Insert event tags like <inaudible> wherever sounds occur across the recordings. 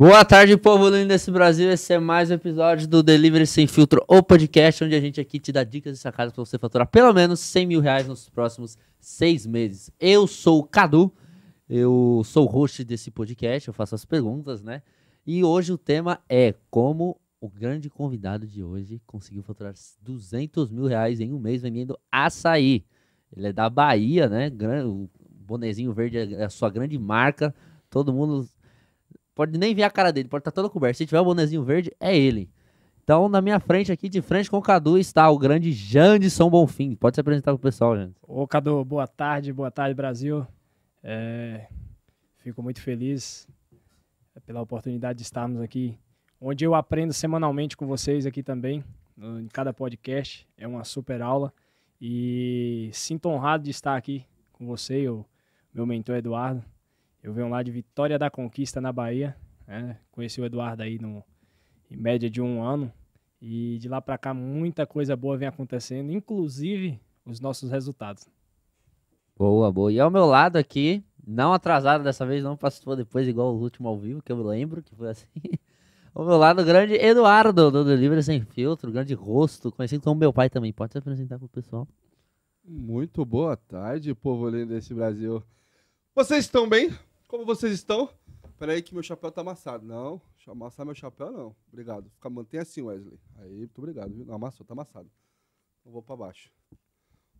Boa tarde, povo lindo desse Brasil. Esse é mais um episódio do Delivery Sem Filtro, o podcast, onde a gente aqui te dá dicas e sacadas para você faturar pelo menos 100 mil reais nos próximos seis meses. Eu sou o Cadu, eu sou o host desse podcast, eu faço as perguntas, né? E hoje o tema é como o grande convidado de hoje conseguiu faturar 200 mil reais em um mês vendendo açaí. Ele é da Bahia, né? O bonezinho verde é a sua grande marca. Todo mundo Pode nem ver a cara dele, pode estar tá todo coberto. Se tiver o bonezinho verde, é ele. Então, na minha frente aqui, de frente com o Cadu, está o grande Janderson Bonfim. Pode se apresentar para o pessoal, gente. Ô, Cadu, boa tarde, boa tarde, Brasil. É... Fico muito feliz é, pela oportunidade de estarmos aqui, onde eu aprendo semanalmente com vocês aqui também, em cada podcast. É uma super aula. E sinto honrado de estar aqui com você, o meu mentor Eduardo. Eu venho lá de Vitória da Conquista, na Bahia. Né? Conheci o Eduardo aí no, em média de um ano. E de lá para cá, muita coisa boa vem acontecendo, inclusive os nossos resultados. Boa, boa. E ao meu lado aqui, não atrasado dessa vez, não passou depois, igual o último ao vivo, que eu lembro que foi assim. <laughs> ao meu lado, o grande Eduardo, do Delivery Sem Filtro, grande rosto, conhecido como meu pai também. Pode se apresentar pro pessoal. Muito boa tarde, povo lindo desse Brasil. Vocês estão bem? Como vocês estão? Peraí que meu chapéu tá amassado. Não, amassar meu chapéu não. Obrigado. Fica, mantém assim, Wesley. Aí, muito obrigado. Viu? Não, amassou, tá amassado. Eu então, vou pra baixo.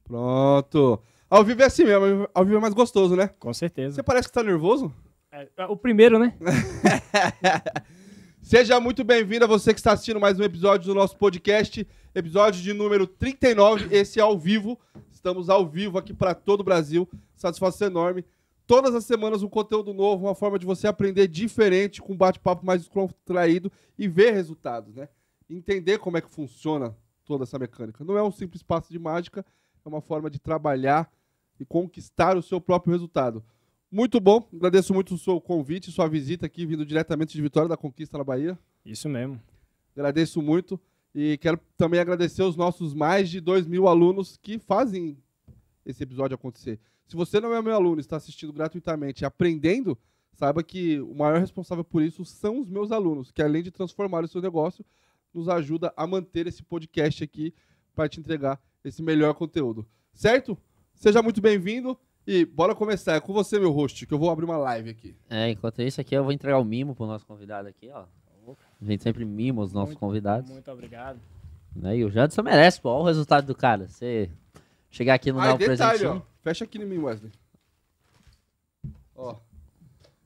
Pronto. Ao vivo é assim mesmo. Ao vivo é mais gostoso, né? Com certeza. Você parece que tá nervoso? É, é o primeiro, né? <laughs> Seja muito bem-vindo a você que está assistindo mais um episódio do nosso podcast, episódio de número 39, esse é ao vivo. Estamos ao vivo aqui para todo o Brasil. Satisfação enorme Todas as semanas um conteúdo novo, uma forma de você aprender diferente, com um bate-papo mais descontraído e ver resultados, né? Entender como é que funciona toda essa mecânica. Não é um simples passo de mágica, é uma forma de trabalhar e conquistar o seu próprio resultado. Muito bom, agradeço muito o seu convite, sua visita aqui, vindo diretamente de Vitória da Conquista na Bahia. Isso mesmo. Agradeço muito e quero também agradecer os nossos mais de 2 mil alunos que fazem esse episódio acontecer. Se você não é meu aluno, e está assistindo gratuitamente e aprendendo, saiba que o maior responsável por isso são os meus alunos, que além de transformar o seu negócio, nos ajuda a manter esse podcast aqui para te entregar esse melhor conteúdo. Certo? Seja muito bem-vindo e bora começar. É com você, meu host, que eu vou abrir uma live aqui. É, enquanto isso aqui eu vou entregar o mimo para o nosso convidado aqui, ó. A gente sempre mima os nossos muito, convidados. Muito obrigado. Né, e o Jadson merece, pô. Olha o resultado do cara. Você chegar aqui e não ah, dar é um presentinho. Ó. Fecha aqui em mim, Wesley. Ó.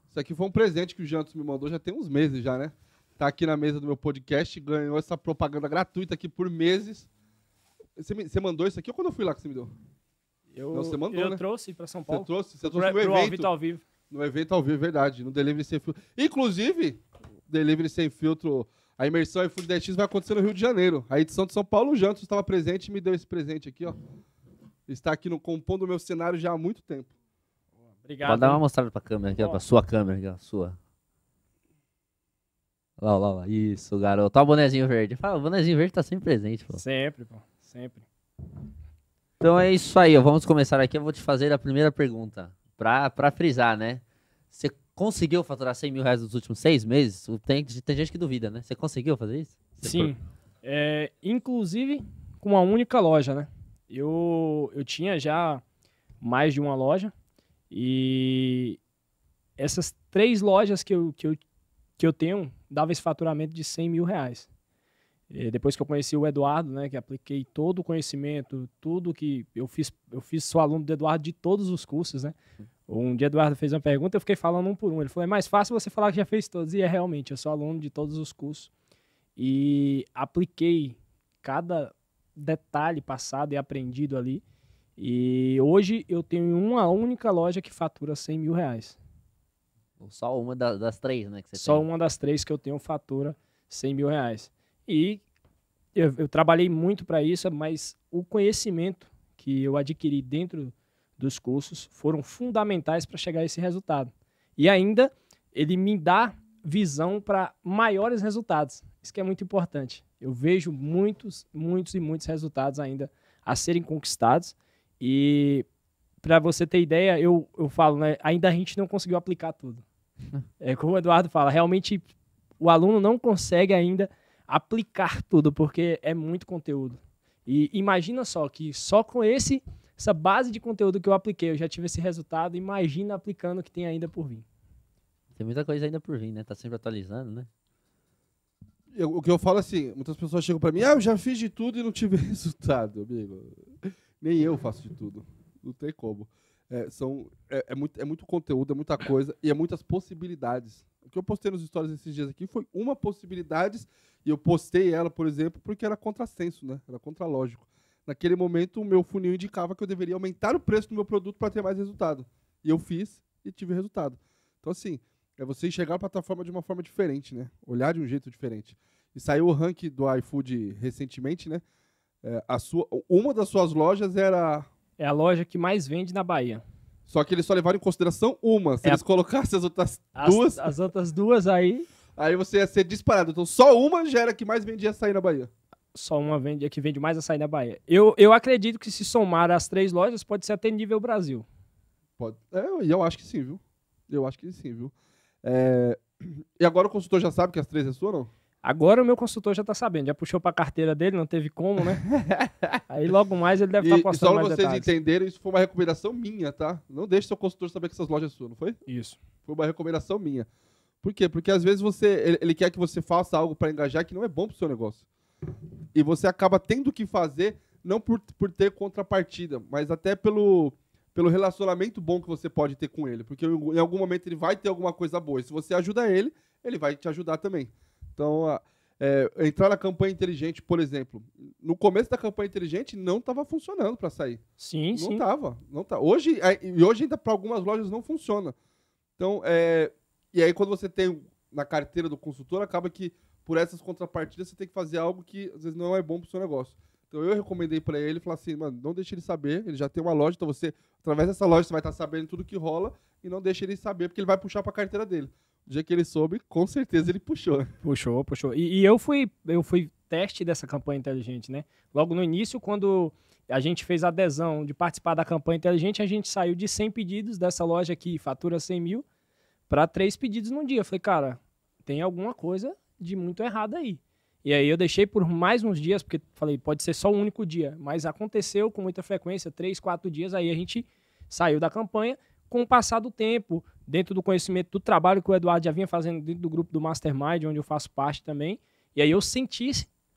Isso aqui foi um presente que o Jantos me mandou já tem uns meses já, né? Tá aqui na mesa do meu podcast, ganhou essa propaganda gratuita aqui por meses. Você, me, você mandou isso aqui ou quando eu fui lá que você me deu? Eu, Não, você mandou, eu né? trouxe para São Paulo. Você trouxe? Você trouxe pro, no pro evento. ao vivo. No evento ao vivo, verdade. No Delivery Sem Filtro. Inclusive, Delivery Sem Filtro, a imersão iFood 10X vai acontecer no Rio de Janeiro. A edição de São Paulo, o Jantos estava presente e me deu esse presente aqui, ó está aqui no compondo o meu cenário já há muito tempo. Obrigado. Pode dar uma mostrada para a câmera aqui, para sua câmera aqui, sua. Lá, lá, lá. Isso, garoto. Olha o bonezinho verde. Fala, o bonezinho verde tá sempre presente, pô. Sempre, pô. Sempre. Então é isso aí, vamos começar aqui. Eu vou te fazer a primeira pergunta, pra, pra frisar, né? Você conseguiu faturar 100 mil reais nos últimos seis meses? Tem, tem gente que duvida, né? Você conseguiu fazer isso? Sim. Por... É, inclusive com uma única loja, né? eu, eu tinha já mais de uma loja e essas três lojas que eu, que eu, que eu tenho dava esse faturamento de 100 mil reais. E eh, depois que eu conheci o Eduardo, né, que apliquei todo o conhecimento, tudo que eu fiz, eu fiz sou aluno do Eduardo de todos os cursos, né? Um dia Eduardo fez uma pergunta, eu fiquei falando um por um. Ele falou: "É mais fácil você falar que já fez todos". E é realmente, eu sou aluno de todos os cursos e apliquei cada detalhe passado e aprendido ali. E hoje eu tenho uma única loja que fatura 100 mil reais. Só uma das três, né? Só tem. uma das três que eu tenho fatura 100 mil reais. E eu, eu trabalhei muito para isso, mas o conhecimento que eu adquiri dentro dos cursos foram fundamentais para chegar a esse resultado. E ainda ele me dá visão para maiores resultados. Isso que é muito importante. Eu vejo muitos, muitos e muitos resultados ainda a serem conquistados. E para você ter ideia, eu, eu falo, né, ainda a gente não conseguiu aplicar tudo. <laughs> É como o Eduardo fala, realmente o aluno não consegue ainda aplicar tudo, porque é muito conteúdo. E imagina só que só com esse essa base de conteúdo que eu apliquei, eu já tive esse resultado, imagina aplicando o que tem ainda por vir. Tem muita coisa ainda por vir, né? Tá sempre atualizando, né? eu, o que eu falo é assim, muitas pessoas chegam para mim, ah, eu já fiz de tudo e não tive <laughs> resultado, amigo. Nem eu faço de tudo. Não tem como. É, são, é, é, muito, é muito conteúdo, é muita coisa e é muitas possibilidades. O que eu postei nos stories esses dias aqui foi uma possibilidade e eu postei ela, por exemplo, porque era contrassenso, né? Era contralógico. Naquele momento, o meu funil indicava que eu deveria aumentar o preço do meu produto para ter mais resultado. E eu fiz e tive resultado. Então, assim, é você enxergar a plataforma de uma forma diferente, né? Olhar de um jeito diferente. E saiu o ranking do iFood recentemente, né? É, a sua, uma das suas lojas era. É a loja que mais vende na Bahia. Só que eles só levaram em consideração uma. Se é eles a... colocassem as outras as, duas. As outras duas aí. Aí você ia ser disparado. Então só uma já era que mais vendia açaí na Bahia. Só uma vende, que vende mais açaí na Bahia. Eu, eu acredito que se somar as três lojas, pode ser até nível Brasil. Pode. É, eu acho que sim, viu? Eu acho que sim, viu? É... E agora o consultor já sabe que as três é sua, não? Agora o meu consultor já tá sabendo, já puxou para a carteira dele, não teve como, né? <laughs> Aí logo mais ele deve estar tá postando e só mais vocês detalhes. isso foi uma recomendação minha, tá? Não deixe seu consultor saber que essas lojas é sua, não foi? Isso. Foi uma recomendação minha. Por quê? Porque às vezes você ele, ele quer que você faça algo para engajar que não é bom para o seu negócio. E você acaba tendo que fazer não por, por ter contrapartida, mas até pelo pelo relacionamento bom que você pode ter com ele, porque em algum momento ele vai ter alguma coisa boa. E se você ajuda ele, ele vai te ajudar também. Então, é, entrar na campanha inteligente, por exemplo, no começo da campanha inteligente não estava funcionando para sair. Sim, não sim. Não estava, não tá. Hoje é, e hoje ainda para algumas lojas não funciona. Então, é, e aí quando você tem na carteira do consultor, acaba que por essas contrapartidas você tem que fazer algo que às vezes não é bom para o seu negócio. Então eu recomendei para ele, falar assim, mano, não deixe ele saber, ele já tem uma loja, então você, através dessa loja, você vai estar tá sabendo tudo que rola e não deixe ele saber, porque ele vai puxar para carteira dele. O dia que ele soube, com certeza ele puxou. <laughs> Puxou, puxou. E, e eu fui, eu fui teste dessa campanha inteligente, né? Logo no início, quando a gente fez a adesão de participar da campanha inteligente, a gente saiu de 100 pedidos dessa loja aqui, fatura 100 mil, para três pedidos num dia. Eu falei, cara, tem alguma coisa de muito errado aí. E aí eu deixei por mais uns dias, porque falei, pode ser só um único dia. Mas aconteceu com muita frequência, três, quatro dias, aí a gente saiu da campanha. Com o passar do tempo, dentro do conhecimento do trabalho que o Eduardo já vinha fazendo dentro do grupo do Mastermind, onde eu faço parte também, e aí eu senti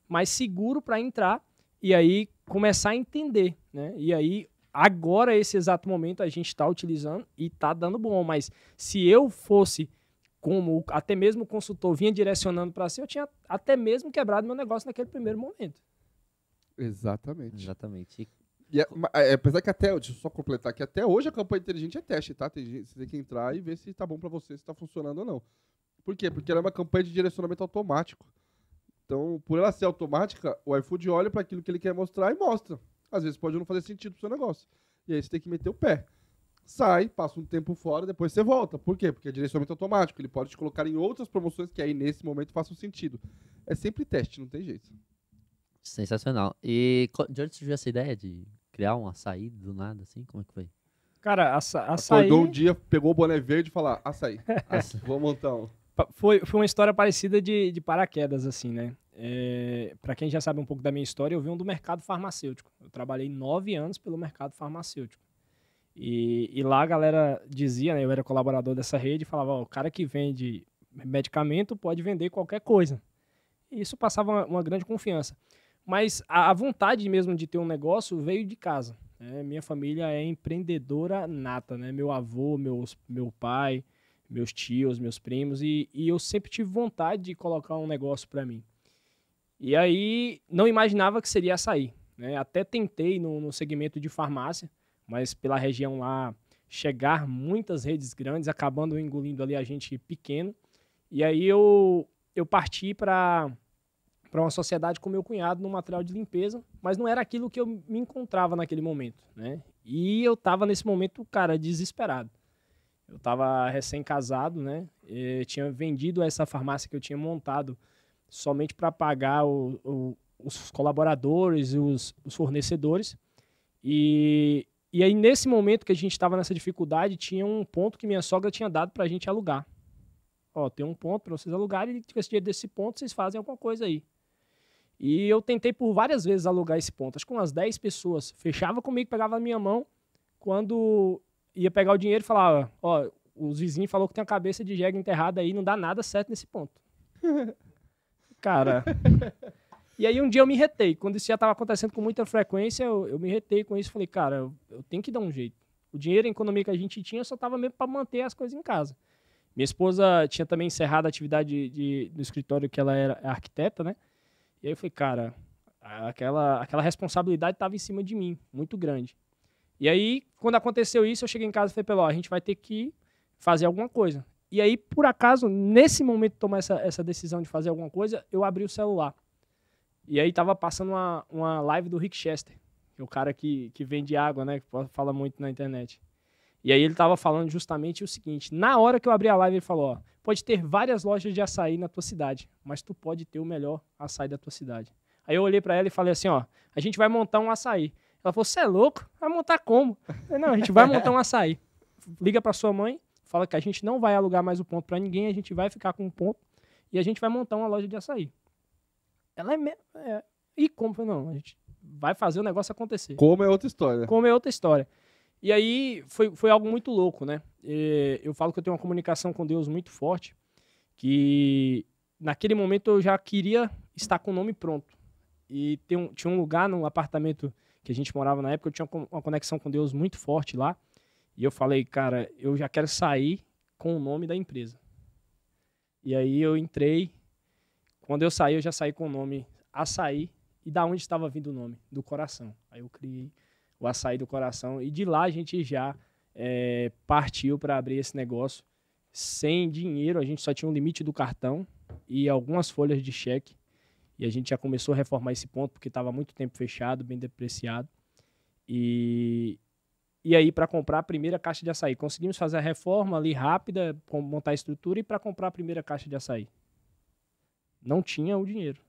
mais seguro para entrar e aí começar a entender, né? E aí agora esse exato momento a gente está utilizando e está dando bom, mas se eu fosse como até mesmo o consultor vinha direcionando para si, eu tinha até mesmo quebrado meu negócio naquele primeiro momento. Exatamente. Exatamente. E é, é apesar que até, deixa eu só completar que até hoje a campanha inteligente é teste, tá? Tem gente, você tem que entrar e ver se está bom para você, se está funcionando ou não. Por quê? Porque ela é uma campanha de direcionamento automático. Então, por ela ser automática, o iFood olha para aquilo que ele quer mostrar e mostra. Às vezes pode não fazer sentido pro seu negócio. E aí você tem que meter o pé sai, passa um tempo fora, depois você volta. Por quê? Porque é direcionamento automático. Ele pode te colocar em outras promoções que aí nesse momento façam sentido. É sempre teste, não tem jeito. Sensacional. E de onde surgiu essa ideia de criar um açaí do nada, assim? Como é que foi? Cara, aça açaí... Acordou um dia, pegou o boné verde e falou, ah, açaí, açaí <laughs> vou montar um. Foi, foi uma história parecida de, de paraquedas, assim, né? É, para quem já sabe um pouco da minha história, eu venho do mercado farmacêutico. Eu trabalhei nove anos pelo mercado farmacêutico. E, e, lá a galera dizia, né, eu era colaborador dessa rede, falava, ó, o cara que vende medicamento pode vender qualquer coisa. E isso passava uma, uma grande confiança. Mas a, a, vontade mesmo de ter um negócio veio de casa. Né? Minha família é empreendedora nata, né? Meu avô, meus, meu pai, meus tios, meus primos, e, e eu sempre tive vontade de colocar um negócio para mim. E aí não imaginava que seria açaí. Né? Até tentei no, no segmento de farmácia, mas pela região lá chegar muitas redes grandes, acabando engolindo ali a gente pequeno. E aí eu, eu parti para para uma sociedade com meu cunhado no material de limpeza, mas não era aquilo que eu me encontrava naquele momento, né? E eu tava nesse momento, cara, desesperado. Eu tava recém-casado, né? tinha vendido essa farmácia que eu tinha montado somente para pagar o, o, os colaboradores e os, os fornecedores. E e aí, nesse momento que a gente estava nessa dificuldade, tinha um ponto que minha sogra tinha dado para a gente alugar. Ó, tem um ponto para vocês alugarem e com esse dinheiro desse ponto vocês fazem alguma coisa aí. E eu tentei por várias vezes alugar esse ponto, acho que umas 10 pessoas. Fechava comigo, pegava a minha mão, quando ia pegar o dinheiro falava, ó, os vizinhos falou que tem a cabeça de jegue enterrada aí, não dá nada certo nesse ponto. <laughs> Cara... E aí um dia eu me retei. Quando isso já estava acontecendo com muita frequência, eu, eu me retei com isso. Falei, cara, eu, eu, tenho que dar um jeito. O dinheiro econômico economia que a gente tinha só estava mesmo para manter as coisas em casa. Minha esposa tinha também encerrado a atividade de, de, do escritório que ela era arquiteta, né? E aí eu falei, cara, aquela, aquela responsabilidade estava em cima de mim, muito grande. E aí, quando aconteceu isso, eu cheguei em casa e falei, pelo, a gente vai ter que fazer alguma coisa. E aí, por acaso, nesse momento de tomar essa, essa decisão de fazer alguma coisa, eu abri o celular. E aí tava passando uma, uma live do Rick Chester, que é o cara que, que vende água, né? Que fala muito na internet. E aí ele tava falando justamente o seguinte: na hora que eu abri a live, ele falou: ó, pode ter várias lojas de açaí na tua cidade, mas tu pode ter o melhor açaí da tua cidade. Aí eu olhei para ela e falei assim: ó, a gente vai montar um açaí. Ela falou: você é louco? Vai montar como? Falei, não, a gente vai montar um açaí. Liga para sua mãe, fala que a gente não vai alugar mais o ponto para ninguém, a gente vai ficar com o ponto e a gente vai montar uma loja de açaí. Ela é, é e como? Não, a gente vai fazer o negócio acontecer. Como é outra história. Como é outra história. E aí foi, foi algo muito louco, né? E eu falo que eu tenho uma comunicação com Deus muito forte, que naquele momento eu já queria estar com o nome pronto. E tem um, tinha um lugar no apartamento que a gente morava na época, eu tinha uma conexão com Deus muito forte lá. E eu falei, cara, eu já quero sair com o nome da empresa. E aí eu entrei quando eu saí, eu já saí com o nome Açaí e da onde estava vindo o nome? Do coração. Aí eu criei o Açaí do Coração e de lá a gente já é, partiu para abrir esse negócio sem dinheiro, a gente só tinha um limite do cartão e algumas folhas de cheque. E a gente já começou a reformar esse ponto porque estava muito tempo fechado, bem depreciado. E, e aí, para comprar a primeira caixa de açaí, conseguimos fazer a reforma ali rápida, montar a estrutura e para comprar a primeira caixa de açaí não tinha o dinheiro.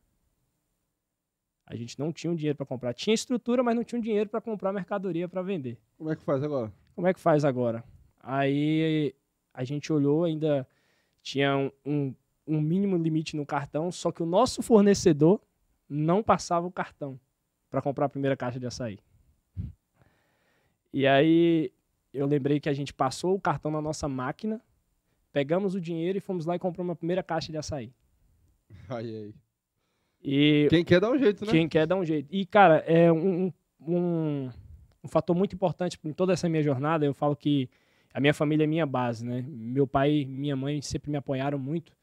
A gente não tinha o dinheiro para comprar. Tinha estrutura, mas não tinha o dinheiro para comprar mercadoria para vender. Como é que faz agora? Como é que faz agora? Aí a gente olhou, ainda tinha um, um, um mínimo limite no cartão, só que o nosso fornecedor não passava o cartão para comprar a primeira caixa de açaí. E aí eu lembrei que a gente passou o cartão na nossa máquina, pegamos o dinheiro e fomos lá e compramos a primeira caixa de açaí. <laughs> E quem quer dar um jeito, né? Quem quer dar um jeito. E, cara, é um, um, um fator muito importante em toda essa minha jornada. Eu falo que a minha família é minha base, né? Meu pai e minha mãe sempre me apoiaram muito.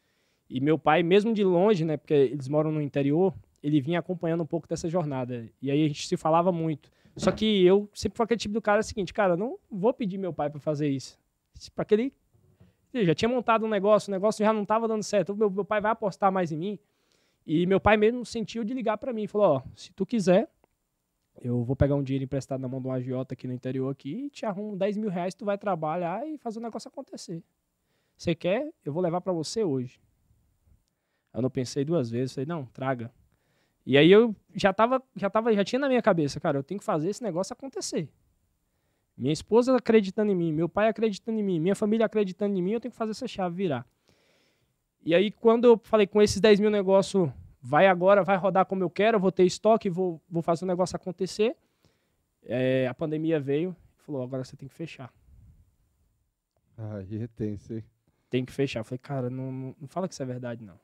E meu pai, mesmo de longe, né? Porque eles moram no interior, ele vinha acompanhando um pouco dessa jornada. E aí a gente se falava muito. Só que eu sempre fui aquele tipo do cara é o seguinte, cara, não vou pedir meu pai para fazer isso. Para que ele eu já tinha montado um negócio, o negócio já não estava dando certo. Meu, meu pai vai apostar mais em mim. E meu pai mesmo sentiu de ligar para mim. Falou, ó, se tu quiser, eu vou pegar um dinheiro emprestado na mão de um agiota aqui no interior aqui e te arrumo 10 mil reais, tu vai trabalhar e fazer o negócio acontecer. Você quer? Eu vou levar para você hoje. Eu não pensei duas vezes, falei, não, traga. E aí eu já tava, já tava, já tinha na minha cabeça, cara, eu tenho que fazer esse negócio acontecer. Minha esposa acreditando em mim, meu pai acreditando em mim, minha família acreditando em mim, eu tenho que fazer essa chave virar. E aí, quando eu falei com esses 10 mil negócio, vai agora, vai rodar como eu quero, eu vou ter estoque, vou, vou fazer o negócio acontecer. É, a pandemia veio e falou: agora você tem que fechar. Aí é tenso, hein? Tem que fechar. Eu falei, cara, não, não, não fala que isso é verdade, não.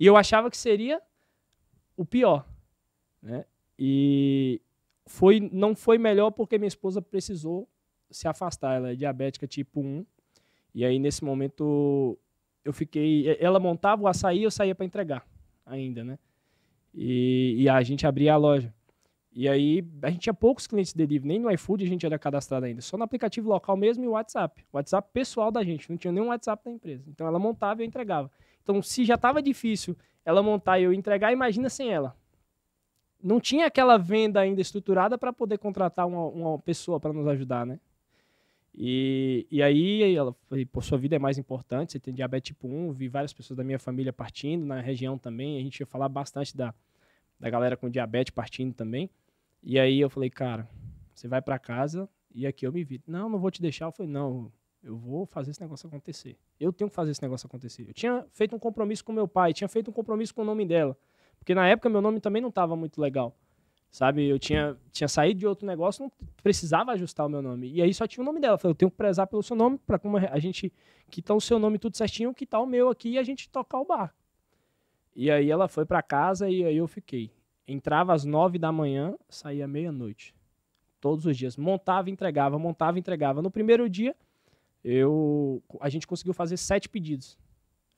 E eu achava que seria o pior, né? E, foi, não foi melhor porque minha esposa precisou se afastar. Ela é diabética tipo 1. E aí, nesse momento, eu fiquei. Ela montava o açaí eu saía para entregar ainda, né? E, e, a gente abria a loja. E aí, a gente tinha poucos clientes de delivery, nem no iFood a gente era cadastrado ainda, só no aplicativo local mesmo e o WhatsApp. O WhatsApp pessoal da gente, não tinha nenhum WhatsApp da empresa. Então, ela montava e eu entregava. Então, se já estava difícil ela montar e eu entregar, imagina sem ela não tinha aquela venda ainda estruturada para poder contratar uma, uma pessoa para nos ajudar, né? E, e aí ela falou, por sua vida é mais importante, você tem diabetes tipo 1, vi várias pessoas da minha família partindo, na região também, a gente ia falar bastante da, da galera com diabetes partindo também. E aí eu falei, cara, você vai para casa e aqui eu me vi. Não, não vou te deixar. Eu falei, não, eu vou fazer esse negócio acontecer. Eu tenho que fazer esse negócio acontecer. Eu tinha feito um compromisso com meu pai, tinha feito um compromisso com o nome dela. Porque na época meu nome também não estava muito legal. Sabe? Eu tinha, tinha saído de outro negócio, não precisava ajustar o meu nome. E aí só tinha o nome dela. Eu falei, eu tenho que prezar pelo seu nome, para como a gente quitar o seu nome tudo certinho, quitar o meu aqui e a gente tocar o bar. E aí ela foi para casa e aí eu fiquei. Entrava às nove da manhã, saía meia-noite. Todos os dias. Montava, entregava, montava, entregava. No primeiro dia, eu a gente conseguiu fazer sete pedidos.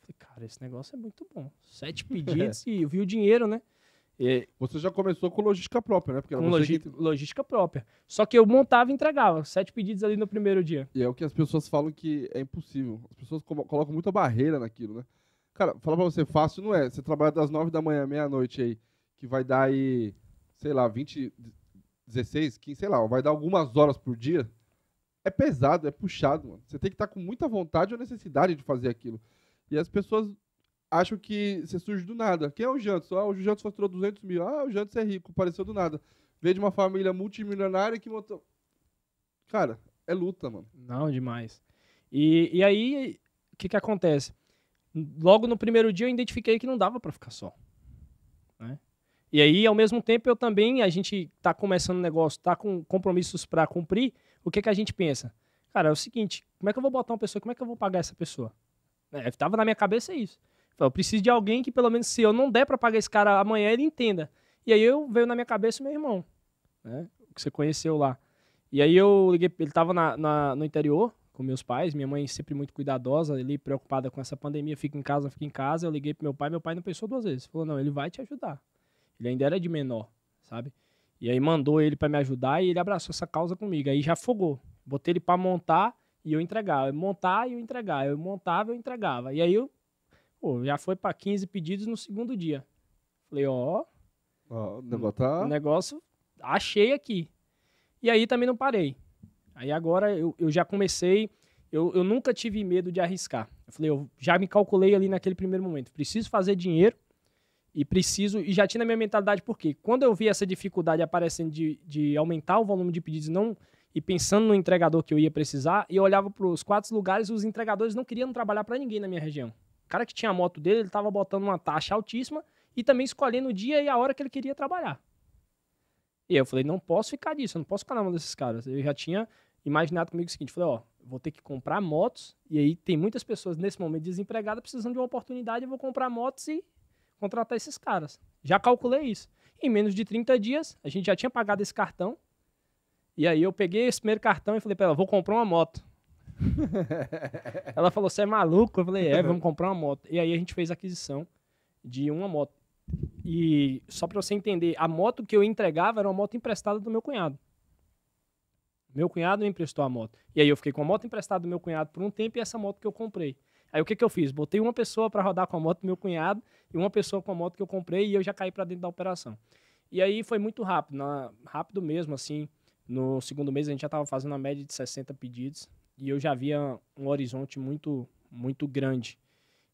Falei, cara, esse negócio é muito bom. Sete <laughs> é. pedidos e vi o dinheiro, né? E... Você já começou com logística própria, né? Porque com que... logística própria. Só que eu montava e entregava. Sete pedidos ali no primeiro dia. E é o que as pessoas falam que é impossível. As pessoas colocam muita barreira naquilo, né? Cara, falar pra você, fácil não é. Você trabalha das nove da manhã à meia-noite aí, que vai dar aí, sei lá, 20, 16, 15, sei lá, vai dar algumas horas por dia. É pesado, é puxado, mano. Você tem que estar tá com muita vontade ou necessidade de fazer aquilo. E as pessoas acham que você surge do nada. Quem é o Jantos? Ah, o Jantos faturou 200 mil. Ah, o Jantos é rico, apareceu do nada. Veio de uma família multimilionária que montou... Cara, é luta, mano. Não, demais. E, e aí, o que que acontece? Logo no primeiro dia eu identifiquei que não dava para ficar só. Né? E aí, ao mesmo tempo, eu também, a gente tá começando o negócio, tá com compromissos para cumprir, o que que a gente pensa? Cara, é o seguinte, como é que eu vou botar uma pessoa, como é que eu vou pagar essa pessoa? É, tava na minha cabeça isso. Eu preciso de alguém que, pelo menos, se eu não der para pagar esse cara amanhã, ele entenda. E aí eu veio na minha cabeça o meu irmão, né? Que você conheceu lá. E aí eu liguei, ele tava na, na, no interior com meus pais, minha mãe sempre muito cuidadosa ali, preocupada com essa pandemia, fica em casa, fica em casa. Eu liguei pro meu pai, meu pai não pensou duas vezes. Falou, não, ele vai te ajudar. Ele ainda era de menor, sabe? E aí mandou ele para me ajudar e ele abraçou essa causa comigo. Aí já fogou. Botei ele para montar e eu entregava, eu montar e eu entregava, eu montava e eu entregava. E aí eu pô, já foi para 15 pedidos no segundo dia. Falei, ó, o negócio, tá... negócio achei aqui. E aí também não parei. Aí agora eu, eu já comecei, eu, eu nunca tive medo de arriscar. Eu falei, eu já me calculei ali naquele primeiro momento, preciso fazer dinheiro e preciso, e já tinha na minha mentalidade, porque quando eu vi essa dificuldade aparecendo de, de aumentar o volume de pedidos, não e pensando no entregador que eu ia precisar, e eu olhava para os quatro lugares e os entregadores não queriam trabalhar para ninguém na minha região. O cara que tinha a moto dele, ele estava botando uma taxa altíssima e também escolhendo o dia e a hora que ele queria trabalhar. E eu falei, não posso ficar disso, eu não posso ficar na mão desses caras. Eu já tinha imaginado comigo o seguinte, falei, ó, vou ter que comprar motos, e aí tem muitas pessoas nesse momento desempregadas precisando de uma oportunidade, eu vou comprar motos e contratar esses caras. Já calculei isso. Em menos de 30 dias, a gente já tinha pagado esse cartão, e aí eu peguei esse primeiro cartão e falei para ela, vou comprar uma moto. <laughs> ela falou, você é maluco? Eu falei, é, vamos <laughs> comprar uma moto. E aí a gente fez a aquisição de uma moto. E só para você entender, a moto que eu entregava era uma moto emprestada do meu cunhado. Meu cunhado me emprestou a moto. E aí eu fiquei com a moto emprestada do meu cunhado por um tempo e essa moto que eu comprei. Aí o que, que eu fiz? Botei uma pessoa para rodar com a moto do meu cunhado e uma pessoa com a moto que eu comprei e eu já caí para dentro da operação. E aí foi muito rápido, na, rápido mesmo, assim. No segundo mês a gente já estava fazendo a média de 60 pedidos e eu já via um horizonte muito muito grande.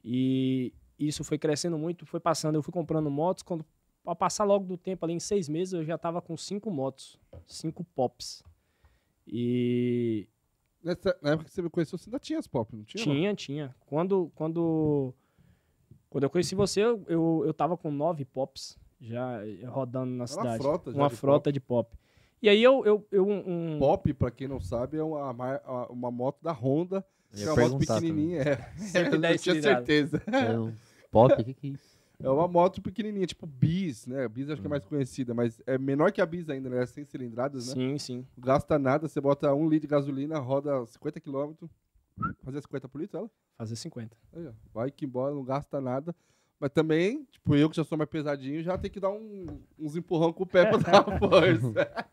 E isso foi crescendo muito, foi passando, eu fui comprando motos, quando ao passar logo do tempo ali em seis meses eu já estava com cinco motos, cinco pops. E Nessa, na época que você me conheceu, você ainda tinha as pops não tinha? Tinha, não? tinha. Quando, quando, quando eu conheci você, eu, eu, eu tava com nove pops já eh, rodando na Era cidade. Uma frota, uma de frota pop. de pop. E aí eu. eu, eu um, Pop, pra quem não sabe, é uma, uma moto da Honda. É uma moto pequenininha. É. 110 <laughs> tinha certeza. É um pop? O que, que é isso? <laughs> É uma moto pequenininha, tipo Bis, né? Bis acho que é hum. mais conhecida, mas é menor que a Bis ainda, né? é sem cilindradas, né? Sim, sim. Gasta nada, você bota um litro de gasolina, roda 50 km. Fazer 50 por litro ela? Fazer 50. Aí, ó, vai que embora, não gasta nada. Mas também, tipo, eu que já sou mais pesadinho, já tem que dar um, uns empurrão com o pé <laughs> pra dar uma força.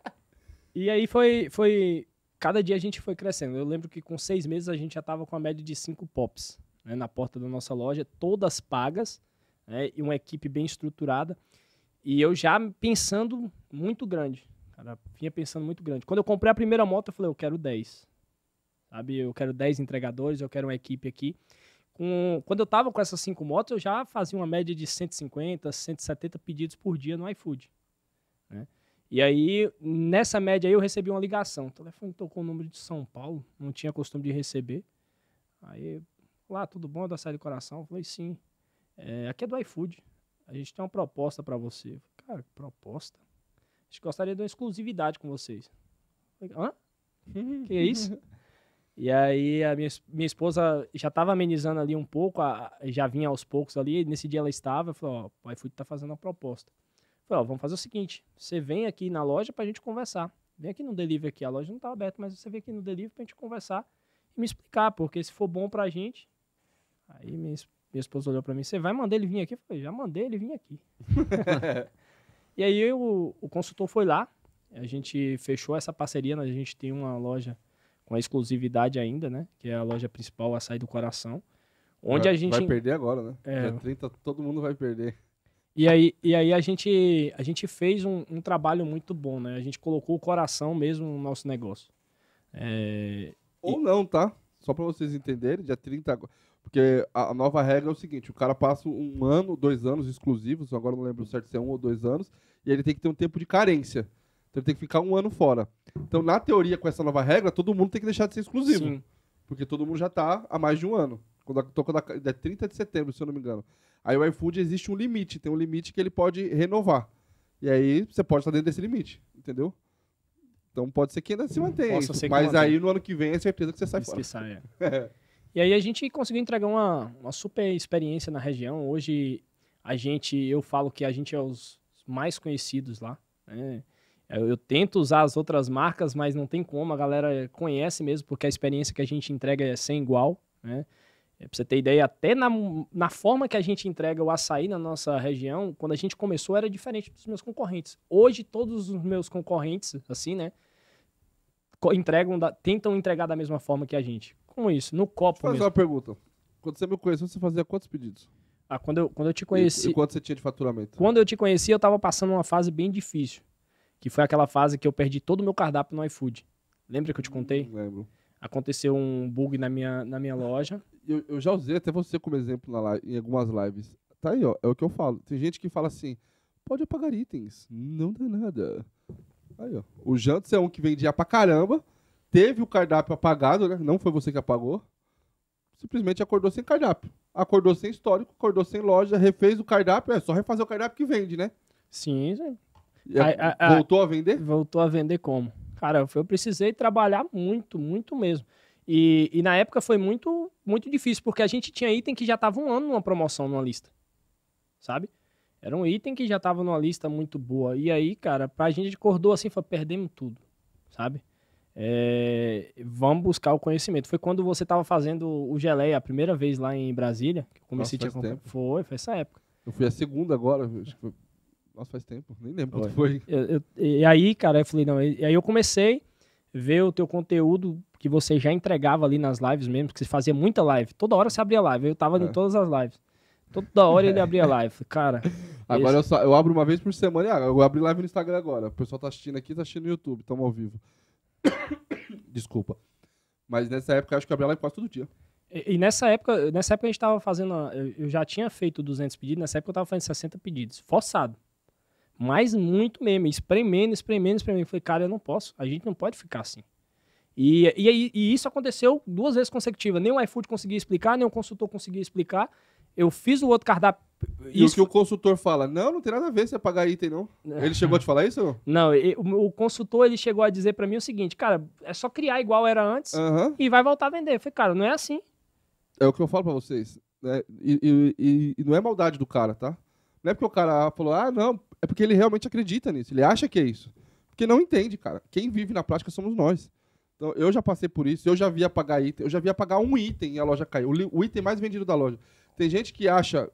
e aí foi, foi. Cada dia a gente foi crescendo. Eu lembro que com seis meses a gente já tava com a média de cinco pops né, na porta da nossa loja, todas pagas, né, e uma equipe bem estruturada. E eu já pensando muito grande. Cara, vinha pensando muito grande. Quando eu comprei a primeira moto, eu falei, eu quero 10. Sabe? Eu quero 10 entregadores, eu quero uma equipe aqui. Com, quando eu tava com essas cinco motos, eu já fazia uma média de 150, 170 pedidos por dia no iFood. Né? E aí, nessa média aí, eu recebi uma ligação. O telefone tocou o número de São Paulo, não tinha costume de receber. Aí, lá, tudo bom? Da Série do Coração? Eu falei, sim. É, aqui é do iFood. A gente tem uma proposta para você. Eu falei, Cara, proposta? A gente gostaria de uma exclusividade com vocês. Eu falei, Hã? <laughs> que é isso? E aí a minha, minha esposa já estava amenizando ali um pouco, a, já vinha aos poucos ali, nesse dia ela estava, falou, ó, o iFood tá fazendo uma proposta. Falei, ó, vamos fazer o seguinte, você vem aqui na loja para a gente conversar. Vem aqui no delivery aqui, a loja não tá aberta, mas você vem aqui no delivery para a gente conversar e me explicar, porque se for bom para a gente... Aí minha, minha esposa olhou para mim, você vai mandar ele vir aqui? Eu falei, já mandei ele vir aqui. <laughs> e aí eu, o consultor foi lá, a gente fechou essa parceria, né, a gente tem uma loja com a exclusividade ainda, né? Que é a loja principal, a Açaí do Coração. Onde vai, a gente. Vai perder agora, né? É. Dia 30, todo mundo vai perder. E aí, e aí a, gente, a gente fez um, um trabalho muito bom, né? A gente colocou o coração mesmo no nosso negócio. É... Ou e... não, tá? Só para vocês entenderem, dia 30 Porque a nova regra é o seguinte: o cara passa um ano, dois anos exclusivos, agora não lembro certo se é um ou dois anos, e ele tem que ter um tempo de carência. Então ele tem que ficar um ano fora. Então, na teoria, com essa nova regra, todo mundo tem que deixar de ser exclusivo. Sim. Porque todo mundo já está há mais de um ano. Quando a, quando a, é 30 de setembro, se eu não me engano. Aí o iFood existe um limite, tem um limite que ele pode renovar. E aí você pode estar dentro desse limite, entendeu? Então pode ser que ainda se mantenha. isso, mas aí no ano que vem é certeza que você sai fora. é. <laughs> é. E aí a gente conseguiu entregar uma, uma super experiência na região. Hoje a gente, eu falo que a gente é os mais conhecidos lá. Né? Eu, eu, tento usar as outras marcas, mas não tem como, a galera conhece mesmo, porque a experiência que a gente entrega é sem igual, né? É, pra você ter ideia, até na, na forma que a gente entrega o açaí na nossa região, quando a gente começou era diferente dos meus concorrentes. Hoje, todos os meus concorrentes, assim, né? Entregam da, tentam entregar da mesma forma que a gente. Como isso? No copo Deixa mesmo. uma pergunta. Quando você me conheceu, você fazia quantos pedidos? Ah, quando eu, quando eu te conheci... E, e quanto você tinha de faturamento? Quando eu te conheci, eu tava passando uma fase bem difícil. Que foi aquela fase que eu perdi todo o meu cardápio no iFood. Lembra que eu te contei? Hum, lembro. Aconteceu um bug na minha, na minha loja. Eu, eu já usei até você como exemplo na live, em algumas lives. Tá aí, ó. É o que eu falo. Tem gente que fala assim: pode apagar itens. Não dá nada. Aí, ó. O Jantos é um que vendia pra caramba. Teve o cardápio apagado, né? Não foi você que apagou. Simplesmente acordou sem cardápio. Acordou sem histórico, acordou sem loja, refez o cardápio. É só refazer o cardápio que vende, né? Sim, sim. A, a, voltou a vender? Voltou a vender como? Cara, eu precisei trabalhar muito, muito mesmo. E, e, na época foi muito, muito difícil, porque a gente tinha item que já estava um ano numa promoção, numa lista. Sabe? Era um item que já estava numa lista muito boa. E aí, cara, pra gente acordou assim, foi perdemos tudo. Sabe? É, vamos buscar o conhecimento. Foi quando você estava fazendo o Geleia a primeira vez lá em Brasília, que eu comecei Nossa, a te acompanhar. Foi, foi essa época. Eu fui a segunda agora, acho que foi nossa, faz tempo, nem lembro quanto foi. Eu, eu, e aí, cara, eu falei, não, e aí eu comecei a ver o teu conteúdo que você já entregava ali nas lives mesmo, que você fazia muita live. Toda hora você abria live, eu tava é. em todas as lives. Toda hora ele abria <laughs> live. Cara. Agora esse... eu, só, eu abro uma vez por semana. Ah, eu abri live no Instagram agora. O pessoal tá assistindo aqui, tá assistindo no YouTube, estamos ao vivo. <coughs> Desculpa. Mas nessa época eu acho que eu live quase todo dia. E, e, nessa época, nessa época a gente tava fazendo. Eu já tinha feito 200 pedidos, nessa época eu tava fazendo 60 pedidos, forçado. Mas muito mesmo, espremendo, espremendo, espremendo. falei, cara, eu não posso, a gente não pode ficar assim. E, e, e isso aconteceu duas vezes consecutivas. Nem o iFood conseguia explicar, nem o consultor conseguia explicar. Eu fiz o outro cardápio. E isso... o que o consultor fala? Não, não tem nada a ver se é pagar item, não. É. Ele chegou a te falar isso? Não, o, consultor ele chegou a dizer para mim o seguinte: cara, é só criar igual era antes uhum. e vai voltar a vender. Eu falei, cara, não é assim. É o que eu falo para vocês. Né? E, e, e não é maldade do cara, tá? Não é porque o cara falou, ah, não, é porque ele realmente acredita nisso, ele acha que é isso. Porque não entende, cara. Quem vive na prática somos nós. Então, eu já passei por isso, eu já vi pagar item, eu já vi pagar um item e a loja caiu. O, item mais vendido da loja. Tem gente que acha.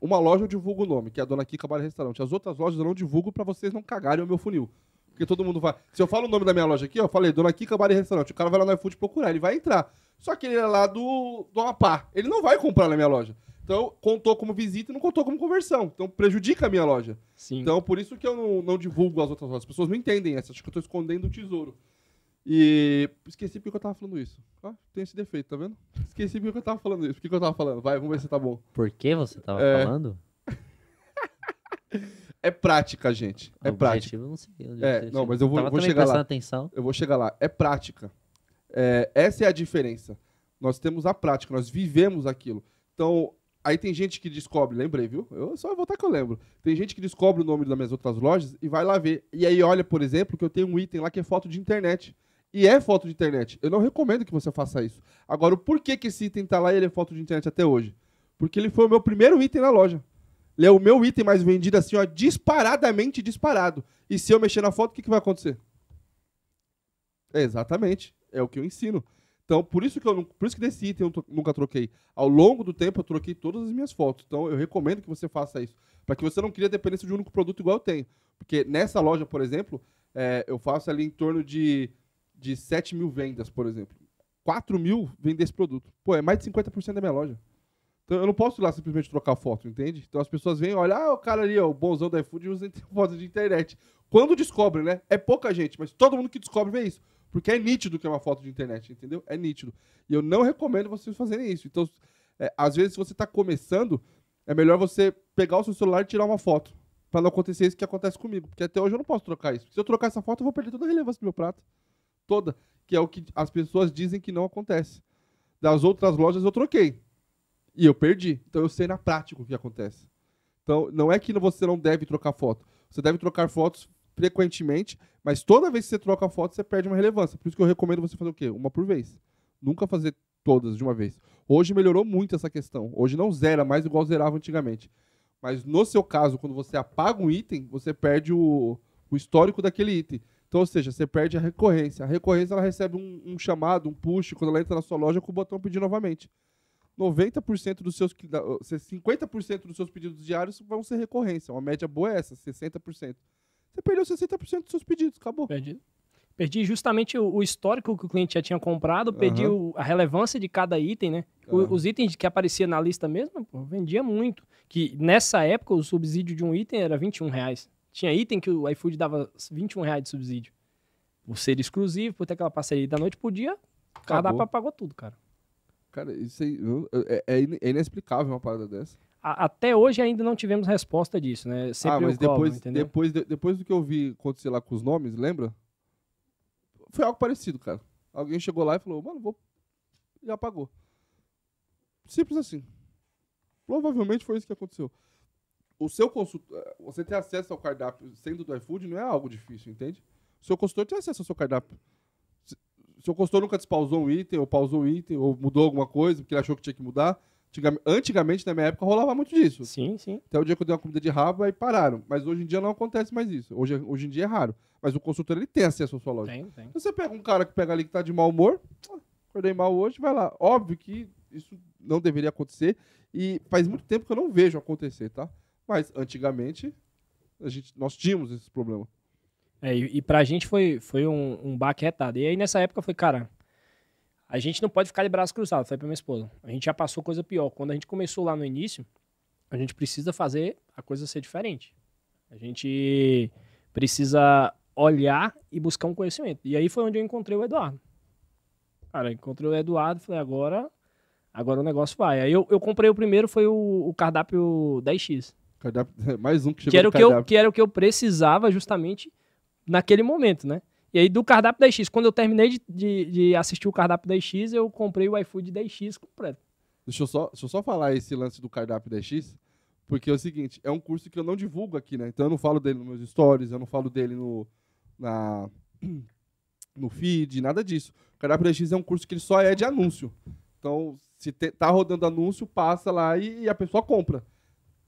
Uma loja eu divulgo o nome, que é a Dona Kika Bar e Restaurante. As outras lojas eu não divulgo para vocês não cagarem o meu funil. Porque todo mundo vai. Se eu falo o nome da minha loja aqui, eu falei Dona Kika Bar e Restaurante. O cara vai lá no iFood procurar, ele vai entrar. Só que ele é lá do, do Amapá. Ele não vai comprar na minha loja. Então, contou como visita e não contou como conversão. Então, prejudica a minha loja. Sim. Então, por isso que eu não, não divulgo as outras lojas. As pessoas não entendem essa. Acho que eu estou escondendo o tesouro. E esqueci porque eu tava falando isso. Ah, tem esse defeito, tá vendo? Esqueci porque eu tava falando isso. Por que, eu tava falando? Vai, vamos ver se tá bom. Por que você tava é... falando? é prática, gente. É objetivo, prática. Não sei, é, não, mas eu vou, vou chegar lá. Atenção. Eu vou chegar lá. É prática. É, essa é a diferença. Nós temos a prática, nós vivemos aquilo. Então, Aí tem gente que descobre, lembrei, viu? Eu só vou voltar que eu lembro. Tem gente que descobre o nome das minhas outras lojas e vai lá ver. E aí olha, por exemplo, que eu tenho um item lá que é foto de internet. E é foto de internet. Eu não recomendo que você faça isso. Agora, por que que esse item tá lá e ele é foto de internet até hoje? Porque ele foi o meu primeiro item na loja. Ele é o meu item mais vendido, assim, ó, disparadamente disparado. E se eu mexer na foto, o que, que vai acontecer? É exatamente. É o que eu ensino. Então, por isso que eu por isso que desse item eu nunca troquei. Ao longo do tempo, eu troquei todas as minhas fotos. Então, eu recomendo que você faça isso. Para que você não crie a dependência de um único produto igual eu tenho. Porque nessa loja, por exemplo, é, eu faço ali em torno de, de 7 mil vendas, por exemplo. 4 mil vende esse produto. Pô, é mais de 50% da minha loja. Então, eu não posso ir lá simplesmente trocar foto, entende? Então, as pessoas vêm, olha, ah, o cara ali, ó, o bonzão da iFood, usa <laughs> foto de internet. Quando descobre, né? É pouca gente, mas todo mundo que descobre vê isso. Porque é nítido que é uma foto de internet, entendeu? É nítido. E eu não recomendo vocês fazerem isso. Então, é, às vezes, se você está começando, é melhor você pegar o seu celular e tirar uma foto. para não acontecer isso que acontece comigo. Porque até hoje eu não posso trocar isso. Se eu trocar essa foto, eu vou perder toda a relevância do meu prato. Toda. Que é o que as pessoas dizem que não acontece. Das outras lojas eu troquei. E eu perdi. Então eu sei na prática o que acontece. Então, não é que você não deve trocar foto. Você deve trocar fotos frequentemente, mas toda vez que você troca a foto, você perde uma relevância. Por isso que eu recomendo você fazer o quê? Uma por vez. Nunca fazer todas de uma vez. Hoje melhorou muito essa questão. Hoje não zera mais igual zerava antigamente. Mas no seu caso, quando você apaga um item, você perde o, o histórico daquele item. Então, ou seja, você perde a recorrência. A recorrência ela recebe um, um chamado, um push, quando ela entra na sua loja com o botão pedir novamente. 90% dos seus 50% dos seus pedidos diários vão ser recorrência. Uma média boa é essa, 60%. Você perdeu 60% dos seus pedidos, acabou. Perdi, Perdi justamente o, histórico que o cliente já tinha comprado, perdi uhum. a relevância de cada item, né? Uhum. os itens que aparecia na lista mesmo, pô, vendia muito. Que nessa época o subsídio de um item era 21 reais. Tinha item que o iFood dava 21 reais de subsídio. Por ser exclusivo, por ter aquela parceria da noite, podia. Acabou. Cada pagou tudo, cara. Cara, isso aí, é, é, é inexplicável uma parada dessa a, até hoje ainda não tivemos resposta disso, né? Ah, Sempre ah, mas cobro, depois, entendeu? depois, de, depois do que eu vi acontecer lá com os nomes, lembra? Foi algo parecido, cara. Alguém chegou lá e falou, mano, vou. E apagou. Simples assim. Provavelmente foi isso que aconteceu. O seu consultor. Eh, você ter acesso ao cardápio sendo do iFood não é algo difícil, entende? O seu consultor tem acesso ao seu cardápio. Seu consultor nunca despausou um item, ou pausou um item, ou mudou alguma coisa, porque ele achou que tinha que mudar. Antigamente, na minha época, rolava muito disso. Sim, sim. Até o dia que eu dei uma comida de rabo, aí pararam. Mas hoje em dia não acontece mais isso. Hoje, hoje em dia é raro. Mas o consultor, ele tem acesso à sua loja. Tem, tem. Então, você pega um cara que pega ali que tá de mau humor, ah, acordei mal hoje, vai lá. Óbvio que isso não deveria acontecer. E faz muito tempo que eu não vejo acontecer, tá? Mas antigamente, a gente, nós tínhamos esse problema. É, e, para pra gente foi, foi um, um baque retado. E aí nessa época foi, cara, a gente não pode ficar de braços cruzados, falei pra minha esposa. A gente já passou coisa pior. Quando a gente começou lá no início, a gente precisa fazer a coisa ser diferente. A gente precisa olhar e buscar um conhecimento. E aí foi onde eu encontrei o Eduardo. Cara, encontrei o Eduardo, falei, agora, agora o negócio vai. Aí eu, eu comprei o primeiro, foi o, o cardápio 10x. Cardápio, <laughs> mais um que chegou que era o que eu, que era o que eu precisava justamente naquele momento, né? E aí, do cardápio da X, quando eu terminei de, de, de, assistir o cardápio da X, eu comprei o iFood da X completo. Deixa eu, só, deixa eu só falar esse lance do cardápio da X, porque é o seguinte, é um curso que eu não divulgo aqui, né? Então eu não falo dele nos meus stories, eu não falo dele no, na, <clears throat> no feed, nada disso. O cardápio da X é um curso que ele só é de anúncio. Então, se te, tá rodando anúncio, passa lá e, e a pessoa compra.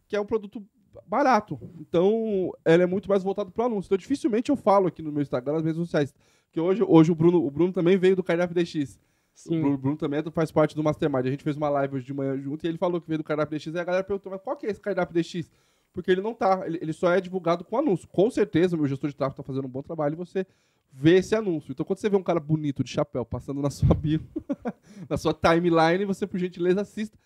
Que é um produto barato. Então, ela é muito mais voltada para o anúncio. Então, dificilmente eu falo aqui no meu Instagram, nas redes sociais. Porque hoje, hoje o, Bruno, o Bruno também veio do Cardápio DX. Sim. O Bruno também é faz parte do Mastermind. A gente fez uma live hoje de manhã junto e ele falou que veio do Cardápio DX. E a galera perguntou, mas qual que é esse Cardápio DX? Porque ele não tá, ele, ele só é divulgado com anúncio. Com certeza, o meu gestor de tráfego está fazendo um bom trabalho e você vê esse anúncio. Então, quando você vê um cara bonito de chapéu passando na sua bio, <laughs> na sua timeline, você, por gentileza, assista,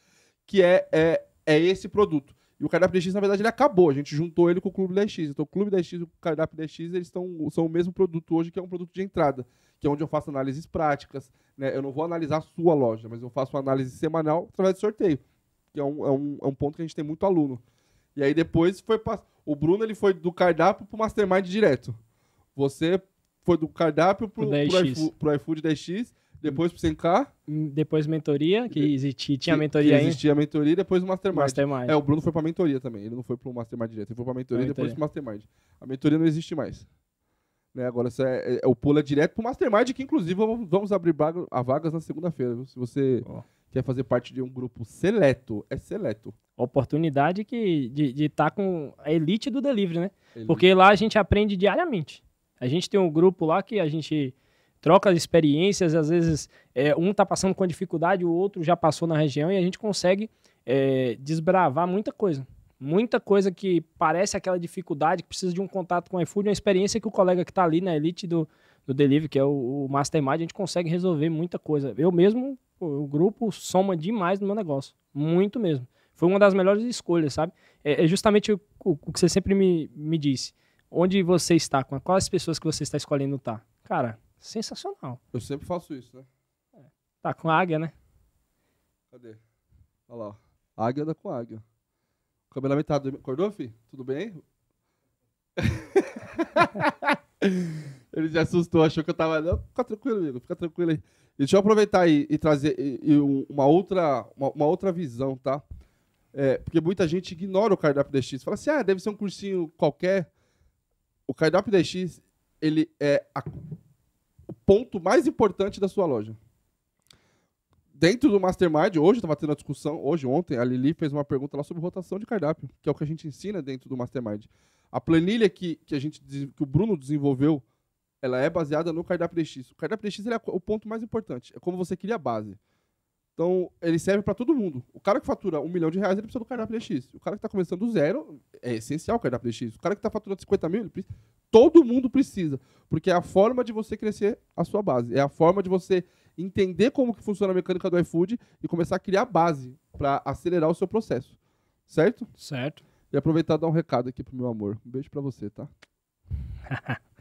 que é, é, é esse produto. E o Cardápio DX, na verdade, ele acabou. A gente juntou ele com o Clube 10X. Então, o Clube 10X e o Cardápio 10X, eles tão, são o mesmo produto hoje, que é um produto de entrada, que é onde eu faço análises práticas. Né? Eu não vou analisar a sua loja, mas eu faço uma análise semanal através de sorteio, que é um, é um, é um ponto que a gente tem muito aluno. E aí, depois, foi o Bruno ele foi do Cardápio para o Mastermind direto. Você foi do Cardápio para o iFood 10X. Depois pro 100K. Hum, depois mentoria, que existia, tinha que, mentoria existia ainda. Existia mentoria e depois o mastermind. mastermind. É, o Bruno foi pra mentoria também. Ele não foi pro mastermind direto. Ele foi pra mentoria e depois pro mastermind. A mentoria não existe mais. Né, agora, é, é, é, o pulo é direto pro mastermind, que inclusive vamos abrir vaga, a vagas na segunda-feira. Se você oh. quer fazer parte de um grupo seleto, é seleto. Oportunidade que, de estar tá com a elite do delivery, né? Elite. Porque lá a gente aprende diariamente. A gente tem um grupo lá que a gente troca de experiências, às vezes é, um está passando com dificuldade, o outro já passou na região e a gente consegue é, desbravar muita coisa. Muita coisa que parece aquela dificuldade que precisa de um contato com o iFood, uma experiência que o colega que está ali na elite do, do delivery, que é o, o Mastermind, a gente consegue resolver muita coisa. Eu mesmo, o grupo soma demais no meu negócio. Muito mesmo. Foi uma das melhores escolhas, sabe? É, é justamente o, o, o, que você sempre me, me disse. Onde você está, com quais pessoas que você está escolhendo estar. Cara, sensacional. Eu sempre faço isso, né? É. Tá com águia, né? Cadê? Olha lá, Águia da com águia. O cameraman tá Acordou, filho? Tudo bem? <laughs> Ele já assustou, achou que eu tava. Não, fica tranquilo, amigo, fica tranquilo aí. Deixa eu aproveitar e, e trazer e, e uma, outra, uma, uma, outra visão, tá? É, porque muita gente ignora o cardápio DX. Fala assim, ah, deve ser um cursinho qualquer. O cardápio DX, ele é a ponto mais importante da sua loja. Dentro do Mastermind, hoje estava tendo a discussão, hoje, ontem, a Lili fez uma pergunta lá sobre rotação de cardápio, que é o que a gente ensina dentro do Mastermind. A planilha que, que, a gente, que o Bruno desenvolveu, ela é baseada no cardápio DX. O cardápio DX é o ponto mais importante, é como você cria a base. Então, ele serve para todo mundo. O cara que fatura um milhão de reais, ele precisa do cardápio DX. O cara que está começando do zero, é essencial o cardápio DX. O cara que está faturando 50 mil, precisa... todo mundo precisa. Porque é a forma de você crescer a sua base. É a forma de você entender como que funciona a mecânica do iFood e começar a criar base para acelerar o seu processo. Certo? Certo. E aproveitar e dar um recado aqui pro meu amor. Um beijo para você, tá? <laughs>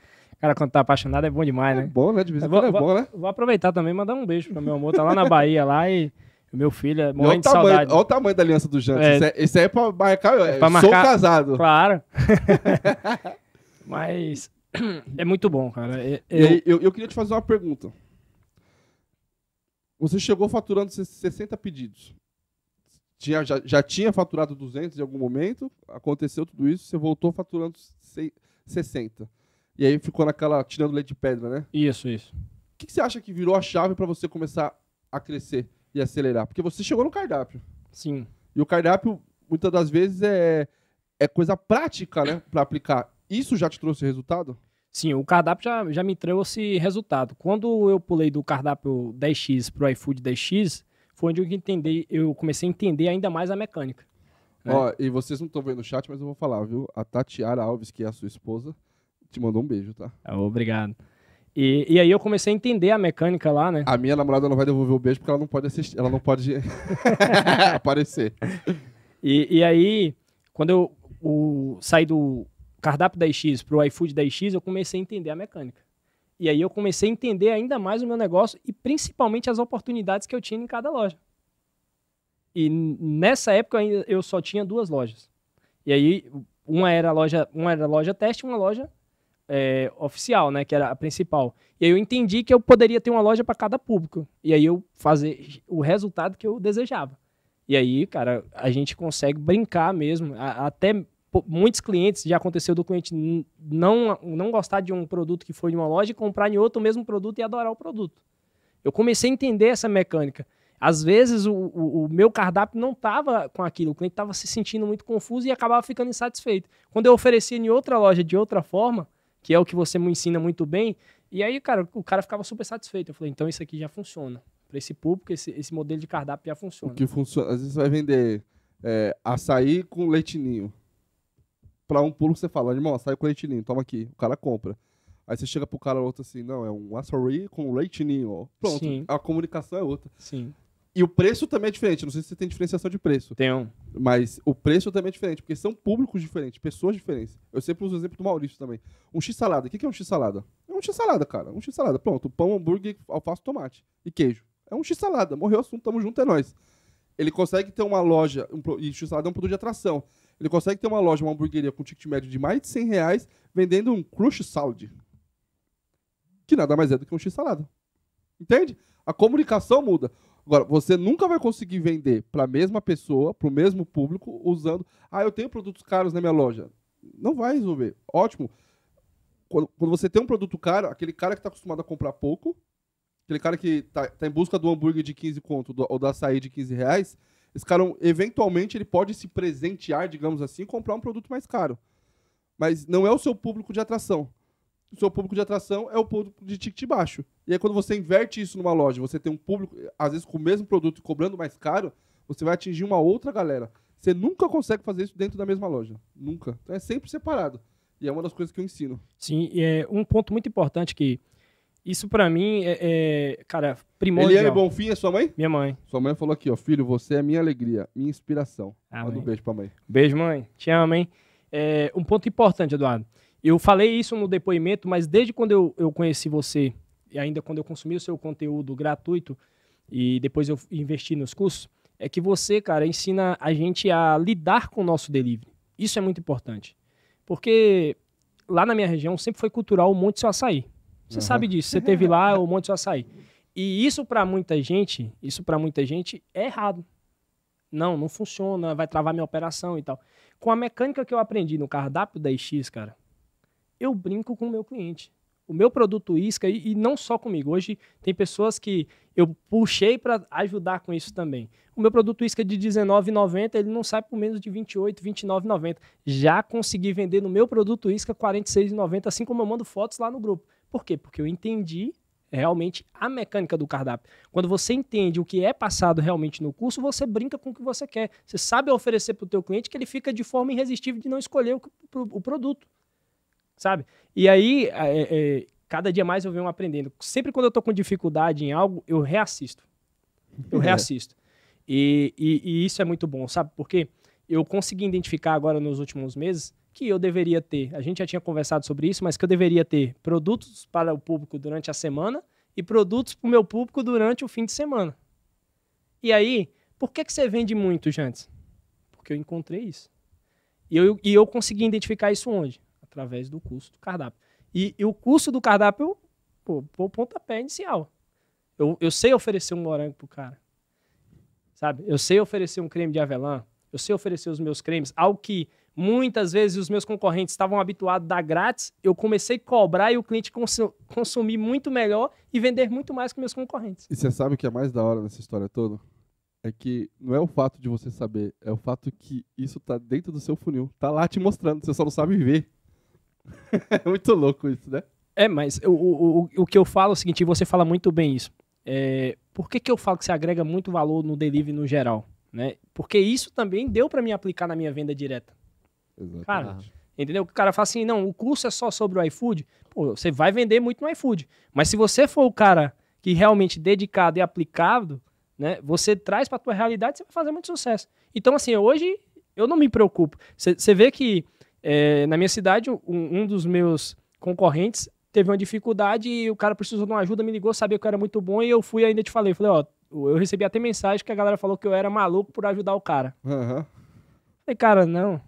Cara, quando tá apaixonado é bom demais, é né? É bom, né? De vez em quando é bom, né? Vou aproveitar também mandar um beijo pro meu amor. Tá lá na Bahia, lá e... Meu filho é morrendo de tamanho, saudade. Olha o tamanho da aliança do Jantes. É, esse, é, esse é pra marcar, é, é pra marcar, sou casado. Claro. <laughs> Mas <clears throat> é muito bom, cara. É, eu, eu, eu, eu, queria te fazer uma pergunta. Você chegou faturando 60 pedidos. Tinha, já, já tinha faturado 200 em algum momento, aconteceu tudo isso, você voltou faturando 60. E aí ficou naquela tirando leite de pedra, né? Isso, isso. O que, que você acha que virou a chave para você começar a crescer e acelerar? Porque você chegou no cardápio. Sim. E o cardápio, muitas das vezes, é, é coisa prática, né? Para aplicar. Isso já te trouxe resultado? Sim, o cardápio já, já me trouxe resultado. Quando eu pulei do cardápio 10x para o iFood 10x, foi onde eu, entendi, eu comecei a entender ainda mais a mecânica. Né? Ó, e vocês não estão vendo o chat, mas eu vou falar, viu? A Tatiara Alves, que é a sua esposa, te mandou um beijo, tá? tá obrigado. E, e aí eu comecei a entender a mecânica lá, né? A minha namorada não vai devolver o beijo porque ela não pode assistir, ela não pode <laughs> <laughs> aparecer. E, e aí, quando eu o, saí do cardápio da para pro iFood da X eu comecei a entender a mecânica. E aí eu comecei a entender ainda mais o meu negócio e principalmente as oportunidades que eu tinha em cada loja. E nessa época eu, ainda, eu só tinha duas lojas. E aí uma era loja, uma era loja teste, uma loja é, oficial, né? Que era a principal. E aí eu entendi que eu poderia ter uma loja para cada público. E aí eu fazer o resultado que eu desejava. E aí, cara, a gente consegue brincar mesmo. A, até muitos clientes, já aconteceu do cliente não, não gostar de um produto que foi de uma loja e comprar em outro o mesmo produto e adorar o produto. Eu comecei a entender essa mecânica. Às vezes o, o, o meu cardápio não estava com aquilo, o cliente estava se sentindo muito confuso e acabava ficando insatisfeito. Quando eu oferecia em outra loja de outra forma, que é o que você me ensina muito bem. E aí, cara, o cara ficava super satisfeito. Eu falei, então isso aqui já funciona. Para esse público, esse, esse modelo de cardápio já funciona. O que funciona, às vezes você vai vender é, açaí com leitinho. Para um público você fala, irmão, açaí com leitinho, toma aqui. O cara compra. Aí você chega pro cara outro assim, não, é um açaí com leitinho. Pronto, Sim. a comunicação é outra. Sim. E o preço também é diferente. Não sei se você tem diferenciação de preço. Tem um. Mas o preço também é diferente, porque são públicos diferentes, pessoas diferentes. Eu sempre uso o exemplo do Maurício também. Um X-salada. O que é um X-salada? É um X-salada, cara. Um X-salada. Pronto. Pão, hambúrguer, alface, tomate e queijo. É um X-salada. Morreu o assunto, tamo junto, é nóis. Ele consegue ter uma loja, um, e X-salada é um produto de atração. Ele consegue ter uma loja, uma hamburgueria com ticket médio de mais de 100 reais, vendendo um crush salad. Que nada mais é do que um X-salada. Entende? A comunicação muda. Agora, você nunca vai conseguir vender para a mesma pessoa, para o mesmo público, usando. Ah, eu tenho produtos caros na minha loja. Não vai resolver. Ótimo. Quando, quando você tem um produto caro, aquele cara que está acostumado a comprar pouco, aquele cara que está tá em busca do hambúrguer de 15 conto do, ou da açaí de 15 reais, esse cara, eventualmente, ele pode se presentear, digamos assim, e comprar um produto mais caro. Mas não é o seu público de atração o seu público de atração é o público de ticket baixo. E aí, quando você inverte isso numa loja, você tem um público, às vezes com o mesmo produto cobrando mais caro, você vai atingir uma outra galera. Você nunca consegue fazer isso dentro da mesma loja. Nunca. Então é sempre separado. E é uma das coisas que eu ensino. Sim, é um ponto muito importante que. Isso para mim é, é, cara, primordial. Eliane Bonfim é sua mãe? Minha mãe. Sua mãe falou aqui, ó, filho, você é minha alegria, minha inspiração. Ah, Manda um beijo pra mãe. Beijo, mãe. Te amo, hein? É, um ponto importante, Eduardo. Eu falei isso no depoimento, mas desde quando eu, eu conheci você, e ainda quando eu consumi o seu conteúdo gratuito, e depois eu investi nos cursos, é que você, cara, ensina a gente a lidar com o nosso delivery. Isso é muito importante. Porque lá na minha região sempre foi cultural o Monte Seu Açaí. Você uhum. sabe disso, você teve lá o Monte Seu Açaí. E isso para muita gente, isso para muita gente é errado. Não, não funciona, vai travar minha operação e tal. Com a mecânica que eu aprendi no cardápio da X, cara, eu brinco com o meu cliente. O meu produto isca, e, e não só comigo, hoje tem pessoas que eu puxei para ajudar com isso também. O meu produto isca é de R$19,90, ele não sai por menos de R$28, Já consegui vender no meu produto isca R$46,90, assim como eu mando fotos lá no grupo. Por quê? Porque eu entendi realmente a mecânica do cardápio. Quando você entende o que é passado realmente no curso, você brinca com o que você quer. Você sabe oferecer para o teu cliente que ele fica de forma irresistível de não escolher o, o produto sabe? E aí, é, é, cada dia mais eu venho aprendendo. Sempre quando eu tô com dificuldade em algo, eu reassisto. Eu é. reassisto. E, e, e, isso é muito bom, sabe? Porque eu consegui identificar agora nos últimos meses que eu deveria ter, a gente já tinha conversado sobre isso, mas que eu deveria ter produtos para o público durante a semana e produtos para o meu público durante o fim de semana. E aí, por que, que você vende muito, Jantes? Porque eu encontrei isso. E eu, e eu consegui identificar isso onde? através do custo do cardápio. E, e o custo do cardápio, pô, pô pontapé inicial. Eu, eu sei oferecer um morango pro cara. Sabe? Eu sei oferecer um creme de avelã. Eu sei oferecer os meus cremes. Algo que muitas vezes os meus concorrentes estavam habituados a dar grátis, eu comecei a cobrar e o cliente consu consumir muito melhor e vender muito mais que meus concorrentes. E você sabe o que é mais da hora nessa história toda? É que não é o fato de você saber, é o fato que isso está dentro do seu funil. está lá te mostrando, você só não sabe ver. É <laughs> muito louco isso, né? É, mas o, o, o que eu falo é o seguinte, você fala muito bem isso. É, por que, que eu falo que você agrega muito valor no delivery no geral? Né? Porque isso também deu para mim aplicar na minha venda direta. Exatamente. Cara, entendeu? O cara fala assim, não, o curso é só sobre o iFood. Pô, você vai vender muito no iFood. Mas se você for o cara que realmente dedicado e aplicado, né, você traz para tua realidade, você vai fazer muito sucesso. Então, assim, hoje eu não me preocupo. Você vê que é, na minha cidade, um, um, dos meus concorrentes teve uma dificuldade e o cara precisou de uma ajuda, me ligou, sabia que eu era muito bom e eu fui ainda te falei, falei, ó, eu recebi até mensagem que a galera falou que eu era maluco por ajudar o cara. Uhum. Falei, cara, não.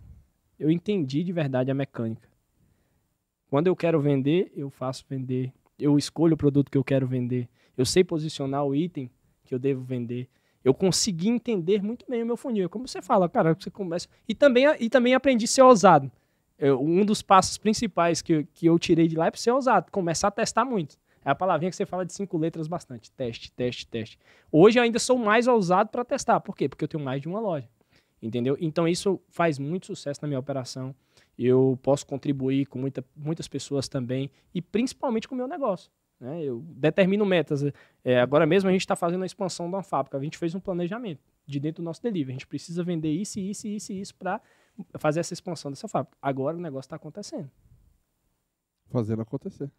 Eu entendi de verdade a mecânica. Quando eu quero vender, eu faço vender. Eu escolho o produto que eu quero vender. Eu sei posicionar o item que eu devo vender. Eu consegui entender muito bem o meu funil. Como você fala, cara, você começa. E também, e também aprendi a ser ousado. Eu, um dos passos principais que, que eu tirei de lá é para você ousar, começar a testar muito. É a palavrinha que você fala de cinco letras bastante. Teste, teste, teste. Hoje eu ainda sou mais ousado para testar. Por quê? Porque eu tenho mais de uma loja. Entendeu? Então isso faz muito sucesso na minha operação. Eu posso contribuir com muita, muitas pessoas também e principalmente com o meu negócio. Né? Eu determino metas. É, agora mesmo a gente está fazendo a expansão de uma fábrica. A gente fez um planejamento de dentro do nosso delivery. A gente precisa vender isso, isso, isso, isso para fazer essa expansão dessa fábrica. Agora o negócio está acontecendo. Fazendo acontecer.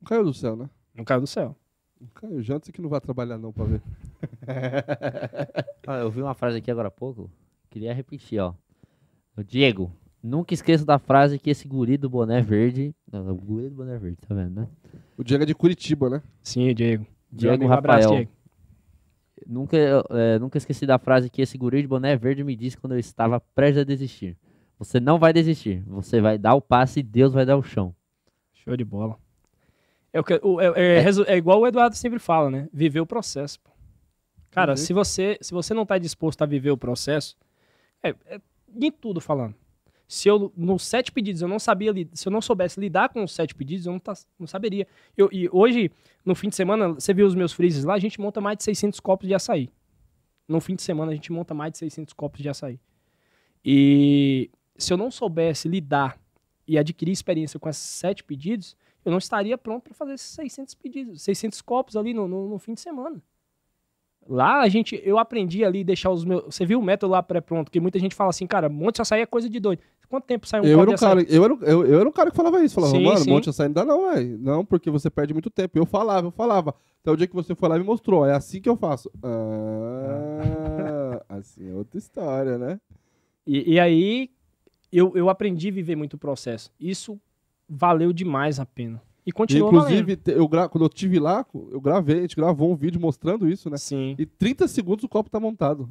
Não caiu do céu, né? Não caiu do céu. Não caiu. Já disse que não vai trabalhar não para ver. ah, <laughs> eu vi uma frase aqui agora há pouco. Queria repetir, ó. O Diego, Nunca esqueço da frase que esse guri do boné verde. Não, o guri do boné verde, tá vendo, né? O Diego é de Curitiba, né? Sim, o Diego. Diego, Diego Rafael. abraço, Diego. Nunca, é, nunca esqueci da frase que esse guri de boné verde me disse quando eu estava prestes a desistir. Você não vai desistir, você vai dar o passe e Deus vai dar o chão. Show de bola. É, o, é, é, é. é igual o Eduardo sempre fala, né? Viver o processo. Pô. Cara, uhum. se, você, se você não está disposto a viver o processo, é, é em tudo falando, se eu, nos sete pedidos, eu não sabia, se eu não soubesse lidar com os sete pedidos, eu não, tá, não saberia. Eu, e hoje, no fim de semana, você viu os meus freezes lá, a gente monta mais de 600 copos de açaí. No fim de semana, a gente monta mais de 600 copos de açaí. E se eu não soubesse lidar e adquirir experiência com esses sete pedidos, eu não estaria pronto para fazer esses 600 pedidos, 600 copos ali no, no, no fim de semana. Lá a gente, eu aprendi ali deixar os meus. Você viu o método lá pré-pronto, que muita gente fala assim, cara, monte de açaí é coisa de doido. Quanto tempo sai um eu era um cara, assim? eu era, eu, eu era um cara que falava isso. Falava, sim, mano, sim. monte de açaí não dá, não, velho. Não, porque você perde muito tempo. Eu falava, eu falava. Até o dia que você foi lá e me mostrou. É assim que eu faço. Ah, ah. assim é outra história, né? E, e aí eu, eu aprendi a viver muito o processo. Isso valeu demais a pena. E continua e, Inclusive, valendo. eu gra... quando eu estive lá, eu gravei, a gente gravou um vídeo mostrando isso, né? Sim. E 30 segundos o copo tá montado.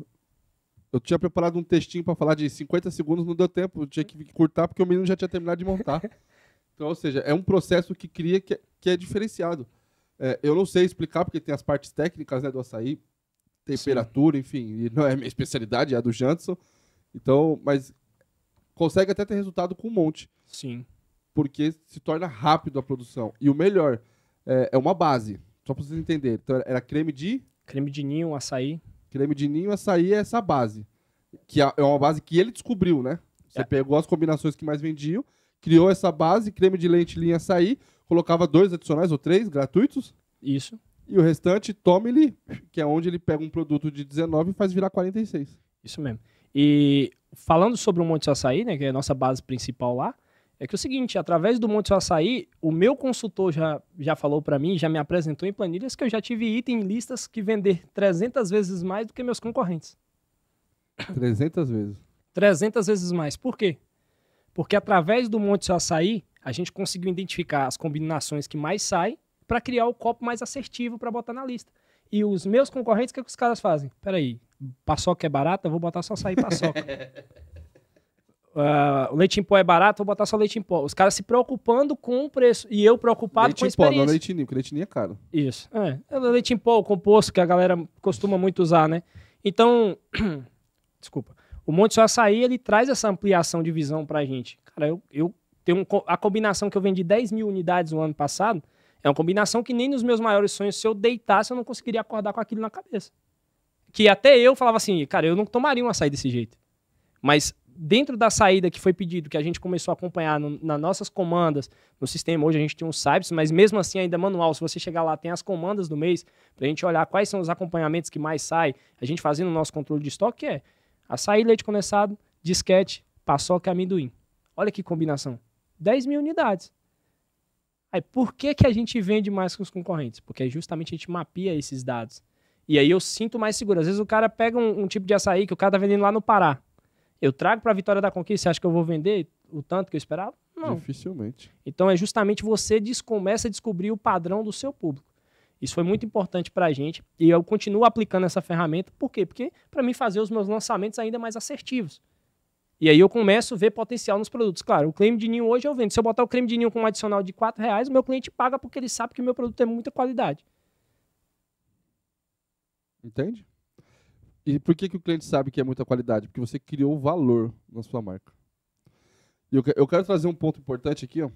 Eu tinha preparado um textinho para falar de 50 segundos, não deu tempo. Eu tinha que cortar porque o menino já tinha terminado de montar. <laughs> então, ou seja, é um processo que cria que é, que é diferenciado. É, eu não sei explicar porque tem as partes técnicas né, do açaí, temperatura, Sim. enfim, não é a minha especialidade, é a do Janssen. Então, mas consegue até ter resultado com um monte. Sim porque se torna rápido a produção. E o melhor, é, é uma base, só para vocês entenderem. Então era creme de... Creme de ninho, açaí. Creme de ninho, açaí é essa base. Que é, é uma base que ele descobriu, né? Você é. pegou as combinações que mais vendiam, criou essa base, creme de lentilha, açaí, colocava dois adicionais ou três gratuitos. Isso. E o restante, tome-lhe, que é onde ele pega um produto de 19 e faz virar 46. Isso mesmo. E falando sobre o Monte Açaí, né, que é a nossa base principal lá, é que é o seguinte, através do Monte Seu Açaí, o meu consultor já, já falou para mim, já me apresentou em planilhas que eu já tive item em listas que vender 300 vezes mais do que meus concorrentes. 300 vezes? 300 vezes mais. Por quê? Porque através do Monte Seu Açaí, a gente conseguiu identificar as combinações que mais saem para criar o copo mais assertivo para botar na lista. E os meus concorrentes, o que, é que os caras fazem? Peraí, paçoca é barata, vou botar só açaí paçoca. <laughs> Uh, o leite em pó é barato, vou botar só leite em pó. Os caras se preocupando com o preço e eu preocupado leite com a experiência. Leite em pó, não leite ninho, porque leite ninho é caro. Isso. É, é leite em pó, o composto que a galera costuma muito usar, né? Então, <clears throat> desculpa. O Monte Só Açaí, ele traz essa ampliação de visão pra gente. Cara, eu, eu tenho um, a combinação que eu vendi 10 mil unidades no ano passado, é uma combinação que nem nos meus maiores sonhos, se eu deitasse, eu não conseguiria acordar com aquilo na cabeça. Que até eu falava assim, cara, eu não tomaria um açaí desse jeito. Mas dentro da saída que foi pedido, que a gente começou a acompanhar no, nas nossas comandas no sistema, hoje a gente tem um Sipes mas mesmo assim ainda manual, se você chegar lá, tem as comandas do mês, para a gente olhar quais são os acompanhamentos que mais sai, a gente fazendo o nosso controle de estoque, é açaí, leite condensado, disquete, paçoca e amendoim. Olha que combinação. 10 mil unidades. Aí, por que, que a gente vende mais que os concorrentes? Porque é justamente a gente mapeia esses dados. E aí eu sinto mais seguro. Às vezes o cara pega um, um tipo de açaí que o cara tá vendendo lá no Pará. Eu trago para a vitória da conquista, você acha que eu vou vender o tanto que eu esperava? Não. Dificilmente. Então é justamente você começa a descobrir o padrão do seu público. Isso foi muito importante para a gente e eu continuo aplicando essa ferramenta. Por quê? Porque para mim fazer os meus lançamentos ainda mais assertivos. E aí eu começo a ver potencial nos produtos. Claro, o creme de ninho hoje eu vendo. Se eu botar o creme de ninho com um adicional de quatro reais, o meu cliente paga porque ele sabe que o meu produto tem é muita qualidade. Entende? E por que, que o cliente sabe que é muita qualidade? Porque você criou valor na sua marca. E eu, eu quero trazer um ponto importante aqui, ó,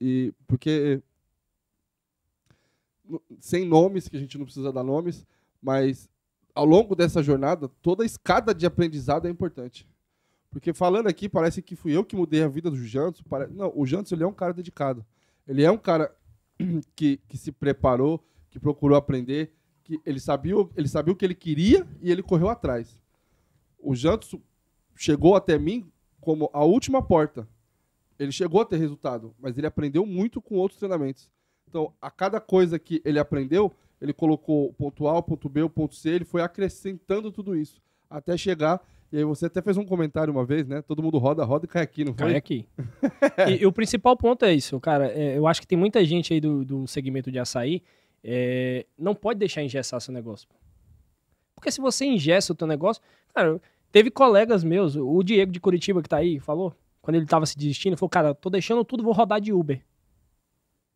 e porque sem nomes, que a gente não precisa dar nomes, mas ao longo dessa jornada, toda a escada de aprendizado é importante. Porque falando aqui, parece que fui eu que mudei a vida do Jantos. Não, o Jantos ele é um cara dedicado. Ele é um cara <clears throat> que, que se preparou, que procurou aprender, que ele sabia, ele sabia o que ele queria e ele correu atrás. O Jantos chegou até mim como a última porta. Ele chegou a ter resultado, mas ele aprendeu muito com outros treinamentos. Então, a cada coisa que ele aprendeu, ele colocou o ponto A, o ponto B, o ponto C, ele foi acrescentando tudo isso até chegar. E aí você até fez um comentário uma vez, né? Todo mundo roda, roda e cai aqui, não foi? Cai aqui. <laughs> e, e, o principal ponto é isso, cara. É, eu acho que tem muita gente aí do, do segmento de açaí é, não pode deixar engessar seu negócio. Porque se você engessa o teu negócio... Cara, teve colegas meus, o Diego de Curitiba que tá aí, falou, quando ele tava se desistindo, falou, cara, tô deixando tudo, vou rodar de Uber.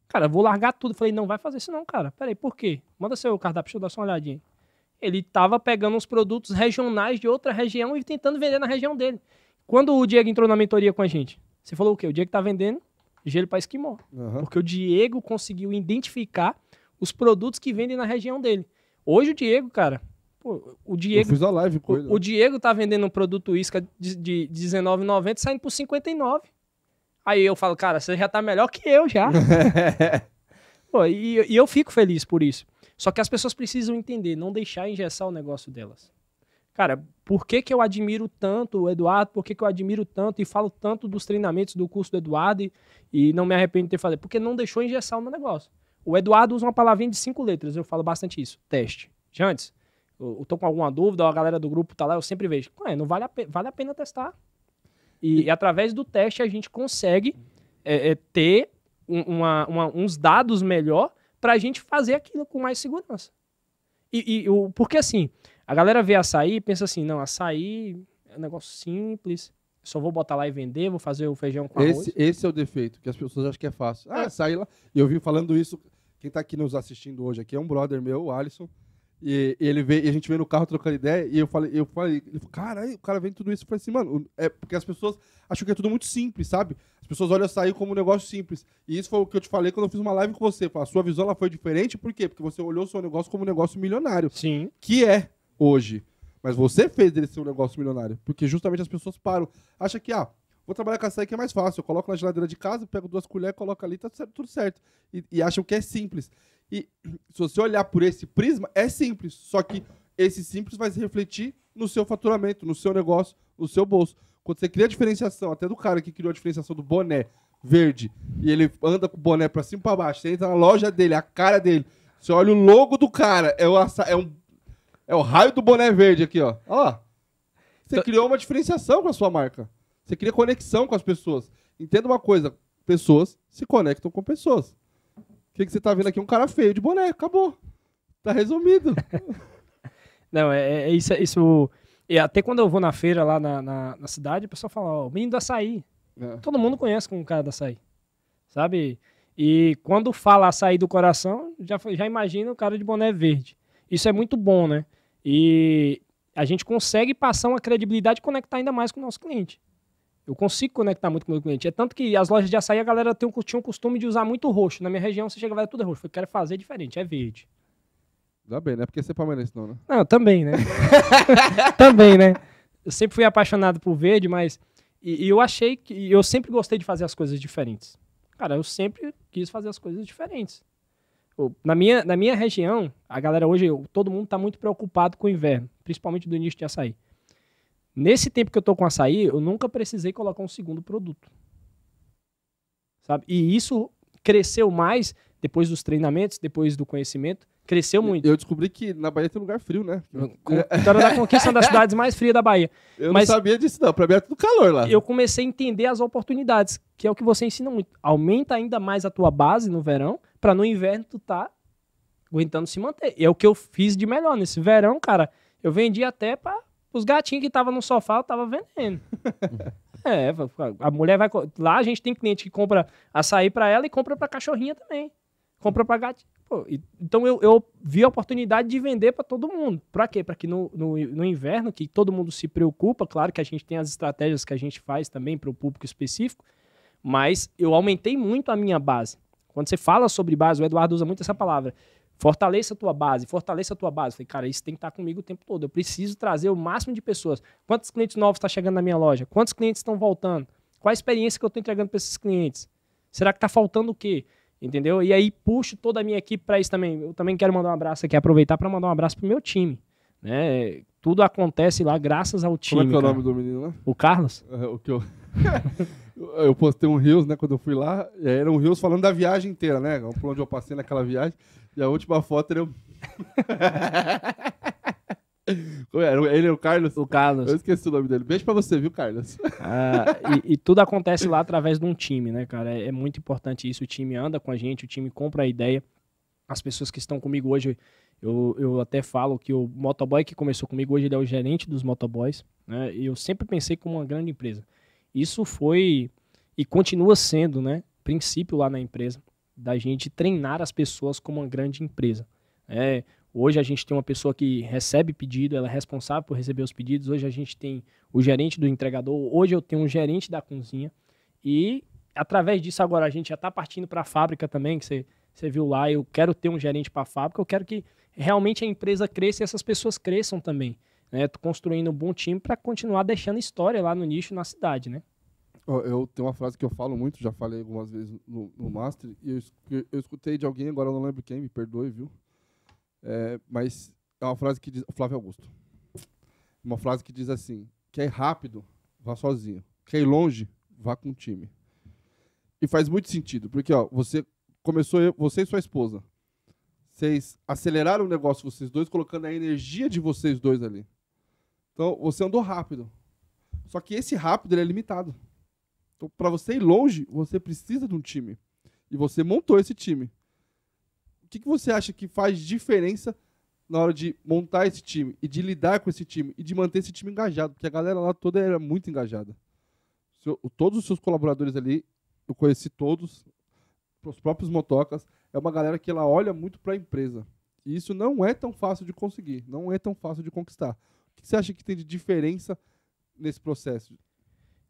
Cara, vou largar tudo. Falei, não vai fazer isso não, cara. Peraí, por quê? Manda seu cardápio, deixa eu dar só uma olhadinha. Ele tava pegando uns produtos regionais de outra região e tentando vender na região dele. Quando o Diego entrou na mentoria com a gente, você falou o quê? O Diego tá vendendo gelo para esquimó. Uhum. Porque o Diego conseguiu identificar os produtos que vendem na região dele. Hoje o Diego, cara, o Diego. Eu fiz a live com o, o, né? Diego tá vendendo um produto isca de, de 19,90 saindo por 59. Aí eu falo, cara, você já tá melhor que eu já. <laughs> pô, e, e eu fico feliz por isso. Só que as pessoas precisam entender, não deixar engessar o negócio delas. Cara, por que, que eu admiro tanto o Eduardo? Por que, que eu admiro tanto e falo tanto dos treinamentos do curso do Eduardo e, e não me arrependo de ter falado? Porque não deixou engessar o meu negócio. O Eduardo usa uma palavrinha de cinco letras, eu falo bastante isso. Teste. Jantes, eu, eu tô com alguma dúvida, a galera do grupo tá lá, eu sempre vejo. Ué, não vale a, pe vale a pena testar. E, e, através do teste a gente consegue é, é, ter uma, uma, uns dados melhor para a gente fazer aquilo com mais segurança. E, e o, porque assim, a galera vê açaí e pensa assim, não, açaí é um negócio simples, só vou botar lá e vender, vou fazer o feijão com esse, arroz. Esse é o defeito, que as pessoas acham que é fácil. Ah, é. sai lá. E eu vi falando isso, quem está aqui nos assistindo hoje aqui é um brother meu, o Alisson. E, e ele veio, e a gente veio no carro trocando ideia, e eu falei, eu falei, ele falou, cara, o cara vem tudo isso. Eu falei assim, mano, é porque as pessoas acham que é tudo muito simples, sabe? As pessoas olham sair como um negócio simples. E isso foi o que eu te falei quando eu fiz uma live com você. A sua visão ela foi diferente, por quê? Porque você olhou o seu negócio como um negócio milionário. Sim. Que é hoje. Mas você fez dele ser um negócio milionário. Porque justamente as pessoas param. Acha que, ah, vou trabalhar com açaí que é mais fácil. Eu coloco na geladeira de casa, pego duas colheres, coloco ali, tá tudo certo. E, e acham que é simples. E se você olhar por esse prisma, é simples. Só que esse simples vai se refletir no seu faturamento, no seu negócio, no seu bolso. Quando você cria a diferenciação, até do cara que criou a diferenciação do boné verde, e ele anda com o boné pra cima e pra baixo, você entra na loja dele, a cara dele, você olha o logo do cara, é, o, é um é o raio do boné verde aqui, ó. Ó. Você tá. criou uma diferenciação com a sua marca. Você cria conexão com as pessoas. Entenda uma coisa: pessoas se conectam com pessoas. O que, que você tá vendo aqui? Um cara feio de boné. Acabou. Tá resumido. <laughs> Não, é, é, é isso. É isso e até quando eu vou na feira lá na, na, na cidade, o pessoal fala, ó, o menino do açaí. É. Todo mundo conhece com um cara do açaí. Sabe? E quando fala açaí do coração, já, já imagina o cara de boné verde. Isso é muito bom, né? E a gente consegue passar uma credibilidade e conectar ainda mais com o nosso cliente. Eu consigo conectar muito com o meu cliente. É tanto que as lojas de açaí, a galera tem um, tinha um costume de usar muito roxo. Na minha região, você chega lá, é tudo é roxo. Eu quero fazer diferente, é verde. Dá bem, né? Porque você é palmeirense, não, né? Não, também, né? <laughs> também, né? Eu sempre fui apaixonado por verde, mas... E, e eu achei que... Eu sempre gostei de fazer as coisas diferentes. Cara, eu sempre quis fazer as coisas diferentes. Na minha, na minha região, a galera hoje, eu, todo mundo está muito preocupado com o inverno, principalmente do início de açaí. Nesse tempo que eu estou com açaí, eu nunca precisei colocar um segundo produto. Sabe? E isso cresceu mais depois dos treinamentos, depois do conhecimento. Cresceu muito. Eu descobri que na Bahia tem lugar frio, né? Vitória então, da Conquista é uma das <laughs> cidades mais frias da Bahia. Eu Mas não sabia disso, não. Pra mim é tudo calor lá. Eu comecei a entender as oportunidades, que é o que você ensina muito. Aumenta ainda mais a tua base no verão para no inverno tu tá aguentando se manter. E é o que eu fiz de melhor nesse verão, cara. Eu vendi até para os gatinhos que tava no sofá, eu tava vendendo. <laughs> é, a mulher vai lá, a gente tem cliente que compra açaí para ela e compra para cachorrinha também. Compra para gatinho. então eu, eu, vi a oportunidade de vender para todo mundo. Para quê? Para que no, no, no, inverno, que todo mundo se preocupa, claro que a gente tem as estratégias que a gente faz também para o público específico, mas eu aumentei muito a minha base. Quando você fala sobre base, o Eduardo usa muito essa palavra. Fortaleça a tua base, fortaleça a tua base. Eu falei, cara, isso tem que estar tá comigo o tempo todo. Eu preciso trazer o máximo de pessoas. Quantos clientes novos está chegando na minha loja? Quantos clientes estão voltando? Qual a experiência que eu estou entregando para esses clientes? Será que está faltando o quê? Entendeu? E aí puxo toda a minha equipe para isso também. Eu também quero mandar um abraço aqui, aproveitar para mandar um abraço pro meu time. Né? Tudo acontece lá graças ao time. Como é que é o nome do menino lá? Né? O Carlos? É, o que eu... <laughs> eu postei um Rios, né, quando eu fui lá, e aí era um Rios falando da viagem inteira, né? Por onde eu passei naquela viagem. E a última foto era eu. <laughs> É? Ele é o Carlos? O Carlos. Eu esqueci o nome dele. Beijo pra você, viu, Carlos? Ah, e, e, tudo acontece lá através de um time, né, cara? É, é, muito importante isso. O time anda com a gente, o time compra a ideia. As pessoas que estão comigo hoje, eu, eu até falo que o motoboy que começou comigo hoje ele é o gerente dos motoboys, né? E eu sempre pensei como uma grande empresa. Isso foi e continua sendo, né, princípio lá na empresa da gente treinar as pessoas como uma grande empresa. É, hoje a gente tem uma pessoa que recebe pedido, ela é responsável por receber os pedidos. Hoje a gente tem o gerente do entregador. Hoje eu tenho um gerente da cozinha e através disso agora a gente já está partindo para a fábrica também, que você, você viu lá, eu quero ter um gerente para a fábrica, eu quero que realmente a empresa cresça e essas pessoas cresçam também né? Construindo um bom time para continuar deixando história lá no nicho, na cidade, né? Eu tenho uma frase que eu falo muito, já falei algumas vezes no, no Master, e eu, eu escutei de alguém, agora eu não lembro quem, me perdoe, viu? É, mas é uma frase que diz. Flávio Augusto. Uma frase que diz assim: quer ir rápido, vá sozinho. Quer ir longe, vá com o time. E faz muito sentido, porque ó, você começou, você e sua esposa. Vocês aceleraram o negócio, vocês dois, colocando a energia de vocês dois ali. Então, você andou rápido. Só que esse rápido é limitado. Então, para você ir longe, você precisa de um time. E você montou esse time. O que, que você acha que faz diferença na hora de montar esse time e de lidar com esse time e de manter esse time engajado? Porque a galera lá toda era muito engajada. Todos os seus colaboradores ali, eu conheci todos, os próprios motocas, é uma galera que ela olha muito para a empresa. E isso não é tão fácil de conseguir, não é tão fácil de conquistar que você acha que tem de diferença nesse processo?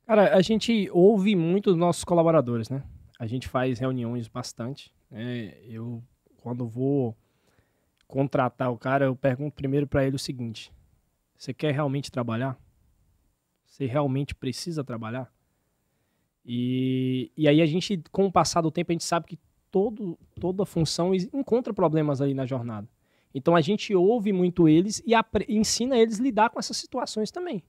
Cara, a gente ouve muito os nossos colaboradores, né? A gente faz reuniões bastante. Né? Eu, quando vou contratar o cara, eu pergunto primeiro para ele o seguinte: você quer realmente trabalhar? Você realmente precisa trabalhar? E, e aí a gente, com o passar do tempo, a gente sabe que todo, toda função encontra problemas ali na jornada. Então a gente ouve muito eles e ensina eles a lidar com essas situações também,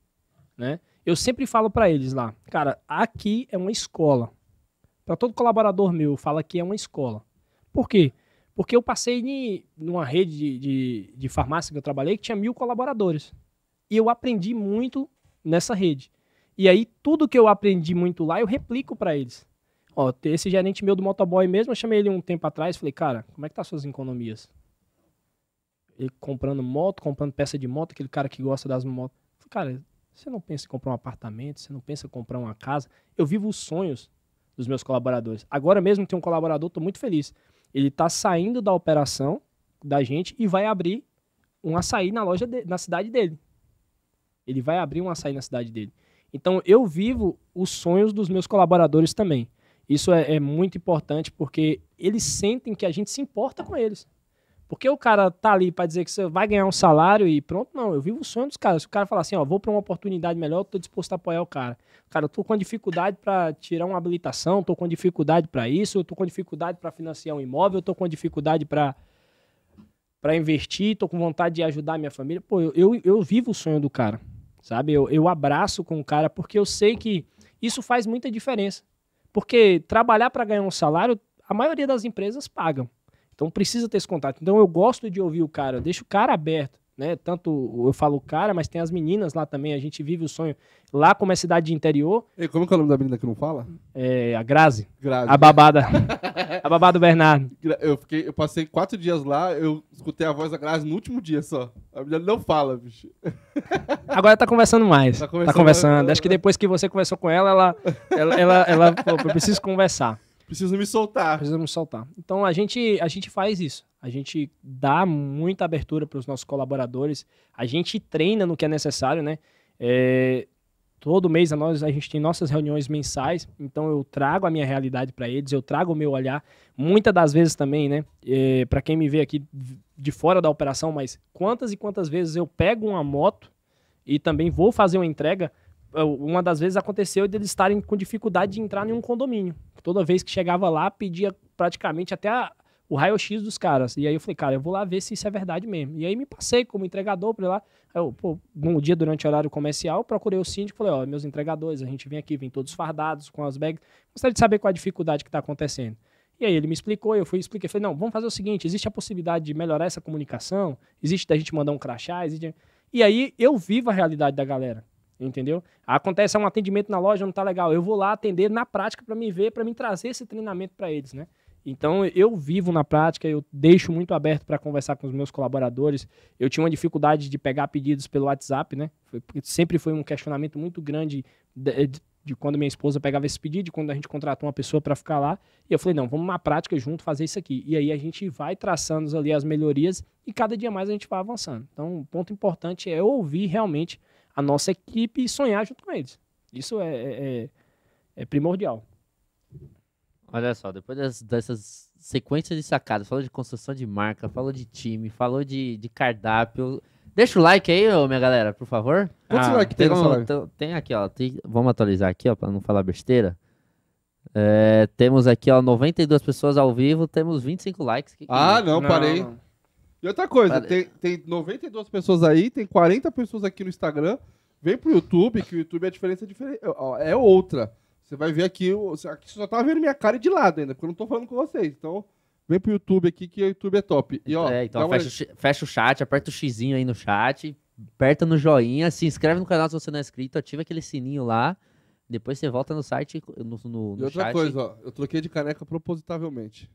né? Eu sempre falo para eles lá, cara, aqui é uma escola. Para todo colaborador meu, fala que é uma escola. Por quê? Porque eu passei em, numa rede de, de, de farmácia que eu trabalhei que tinha mil colaboradores. E eu aprendi muito nessa rede. E aí, tudo que eu aprendi muito lá, eu replico para eles. Ó, esse gerente meu do motoboy mesmo, eu chamei ele um tempo atrás, falei, cara, como é que tá suas economias? ele comprando moto, comprando peça de moto, aquele cara que gosta das motos. Cara, você não pensa em comprar um apartamento, você não pensa em comprar uma casa. Eu vivo os sonhos dos meus colaboradores. Agora mesmo tem um colaborador, estou muito feliz. Ele está saindo da operação da gente e vai abrir um açaí na loja de, na cidade dele. Ele vai abrir um açaí na cidade dele. Então eu vivo os sonhos dos meus colaboradores também. Isso é, é muito importante porque eles sentem que a gente se importa com eles. Porque o cara tá ali para dizer que você vai ganhar um salário e pronto, não. Eu vivo o sonho dos caras. Se o cara falar assim, ó, vou para uma oportunidade melhor, eu tô disposto a apoiar o cara. Cara, eu tô com dificuldade para tirar uma habilitação, tô com dificuldade para isso, eu tô com dificuldade para financiar um imóvel, eu tô com dificuldade para para investir, tô com vontade de ajudar a minha família. Pô, eu, eu, eu vivo o sonho do cara, sabe? Eu, eu abraço com o cara porque eu sei que isso faz muita diferença. Porque trabalhar para ganhar um salário, a maioria das empresas pagam. Então precisa ter esse contato. Então eu gosto de ouvir o cara, eu deixo o cara aberto. Né? Tanto eu falo o cara, mas tem as meninas lá também. A gente vive o sonho lá como é cidade de interior. E como é, é o nome da menina que não fala? É a Grazi. Grazi. A babada. a babada Bernardo. <laughs> Eu, fiquei, eu passei quatro dias lá, eu escutei a voz da Grazi no último dia só. A menina não fala, bicho. <laughs> Agora tá conversando mais. Tá conversando. Tá conversando. Né? Acho que depois que você conversou com ela, ela, ela, ela, ela pô, eu preciso conversar. Precisa me soltar. Precisa me soltar. Então a gente, a gente faz isso. A gente dá muita abertura para os nossos colaboradores. A gente treina no que é necessário, né? É, todo mês a, nós, a gente tem nossas reuniões mensais, então eu trago a minha realidade para eles, eu trago o meu olhar. Muitas das vezes também, né? É, para quem me vê aqui de fora da operação, mas quantas e quantas vezes eu pego uma moto e também vou fazer uma entrega uma das vezes aconteceu eles estarem com dificuldade de entrar em um condomínio. Toda vez que chegava lá, pedia praticamente até a, o raio-x dos caras. E aí eu falei, cara, eu vou lá ver se isso é verdade mesmo. E aí me passei como entregador para lá. Aí eu, pô, dia durante o horário comercial, procurei o síndico falei, ó, meus entregadores, a gente vem aqui, vem todos fardados, com as bags. Gostaria de saber qual a dificuldade que está acontecendo. E aí ele me explicou, eu fui expliquei, falei, não, vamos fazer o seguinte, existe a possibilidade de melhorar essa comunicação, existe da gente mandar um crachá, existe... E aí eu vivo a realidade da galera entendeu? Acontece é um atendimento na loja, não tá legal, eu vou lá atender na prática para me ver, para me trazer esse treinamento para eles, né? Então eu vivo na prática, eu deixo muito aberto para conversar com os meus colaboradores. Eu tinha uma dificuldade de pegar pedidos pelo WhatsApp, né? Foi, sempre foi um questionamento muito grande de, eh, de, de, quando minha esposa pegava esse pedido, de quando a gente contratou uma pessoa para ficar lá. E eu falei, não, vamos na prática junto fazer isso aqui. E aí a gente vai traçando ali as melhorias e cada dia mais a gente vai avançando. Então, um ponto importante é ouvir realmente a nossa equipe e sonhar junto com eles. Isso é, é, é, é primordial. Olha só, depois dessas, dessas sequências de sacadas, falou de construção de marca, falou de time, falou de, de cardápio. Deixa o like aí, minha galera, por favor. Quantos ah, likes tem, tem, tem aqui, ó. Tem, vamos atualizar aqui, ó, pra não falar besteira. É, temos aqui, ó, 92 pessoas ao vivo, temos 25 likes. Que que ah, é? não, não, parei. Não. E outra coisa, tem, tem 92 pessoas aí, tem 40 pessoas aqui no Instagram. Vem pro YouTube, que o YouTube a diferença é, diferente, é, é outra. Você vai ver aqui, aqui você só tá vendo minha cara de lado ainda, porque eu não tô falando com vocês. Então, vem pro YouTube aqui, que o YouTube é top. E, ó, é, então fecha, uma... fecha o chat, aperta o xizinho aí no chat, aperta no joinha, se inscreve no canal se você não é inscrito, ativa aquele sininho lá. Depois você volta no site, no, no, no e outra chat. coisa, ó, eu troquei de caneca propositavelmente.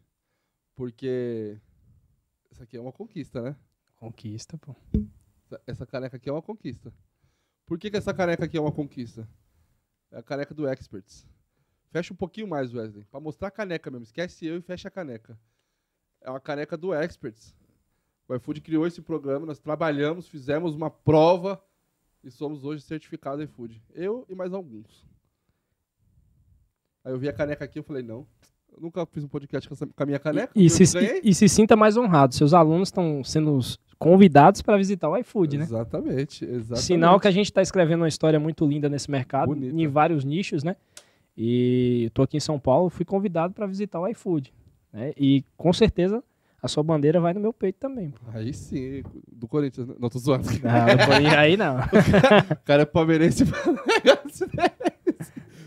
Porque essa aqui é uma conquista, né? Conquista, pô. Essa, essa caneca aqui é uma conquista. Por que, que essa caneca aqui é uma conquista? É a caneca do Experts. Fecha um pouquinho mais, Wesley. Pra mostrar a caneca mesmo. Esquece eu e fecha a caneca. É uma caneca do Experts. O iFood criou esse programa, nós trabalhamos, fizemos uma prova e somos hoje certificados iFood. Eu e mais alguns. Aí eu vi a caneca aqui e falei, não, nunca fiz um podcast com a minha caneca. E, e se, e, e se sinta mais honrado. Seus alunos estão sendo convidados para visitar o iFood, né? Exatamente. Sinal que a gente está escrevendo uma história muito linda nesse mercado, Bonita. em vários nichos, né? E estou aqui em São Paulo, fui convidado para visitar o iFood. Né? E com certeza a sua bandeira vai no meu peito também. Pô. Aí sim, do Corinthians, né? não tô zoando. Não, aí não. O <laughs> cara, o cara é palmeirense.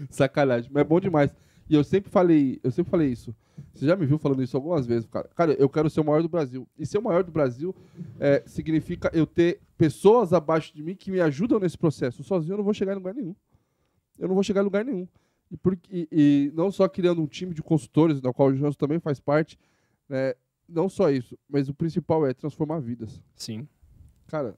Sacanagem, mas é bom demais. E eu sempre falei, eu sempre falei isso. Você já me viu falando isso algumas vezes, cara. Cara, eu quero ser o maior do Brasil. E ser o maior do Brasil é, significa eu ter pessoas abaixo de mim que me ajudam nesse processo. Sozinho eu não vou chegar em lugar nenhum. Eu não vou chegar em lugar nenhum. E, porque, e, e não só criando um time de consultores, da qual o Jonas também faz parte, né? não só isso, mas o principal é transformar vidas. Sim. Cara,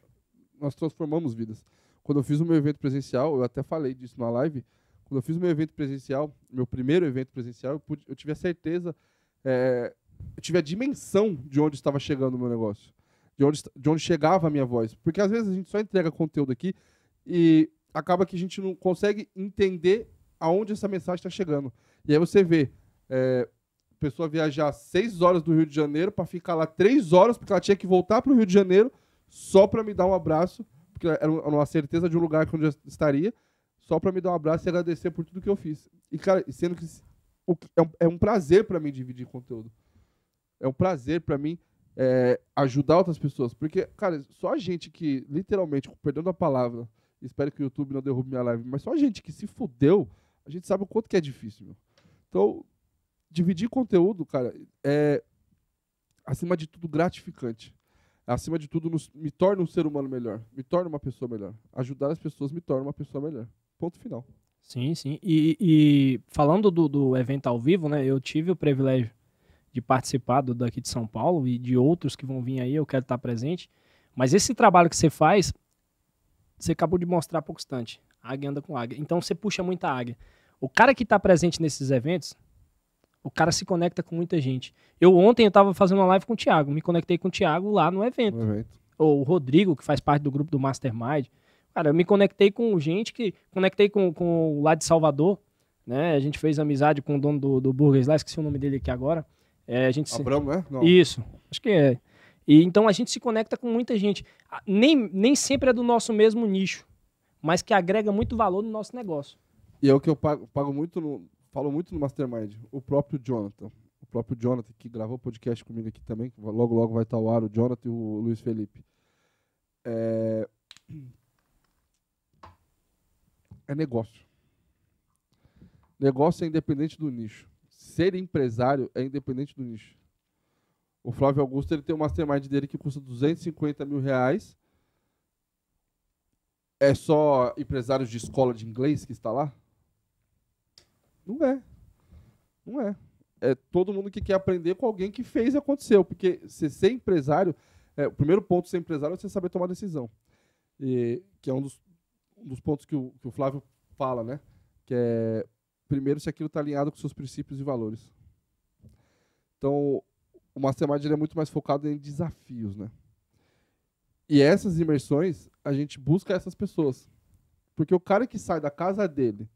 nós transformamos vidas. Quando eu fiz o meu evento presencial, eu até falei disso na live, quando eu fiz meu evento presencial, meu primeiro evento presencial, eu, pude, eu tive a certeza, é, eu tive a dimensão de onde estava chegando o meu negócio, de onde, de onde chegava a minha voz. Porque às vezes a gente só entrega conteúdo aqui e acaba que a gente não consegue entender aonde essa mensagem está chegando. E aí você vê é, pessoa viajar seis horas do Rio de Janeiro para ficar lá três horas, porque ela tinha que voltar para o Rio de Janeiro só para me dar um abraço, porque era uma certeza de um lugar que eu estaria só para me dar um abraço e agradecer por tudo que eu fiz. E, cara, sendo que é um, é prazer para mim dividir conteúdo. É um prazer para mim é, ajudar outras pessoas. Porque, cara, só a gente que, literalmente, perdendo a palavra, espero que o YouTube não derrube minha live, mas só a gente que se fudeu, a gente sabe o quanto que é difícil, meu. Então, dividir conteúdo, cara, é, acima de tudo, gratificante. Acima de tudo, nos, me torna um ser humano melhor, me torna uma pessoa melhor. Ajudar as pessoas me torna uma pessoa melhor. Ponto final. Sim, sim. E, e falando do, do, evento ao vivo, né? Eu tive o privilégio de participar do daqui de São Paulo e de outros que vão vir aí, eu quero estar presente. Mas esse trabalho que você faz, você acabou de mostrar há pouco instante. Águia anda com águia. Então você puxa muita águia. O cara que está presente nesses eventos, o cara se conecta com muita gente. Eu ontem eu estava fazendo uma live com o Thiago, me conectei com o Thiago lá no evento. No evento. Ou o Rodrigo, que faz parte do grupo do Mastermind. Cara, eu me conectei com gente que. Conectei com, com lá de Salvador, né? A gente fez amizade com o dono do, do Burgers lá, esqueci o nome dele aqui agora. É, a gente Abramo, se... é? Não. Isso, acho que é. E, então a gente se conecta com muita gente. Nem, nem sempre é do nosso mesmo nicho, mas que agrega muito valor no nosso negócio. E é o que eu pago, pago muito no, falo muito no Mastermind. O próprio Jonathan. O próprio Jonathan, que gravou podcast comigo aqui também, logo logo vai estar ao ar, o Jonathan e o Luiz Felipe. É é negócio. Negócio é independente do nicho. Ser empresário é independente do nicho. O Flávio Augusto ele tem um mastermind dele que custa 250 mil reais. É só empresários de escola de inglês que está lá? Não é. Não é. É todo mundo que quer aprender com alguém que fez e aconteceu. Porque se ser empresário, é, o primeiro ponto de ser empresário é você saber tomar decisão. E, que é um dos, um dos pontos que o, que o Flávio fala, né? Que é, primeiro, se aquilo está alinhado com seus princípios e valores. Então, o Mastermind é muito mais focado em desafios, né? E essas imersões, a gente busca essas pessoas. Porque o cara que sai da casa dele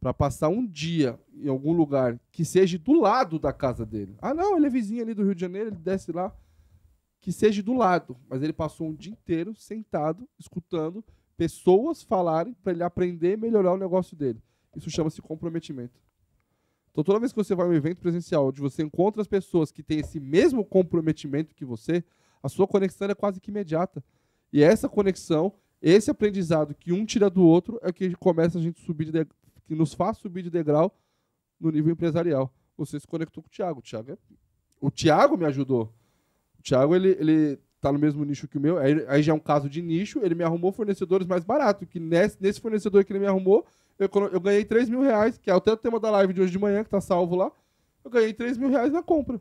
para passar um dia em algum lugar que seja do lado da casa dele. Ah, não, ele é vizinho ali do Rio de Janeiro, ele desce lá. Que seja do lado. Mas ele passou um dia inteiro sentado, escutando pessoas falarem para ele aprender e melhorar o negócio dele. Isso chama-se comprometimento. Então, toda vez que você vai a um evento presencial onde você encontra as pessoas que têm esse mesmo comprometimento que você, a sua conexão é quase que imediata. E é essa conexão, esse aprendizado que um tira do outro, é o que começa a gente subir de degrau, que nos faz subir de degrau no nível empresarial. Você se conectou com o Thiago. O Thiago, é... o Thiago me ajudou. O Thiago, ele, ele tá no mesmo nicho que o meu, aí, aí, já é um caso de nicho, ele me arrumou fornecedores mais barato, que nesse, nesse fornecedor que ele me arrumou, eu, eu ganhei 3 mil reais, que é até o tema da live de hoje de manhã, que tá salvo lá, eu ganhei 3 mil reais na compra.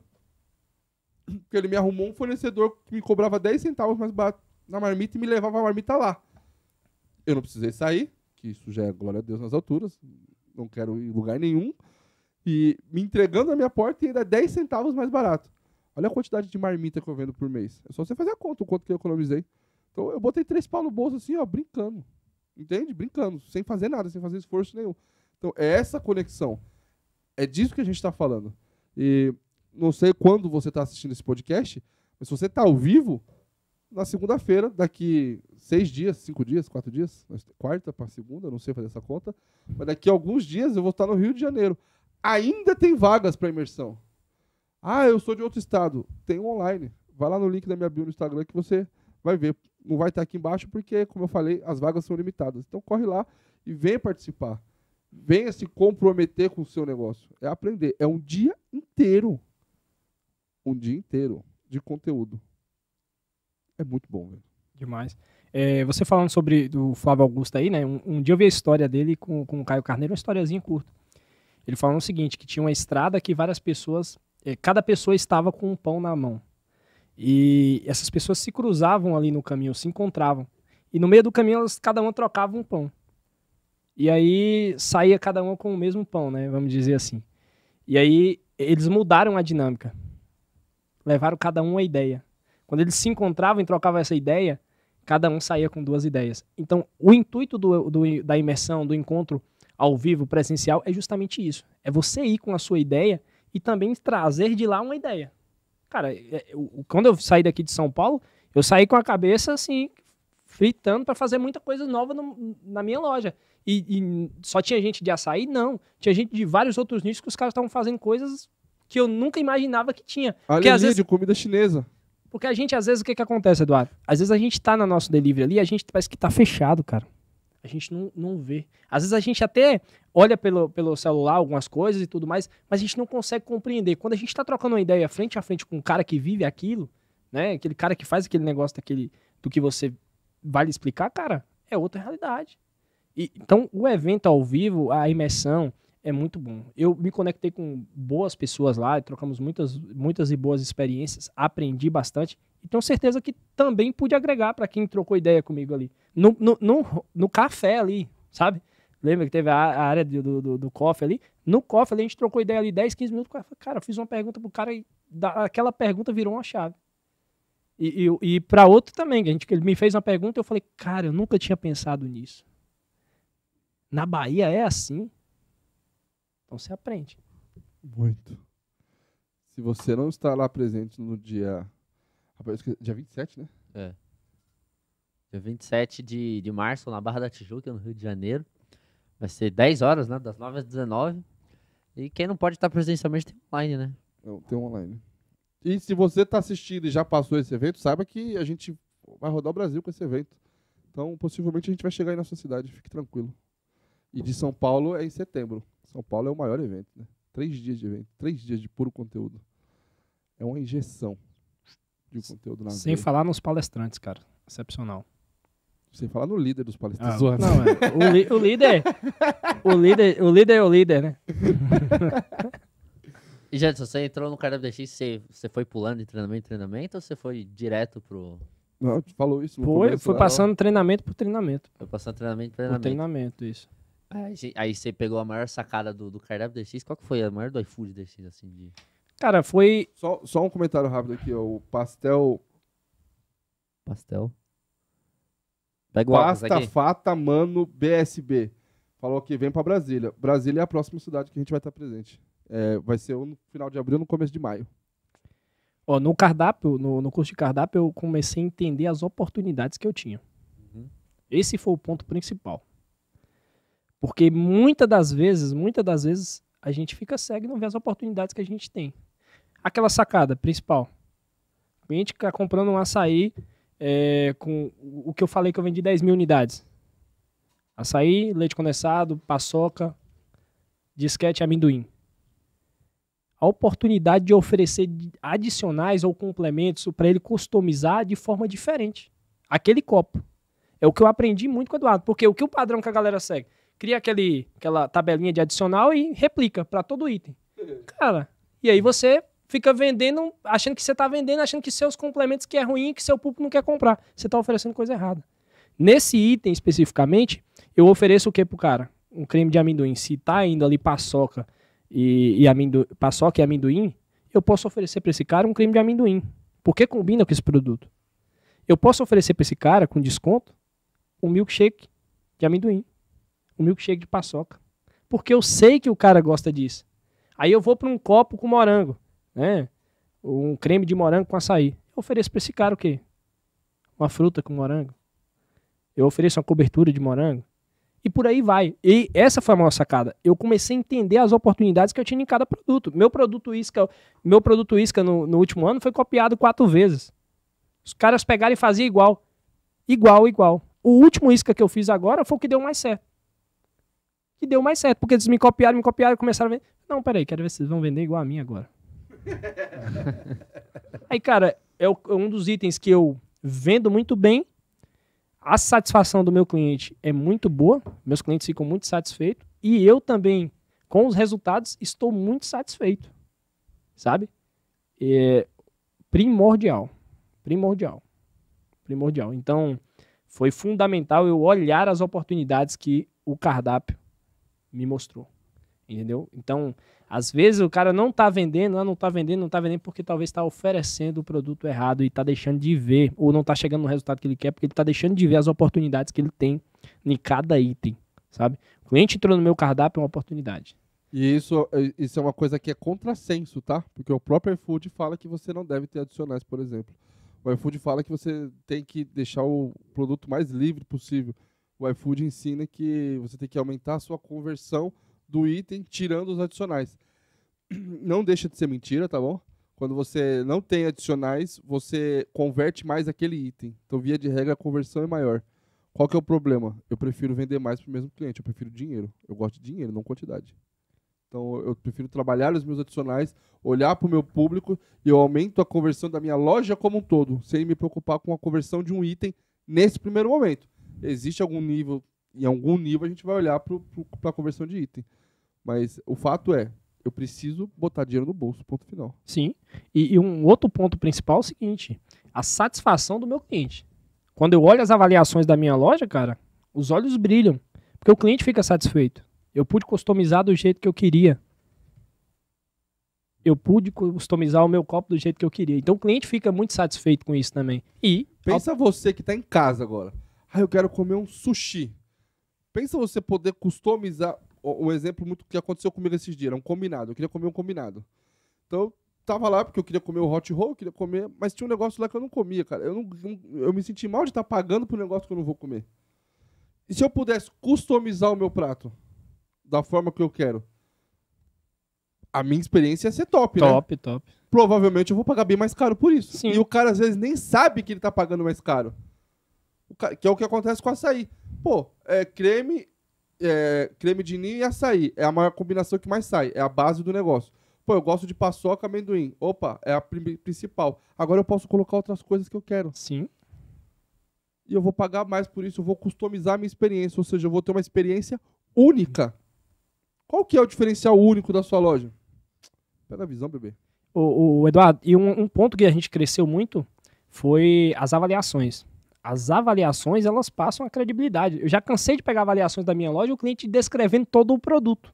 Porque ele me arrumou um fornecedor que me cobrava 10 centavos mais barato na marmita e me levava a marmita lá. Eu não precisei sair, que isso já é glória a Deus nas alturas, não quero ir em lugar nenhum, e me entregando na minha porta e ainda 10 centavos mais barato. Olha a quantidade de marmita que eu vendo por mês. É só você fazer a conta, o quanto que eu economizei. Então eu botei três pau no bolso assim, ó, brincando. Entende? Brincando, sem fazer nada, sem fazer esforço nenhum. Então é essa conexão. É disso que a gente está falando. E não sei quando você está assistindo esse podcast, mas se você está ao vivo, na segunda-feira, daqui seis dias, cinco dias, quatro dias, quarta para segunda, não sei fazer essa conta, mas daqui a alguns dias eu vou estar no Rio de Janeiro. Ainda tem vagas para imersão. Ah, eu sou de outro estado. Tem um online. Vai lá no link da minha bio no Instagram que você vai ver. Não vai estar aqui embaixo porque, como eu falei, as vagas são limitadas. Então corre lá e vem participar. Venha se comprometer com o seu negócio. É aprender. É um dia inteiro. Um dia inteiro de conteúdo. É muito bom, velho. Demais. É, você falando sobre do Flávio Augusto aí, né? Um, um, dia eu vi a história dele com, com o Caio Carneiro, uma historiazinha curta. Ele falou o seguinte, que tinha uma estrada que várias pessoas é, cada pessoa estava com um pão na mão. E essas pessoas se cruzavam ali no caminho, se encontravam. E no meio do caminho, elas, cada uma trocava um pão. E aí saía cada uma com o mesmo pão, né? Vamos dizer assim. E aí eles mudaram a dinâmica. Levaram cada um a ideia. Quando eles se encontravam e trocavam essa ideia, cada um saía com duas ideias. Então, o intuito do, do, da imersão, do encontro ao vivo, presencial, é justamente isso. É você ir com a sua ideia e também trazer de lá uma ideia. Cara, eu, é, é, quando eu saí daqui de São Paulo, eu saí com a cabeça assim, fritando para fazer muita coisa nova no, na minha loja. E, e, só tinha gente de açaí? Não. Tinha gente de vários outros nichos que os caras estavam fazendo coisas que eu nunca imaginava que tinha. Olha porque, às vezes, de comida chinesa. Porque a gente, às vezes, o que, que acontece, Eduardo? Às vezes a gente tá no nosso delivery ali, e a gente parece que tá fechado, cara. A gente não, não vê. Às vezes a gente até olha pelo, pelo celular algumas coisas e tudo mais, mas a gente não consegue compreender. Quando a gente está trocando uma ideia frente a frente com um cara que vive aquilo, né? Aquele cara que faz aquele negócio daquele, do que você vai lhe explicar, cara, é outra realidade. E, então, o evento ao vivo, a imersão, é muito bom. Eu me conectei com boas pessoas lá, trocamos muitas, muitas e boas experiências, aprendi bastante então certeza que também pude agregar para quem trocou ideia comigo ali. No, no, no, no, café ali, sabe? Lembra que teve a, a área do, do, do ali? No cofre ali, a gente trocou ideia ali 10, 15 minutos. Cara, eu fiz uma pergunta pro cara e aquela pergunta virou uma chave. E, e, e para outro também, a gente, ele me fez uma pergunta eu falei, cara, eu nunca tinha pensado nisso. Na Bahia é assim? Então você aprende. Muito. Se você não está lá presente no dia dia 27, né? É. Dia 27 de, de março, na Barra da Tijuca, no Rio de Janeiro. Vai ser 10 horas, né? Das 9 às 19. E quem não pode estar presencialmente tem online, né? Não, tem online. E se você está assistindo e já passou esse evento, saiba que a gente vai rodar o Brasil com esse evento. Então, possivelmente a gente vai chegar aí na sua cidade, fique tranquilo. E de São Paulo é em setembro. São Paulo é o maior evento, né? Três dias de evento, três dias de puro conteúdo. É uma injeção de um conteúdo na Sem veia. falar nos palestrantes, cara. Excepcional. Sem falar no líder dos palestrantes. Ah, não, é. o, li, o, líder, o líder. O líder é o líder, né? E, Jadson, você entrou no cara BDX, você, você foi pulando de treinamento em treinamento ou você foi direto pro. Não, falou isso. Foi, foi passando treinamento por treinamento. Foi passando treinamento por treinamento. Por treinamento, isso. Aí, aí você pegou a maior sacada do, do cardápio DX. Qual que foi a maior do iFood DX, assim, de... Cara, foi. Só, só um comentário rápido aqui, ó. O pastel. Pastel. Pega o Pasta Fata Mano BSB. Falou que vem para Brasília. Brasília é a próxima cidade que a gente vai estar presente. É, vai ser no final de abril, no começo de maio. Ó, no cardápio, no, no curso de cardápio, eu comecei a entender as oportunidades que eu tinha. Uhum. Esse foi o ponto principal. Porque muitas das vezes, muitas das vezes, a gente fica cego e não vê as oportunidades que a gente tem aquela sacada principal. O cliente está comprando um açaí é, com o que eu falei que eu vendi 10 mil unidades. Açaí, leite condensado, paçoca, disquete e amendoim. A oportunidade de oferecer adicionais ou complementos para ele customizar de forma diferente. Aquele copo. É o que eu aprendi muito com o Eduardo. Porque o que o padrão que a galera segue? Cria aquele, aquela tabelinha de adicional e replica para todo item. <laughs> Cara, e aí você fica vendendo, achando que você está vendendo, achando que seus complementos que é ruim, que seu público não quer comprar. Você está oferecendo coisa errada. Nesse item especificamente, eu ofereço o que pro cara? Um creme de amendoim. Se está indo ali paçoca e, e amendoim, paçoca e amendoim, eu posso oferecer para esse cara um creme de amendoim. Porque combina com esse produto. Eu posso oferecer para esse cara, com desconto, um milkshake de amendoim. Um milkshake de paçoca. Porque eu sei que o cara gosta disso. Aí eu vou para um copo com morango né? Um creme de morango com açaí. Eu ofereço para esse cara o quê? Uma fruta com morango. Eu ofereço uma cobertura de morango. E por aí vai. E essa foi a maior sacada. Eu comecei a entender as oportunidades que eu tinha em cada produto. Meu produto isca, meu produto isca no, no último ano foi copiado quatro vezes. Os caras pegaram e faziam igual. Igual, igual. O último isca que eu fiz agora foi o que deu mais certo. Que deu mais certo, porque eles me copiaram, me copiaram, começaram a vender. Não, peraí, quero ver se vocês vão vender igual a mim agora. Aí, cara, é, é um dos itens que eu vendo muito bem. A satisfação do meu cliente é muito boa. Meus clientes ficam muito satisfeitos. E eu também, com os resultados, estou muito satisfeito. Sabe? É primordial. Primordial. Primordial. Então, foi fundamental eu olhar as oportunidades que o cardápio me mostrou. Entendeu? Então, às vezes o cara não tá vendendo, ah, não tá vendendo, não tá vendendo porque talvez está oferecendo o produto errado e tá deixando de ver, ou não tá chegando no resultado que ele quer, porque ele tá deixando de ver as oportunidades que ele tem em cada item, sabe? O cliente entrou no meu cardápio é uma oportunidade. E isso, é, isso é uma coisa que é contrassenso, tá? Porque o próprio iFood fala que você não deve ter adicionais, por exemplo. O iFood fala que você tem que deixar o produto mais livre possível. O iFood ensina que você tem que aumentar a sua conversão do item, tirando os adicionais. <clears throat> Não deixa de ser mentira, tá bom? Quando você não tem adicionais, você converte mais aquele item. Então, via de regra, a conversão é maior. Qual que é o problema? Eu prefiro vender mais para o mesmo cliente, eu prefiro dinheiro. Eu gosto de dinheiro, não quantidade. Então eu prefiro trabalhar os meus adicionais, olhar para o meu público e eu aumento a conversão da minha loja como um todo, sem me preocupar com a conversão de um item nesse primeiro momento. Existe algum nível, em algum nível a gente vai olhar para a conversão de item. Mas o fato é, eu preciso botar dinheiro no bolso, ponto final. Sim. E, e, um outro ponto principal é o seguinte: a satisfação do meu cliente. Quando eu olho as avaliações da minha loja, cara, os olhos brilham. Porque o cliente fica satisfeito. Eu pude customizar do jeito que eu queria. Eu pude customizar o meu copo do jeito que eu queria. Então o cliente fica muito satisfeito com isso também. E. Pensa ao... você que está em casa agora. Ah, eu quero comer um sushi. Pensa você poder customizar um exemplo muito que aconteceu comigo esses dias, era um combinado. Eu queria comer um combinado. Então, tava lá porque eu queria comer o hot roll, queria comer, mas tinha um negócio lá que eu não comia, cara. Eu, não, eu me senti mal de estar tá pagando por um negócio que eu não vou comer. E se eu pudesse customizar o meu prato da forma que eu quero? A minha experiência ia ser top, top né? Top, top. Provavelmente eu vou pagar bem mais caro por isso. Sim. E o cara às vezes nem sabe que ele tá pagando mais caro. Cara, que é o que acontece com açaí. Pô, é creme, é, creme de ninho e açaí. É a maior combinação que mais sai. É a base do negócio. Pô, eu gosto de paçoca, amendoim. Opa, é a principal. Agora eu posso colocar outras coisas que eu quero. Sim. E eu vou pagar mais por isso, eu vou customizar a minha experiência. Ou seja, eu vou ter uma experiência única. Qual que é o diferencial único da sua loja? Pega a visão, bebê. O, o Eduardo, e um, um ponto que a gente cresceu muito foi as avaliações as avaliações elas passam a credibilidade. Eu já cansei de pegar avaliações da minha loja o cliente descrevendo todo o produto.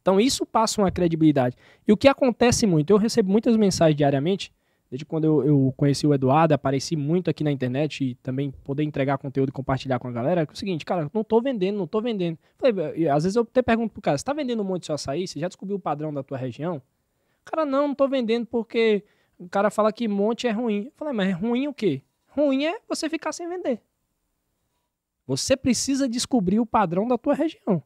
Então isso passa uma credibilidade. E o que acontece muito, eu recebo muitas mensagens diariamente, desde quando eu, eu conheci o Eduardo, apareci muito aqui na internet e também poder entregar conteúdo e compartilhar com a galera, que é o seguinte, cara, não estou vendendo, não estou vendendo. Falei, às vezes eu até pergunto o cara, você está vendendo um monte de seu açaí? Você já descobriu o padrão da tua região? Cara, não, não estou vendendo porque o cara fala que monte é ruim. Eu falei, mas é ruim o quê? Ruim é você ficar sem vender. Você precisa descobrir o padrão da tua região.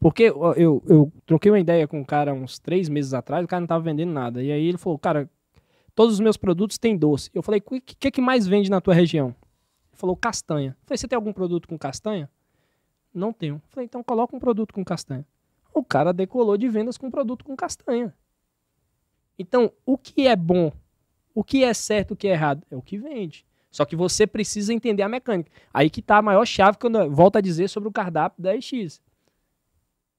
Porque eu, eu troquei uma ideia com um cara uns três meses atrás, o cara não estava vendendo nada. E aí ele falou, cara, todos os meus produtos têm doce. Eu falei, o que, que mais vende na tua região? Ele falou, castanha. Eu falei, você tem algum produto com castanha? Não tenho. Eu falei, então coloca um produto com castanha. O cara decolou de vendas com um produto com castanha. Então, o que é bom, o que é certo, o que é errado, é o que vende. Só que você precisa entender a mecânica. Aí que tá a maior chave que eu volto a dizer sobre o cardápio da EX.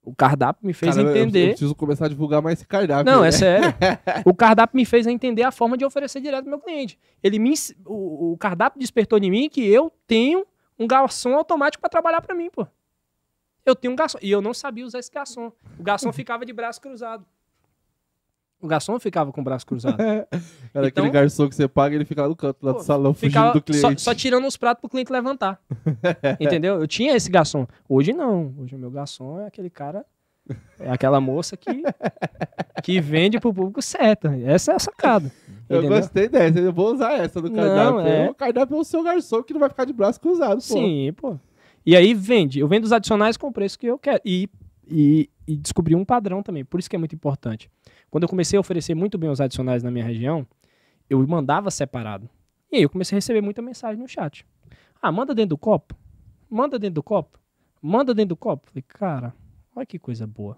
O cardápio me fez Cara, entender. Eu, eu preciso começar a divulgar mais esse cardápio. Não, né? é sério. <laughs> o cardápio me fez entender a forma de oferecer direto pro meu cliente. Ele me, o, o cardápio despertou em mim que eu tenho um garçom automático para trabalhar para mim, pô. Eu tenho um garçom. E eu não sabia usar esse garçom. O garçom ficava de braço cruzado. O garçom ficava com o braço cruzado. <laughs> Era então, aquele garçom que você paga, ele ficava no canto lá do salão ficava, fugindo do cliente. Só, só tirando os pratos pro cliente levantar. <laughs> entendeu? Eu tinha esse garçom. Hoje não. Hoje o meu garçom é aquele cara é aquela moça que, que vende pro público certo. Essa é a sacada. Eu entendeu? gostei dessa, eu vou usar essa do cardápio. Não, é... O cardápio é o seu garçom que não vai ficar de braço cruzado, pô. Sim, pô. E aí vende. Eu vendo os adicionais com o preço que eu quero. E e, e descobri um padrão também, por isso que é muito importante. Quando eu comecei a oferecer muito bem os adicionais na minha região, eu mandava separado. E aí eu comecei a receber muita mensagem no chat. Ah, manda dentro do copo? Manda dentro do copo? Manda dentro do copo? Falei, cara, olha que coisa boa.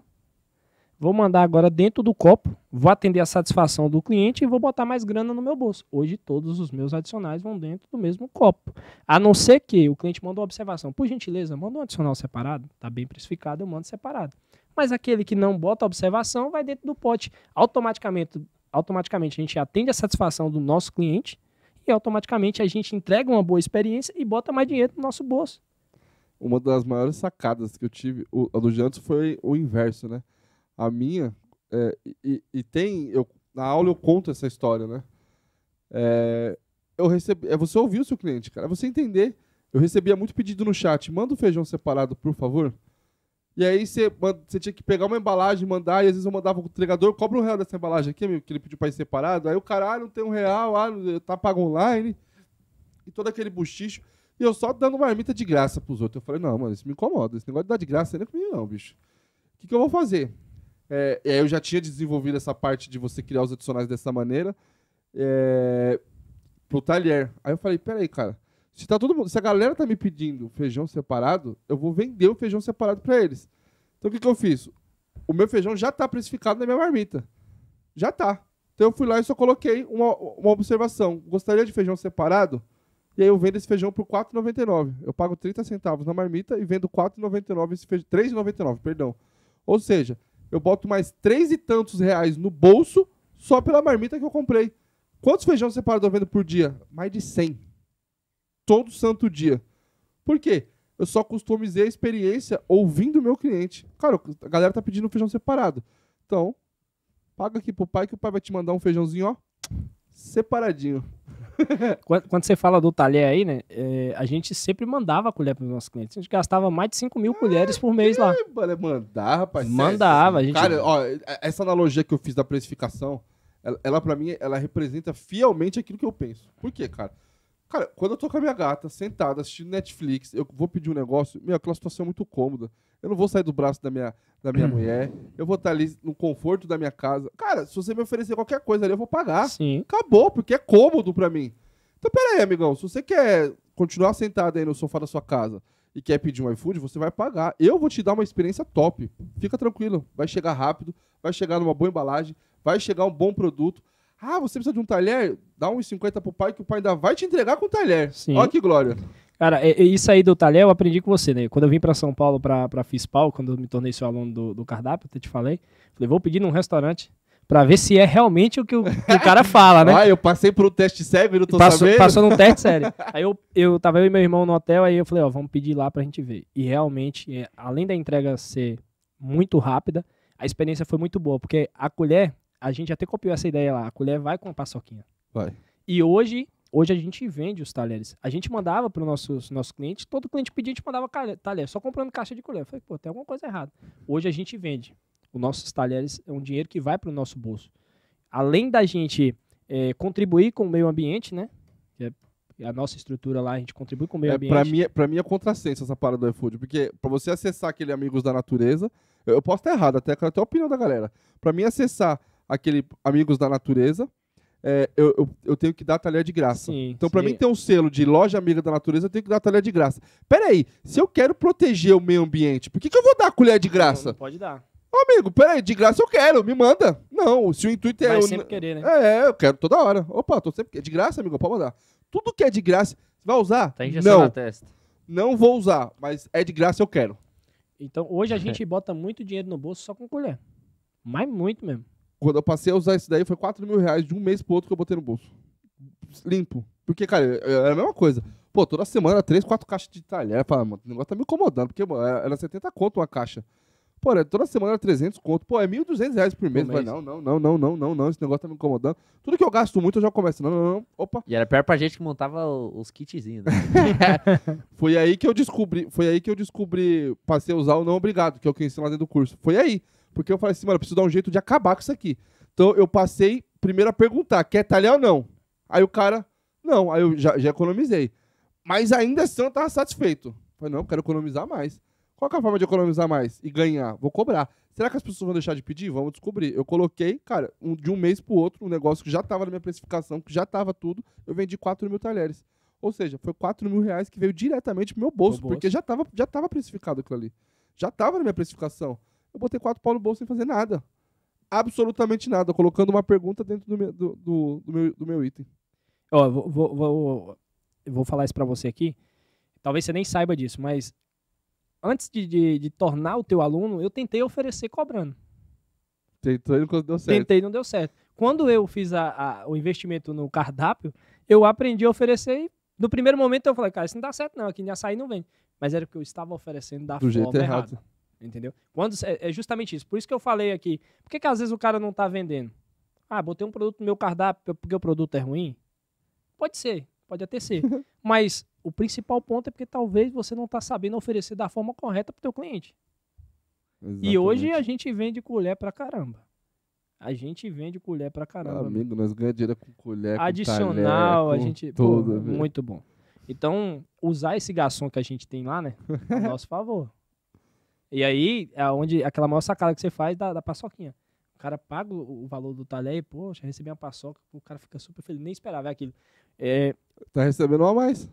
Vou mandar agora dentro do copo, vou atender a satisfação do cliente e vou botar mais grana no meu bolso. Hoje todos os meus adicionais vão dentro do mesmo copo. A não ser que o cliente mandou uma observação. Por gentileza, manda um adicional separado. Está bem precificado, eu mando separado. Mas aquele que não bota observação vai dentro do pote. Automaticamente, automaticamente a gente atende a satisfação do nosso cliente e automaticamente a gente entrega uma boa experiência e bota mais dinheiro no nosso bolso. Uma das maiores sacadas que eu tive, a do Jantos foi o inverso, né? a minha, é, e, e, tem, eu, na aula eu conto essa história, né? É, eu recebi, é você ouvir o seu cliente, cara, é você entender. Eu recebia muito pedido no chat, manda o feijão separado, por favor. E aí você, você tinha que pegar uma embalagem mandar, e às vezes eu mandava o entregador, cobra um real dessa embalagem aqui, amigo, que ele pediu para ir separado. Aí o cara, ah, não tem um real, ah, tá pago online. E todo aquele buchicho. E eu só dando marmita de graça pros outros. Eu falei, não, mano, isso me incomoda. Esse negócio de dar de graça não é comigo, não, bicho. O que, que eu vou fazer? É, eu já tinha desenvolvido essa parte de você criar os adicionais dessa maneira é, pro talher. Aí eu falei, peraí, cara, se tá todo mundo, se a galera tá me pedindo feijão separado, eu vou vender o feijão separado para eles. Então o que, que eu fiz? O meu feijão já tá precificado na minha marmita. Já tá. Então eu fui lá e só coloquei uma, uma observação. Gostaria de feijão separado? E aí eu vendo esse feijão por 4,99. Eu pago 30 centavos na marmita e vendo 4,99 esse feijão, 3,99, perdão. Ou seja, eu boto mais três e tantos reais no bolso só pela marmita que eu comprei. Quantos feijão você para vendo por dia? Mais de 100. Todo santo dia. Por quê? Eu só customizei a experiência ouvindo o meu cliente. Cara, a galera tá pedindo feijão separado. Então, paga aqui pro pai que o pai vai te mandar um feijãozinho, ó, separadinho. <laughs> Quando, quando você fala do talher aí, né? É, a gente sempre mandava colher para os nossos clientes. A gente gastava mais de 5 mil ah, colheres por mês lá. Né? Mandava mandar, rapaz. Mandava. Sério, cara, gente... ó, essa analogia que eu fiz da precificação, ela, ela para mim, ela representa fielmente aquilo que eu penso. Por quê, cara? Cara, quando eu tô com a minha gata sentada assistindo Netflix, eu vou pedir um negócio, meu, aquela situação é muito cômoda. Eu não vou sair do braço da minha, da minha hum. mulher, eu vou estar tá ali no conforto da minha casa. Cara, se você me oferecer qualquer coisa ali, eu vou pagar. Sim. Acabou, porque é cômodo pra mim. Então, pera aí, amigão, se você quer continuar sentado aí no sofá da sua casa e quer pedir um iFood, você vai pagar. Eu vou te dar uma experiência top. Fica tranquilo, vai chegar rápido, vai chegar numa boa embalagem, vai chegar um bom produto. Ah, você precisa de um talher? Dá uns 50 pro pai que o pai ainda vai te entregar com o talher. Sim. Olha que glória. Cara, é, é, isso aí do talher eu aprendi com você, né? Quando eu vim para São Paulo, para FISPAL, quando eu me tornei seu aluno do, do cardápio, eu te falei, falei, vou pedir num restaurante para ver se é realmente o que o, que o cara fala, né? ah, <laughs> eu passei por um teste sério e não tô passou, sabendo. Passou num teste sério. <laughs> Aí eu, eu tava eu e meu irmão no hotel, aí eu falei, ó, vamos pedir lá pra gente ver. E realmente, é, além da entrega ser muito rápida, a experiência foi muito boa, porque a colher, a gente até copiou essa ideia lá. A colher vai com a paçoquinha. Vai. E hoje, hoje a gente vende os talheres. A gente mandava para os nossos, nossos clientes, todo cliente pedia, a gente mandava talher, só comprando caixa de colher. Eu falei, pô, tem alguma coisa errada. Hoje a gente vende. Os nossos talheres é um dinheiro que vai para o nosso bolso. Além da gente é, contribuir com o meio ambiente, né? É a nossa estrutura lá, a gente contribui com o meio é, ambiente. para mim, é, para mim é contrassenso essa parada do iFood, porque para você acessar aquele Amigos da Natureza, eu, posso estar errado, até quero até a opinião da galera. para mim, acessar aquele Amigos da Natureza, é, eu, eu, eu, tenho que dar talher de graça. Sim, então, para mim ter um selo de loja amiga da natureza, eu tenho que dar talher de graça. Peraí, se eu quero proteger o meio ambiente, por que, que eu vou dar colher de graça? Não, não pode dar. Ô, amigo, peraí, de graça eu quero, me manda. Não, se o intuito é. Vai eu, sempre querer, né? É, eu quero toda hora. Opa, tô sempre. De graça, amigo, pode mandar. Tudo que é de graça, vai usar? Tá injeção não. na testa. Não vou usar, mas é de graça, eu quero. Então, hoje a <laughs> gente bota muito dinheiro no bolso só com colher. Mas muito mesmo. Quando eu passei a usar isso daí, foi 4 mil reais de um mês pro outro que eu botei no bolso. Limpo. Porque, cara, era é, é a mesma coisa. Pô, toda semana, 3, 4 caixas de talher. Falei, mano, o negócio tá me incomodando. Porque, mano, é, era 70 conto uma caixa. Pô, toda semana era 300 conto. Pô, é 1.200 reais por mês. Um mês. Falei, não, não, não, não, não, não, não. Esse negócio tá me incomodando. Tudo que eu gasto muito, eu já começo. Não, não, não. Opa. E era pior pra gente que montava os kitzinhos, né? <laughs> <laughs> foi aí que eu descobri. Foi aí que eu descobri. Passei a usar o não obrigado, que é o que eu ensino lá dentro do curso. Foi aí. Porque eu falei assim, mano, eu preciso dar um jeito de acabar com isso aqui. Então eu passei primeiro a perguntar, quer talher ou não? Aí o cara, não, aí eu já, já economizei. Mas ainda assim eu não tava satisfeito. Eu falei, não, eu quero economizar mais. Qual é a forma de economizar mais e ganhar? Vou cobrar. Será que as pessoas vão deixar de pedir? Vamos descobrir. Eu coloquei, cara, um, de um mês pro outro, um negócio que já tava na minha precificação, que já tava tudo, eu vendi 4 mil talheres. Ou seja, foi 4 mil reais que veio diretamente pro meu bolso, meu bolso. porque já tava, já tava precificado aquilo ali. Já tava na minha precificação. Eu botei quatro pau no bolso sem fazer nada. Absolutamente nada, colocando uma pergunta dentro do meu, do, do, do meu, do meu item. Ó, vou, vou, vou, vou, falar isso para você aqui. Talvez você nem saiba disso, mas antes de, de, de tornar o teu aluno, eu tentei oferecer cobrando. Tentou e não deu certo. Tentei não deu certo. Quando eu fiz a, a, o investimento no cardápio, eu aprendi a oferecer e no primeiro momento eu falei, cara, isso não dá certo não, aqui em açaí não vem. Mas era o que eu estava oferecendo da Do forma jeito errado. errada. Entendeu? Quando é, justamente isso. Por isso que eu falei aqui. Por que, que às vezes o cara não tá vendendo? Ah, botei um produto no meu cardápio porque o produto é ruim? Pode ser, pode até ser. <laughs> Mas o principal ponto é porque talvez você não tá sabendo oferecer da forma correta pro teu cliente. Exatamente. E hoje a gente vende colher pra caramba. A gente vende colher pra ah, caramba. Ah, amigo, nós ganhamos dinheiro com colher, Adicional, com talher, com a gente. Tudo, pô, muito bom. Então, usar esse garçom que a gente tem lá, né? A <laughs> nosso favor. E aí é onde aquela maior sacada que você faz da, da paçoquinha. O cara paga o, o valor do talher e, poxa, recebi uma paçoca, o cara fica super feliz, nem esperava aquilo. É... Tá recebendo uma a mais.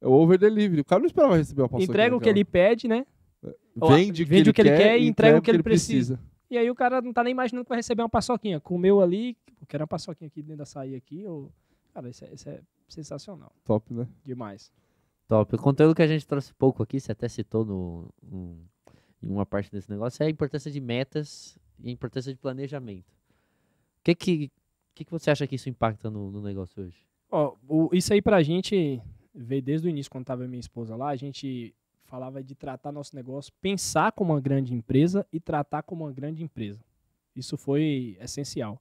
É o over delivery. O cara não esperava receber uma paçoca. Entrega o que ele pede, né? Vende, é, Vende o que ele quer e entrega o que ele precisa. precisa. E aí o cara não tá nem imaginando que vai receber uma paçoquinha. Comeu ali, porque era uma paçoquinha aqui dentro da saia aqui. Ou... Cara, isso é, isso é sensacional. Top, né? Demais. Top. O conteúdo que a gente trouxe pouco aqui, você até citou no uma parte desse negócio é a importância de metas e a importância de planejamento. O que que, que, que você acha que isso impacta no, no negócio hoje? Oh, o, isso aí pra gente ver desde o início, quando tava minha esposa lá, a gente falava de tratar nosso negócio, pensar como uma grande empresa e tratar como uma grande empresa. Isso foi essencial.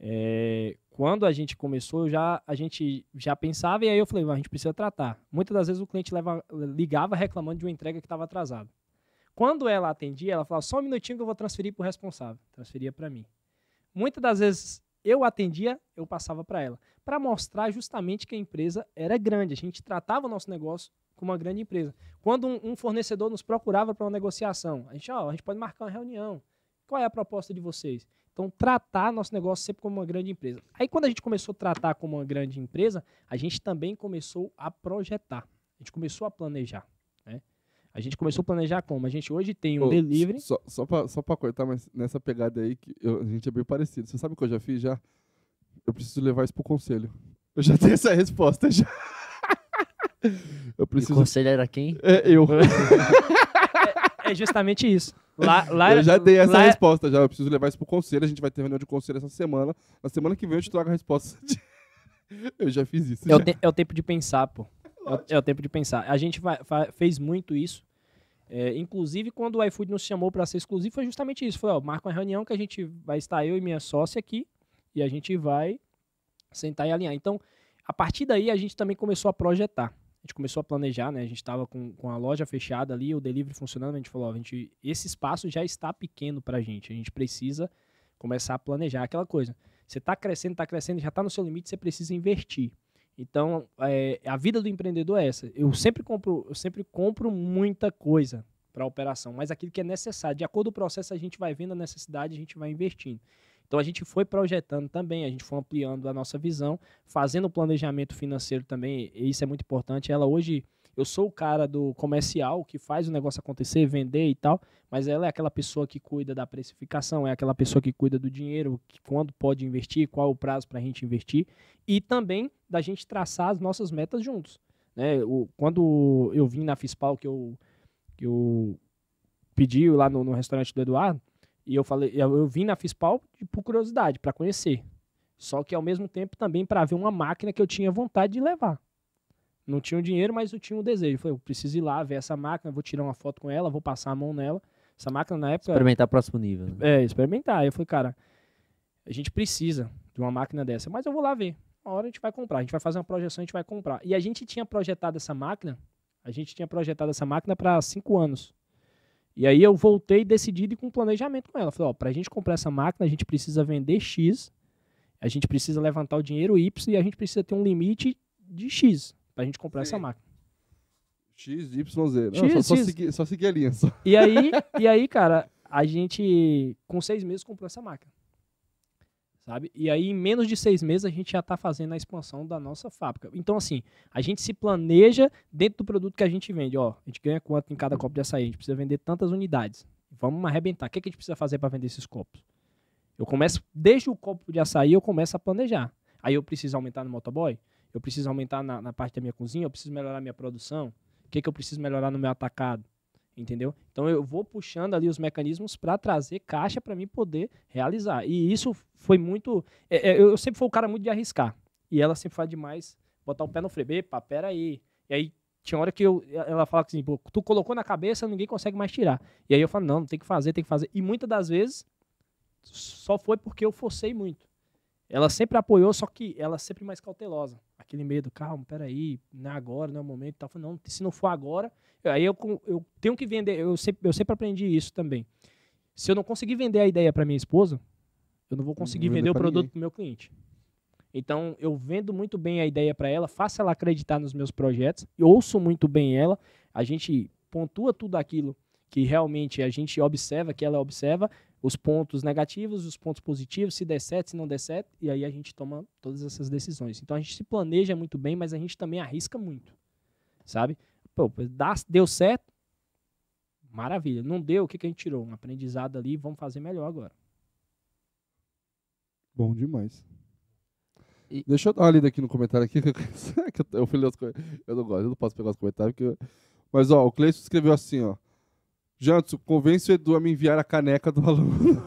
É, quando a gente começou, já a gente já pensava e aí eu falei, a gente precisa tratar. Muitas das vezes o cliente leva, ligava reclamando de uma entrega que estava atrasada. Quando ela atendia, ela falava, só um minutinho que eu vou transferir para o responsável. Transferia para mim. Muitas das vezes eu atendia, eu passava para ela, para mostrar justamente que a empresa era grande. A gente tratava o nosso negócio como uma grande empresa. Quando um, um fornecedor nos procurava para uma negociação, a gente, ó, oh, a gente pode marcar uma reunião. Qual é a proposta de vocês? Então, tratar nosso negócio sempre como uma grande empresa. Aí, quando a gente começou a tratar como uma grande empresa, a gente também começou a projetar. A gente começou a planejar. A gente começou a planejar como? A gente hoje tem um Ô, delivery. Só, só pra, só pra cortar, mas nessa pegada aí, que eu, a gente é bem parecido. Você sabe o que eu já fiz já? Eu preciso levar isso pro conselho. Eu já <laughs> tenho essa resposta já. <laughs> Eu preciso... o conselho era quem? É, eu. <laughs> é, é justamente isso. Lá, lá eu já dei essa é resposta, já. Eu preciso levar isso pro conselho. A gente vai ter reunião de conselho essa semana. Na semana que vem eu te trago a resposta. De... Eu já fiz isso. É, já. O, te, é o tempo de pensar, pô. É, é, o tempo de pensar. A gente fez muito isso. É, inclusive, quando o iFood nos chamou para ser exclusivo, foi justamente isso. Foi, ó, marca uma reunião que a gente vai estar eu e minha sócia aqui e a gente vai sentar e alinhar. Então, a partir daí, a gente também começou a projetar. A gente começou a planejar, né? A gente estava com, com a loja fechada ali, o delivery funcionando. A gente falou, ó, a gente, esse espaço já está pequeno para a gente. A gente precisa começar a planejar aquela coisa. Você está crescendo, está crescendo, já está no seu limite, você precisa investir. Então, é, a vida do empreendedor é essa. Eu sempre compro, eu sempre compro muita coisa para a operação, mas aquilo que é necessário. De acordo com o processo, a gente vai vendo a necessidade, a gente vai investindo. Então, a gente foi projetando também, a gente foi ampliando a nossa visão, fazendo o planejamento financeiro também, e isso é muito importante. Ela hoje eu sou o cara do comercial que faz o negócio acontecer, vender e tal, mas ela é aquela pessoa que cuida da precificação, é aquela pessoa que cuida do dinheiro, que quando pode investir, qual o prazo para a gente investir e também da gente traçar as nossas metas juntos. Né? O, quando eu vim na Fispal que eu, que eu pedi lá no, no restaurante do Eduardo, e eu falei, eu, eu vim na Fispal por curiosidade, para conhecer. Só que ao mesmo tempo também para ver uma máquina que eu tinha vontade de levar. Não tinha o dinheiro, mas eu tinha o desejo. Eu falei, eu preciso ir lá ver essa máquina, vou tirar uma foto com ela, vou passar a mão nela. Essa máquina na época. Experimentar o próximo nível. Né? É, experimentar. Aí eu falei, cara, a gente precisa de uma máquina dessa, mas eu vou lá ver. Uma hora a gente vai comprar, a gente vai fazer uma projeção, a gente vai comprar. E a gente tinha projetado essa máquina, a gente tinha projetado essa máquina para cinco anos. E aí eu voltei decidido e com um planejamento com ela. Falei, ó, pra gente comprar essa máquina, a gente precisa vender X, a gente precisa levantar o dinheiro Y e a gente precisa ter um limite de X pra gente comprar Sim. essa máquina. X, Y, Z. Não, só, X. Só, seguir, só seguir a linha. Só. E, aí, e aí, cara, a gente com seis meses comprou essa máquina. Sabe? E aí, em menos de seis meses, a gente já está fazendo a expansão da nossa fábrica. Então, assim, a gente se planeja dentro do produto que a gente vende. Ó, a gente ganha quanto em cada copo de açaí? A gente precisa vender tantas unidades. Vamos arrebentar. O que, é que a gente precisa fazer para vender esses copos? Eu começo, desde o copo de açaí, eu começo a planejar. Aí eu preciso aumentar no motoboy? eu preciso aumentar na, na, parte da minha cozinha, eu preciso melhorar minha produção, o que, que eu preciso melhorar no meu atacado, entendeu? Então eu vou puxando ali os mecanismos para trazer caixa para mim poder realizar. E isso foi muito. É, é, eu sempre fui o cara muito de arriscar. E ela sempre faz demais botar o pé no freio, pá, pera aí. E aí tinha hora que eu, ela fala assim, tu colocou na cabeça, ninguém consegue mais tirar. E aí eu falo, não, tem que fazer, tem que fazer. E muitas das vezes só foi porque eu forcei muito. Ela sempre apoiou, só que ela é sempre mais cautelosa. Aquele medo, calma, peraí, não é agora, não é o momento. tal não, se não for agora, aí eu, eu tenho que vender. Eu sempre, eu sempre aprendi isso também. Se eu não conseguir vender a ideia para minha esposa, eu não vou conseguir não vender o produto para o meu cliente. Então, eu vendo muito bem a ideia para ela, faço ela acreditar nos meus projetos, eu ouço muito bem ela, a gente pontua tudo aquilo que realmente a gente observa, que ela observa, os pontos negativos, os pontos positivos, se der certo, se não der certo, e aí a gente toma todas essas decisões. Então a gente se planeja muito bem, mas a gente também arrisca muito, sabe? Pô, dá, deu certo, maravilha. Não deu, o que, que a gente tirou? Um aprendizado ali, vamos fazer melhor agora. Bom demais. E... Deixa eu dar uma lida aqui no comentário aqui, <laughs> que eu, eu, eu, eu não gosto, eu não posso pegar os comentários. Eu... Mas ó, o Cleiton escreveu assim, ó. Jantos, convence o Edu a me enviar a caneca do aluno.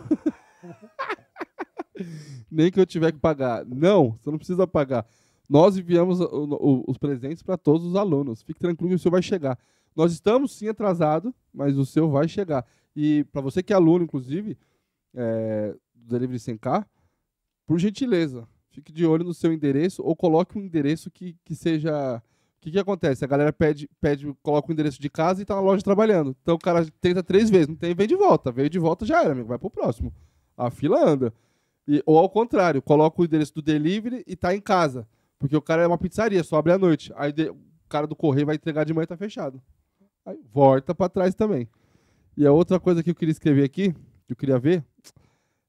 <laughs> Nem que eu tiver que pagar. Não, você não precisa pagar. Nós enviamos o, o, os presentes para todos os alunos. Fique tranquilo que o seu vai chegar. Nós estamos sim atrasados, mas o seu vai chegar. E para você que é aluno, inclusive, é, do Delivery 100K, por gentileza, fique de olho no seu endereço ou coloque um endereço que, que seja o que, que acontece? A galera pede, pede, coloca o endereço de casa e tá na loja trabalhando. Então o cara tenta três vezes, não tem, vem de volta. Veio de volta, já era, amigo. Vai pro próximo. A fila anda. E, ou ao contrário, coloca o endereço do delivery e tá em casa. Porque o cara é uma pizzaria, só abre à noite. Aí de, o cara do correio vai entregar de manhã e tá fechado. Aí volta para trás também. E a outra coisa que eu queria escrever aqui, que eu queria ver,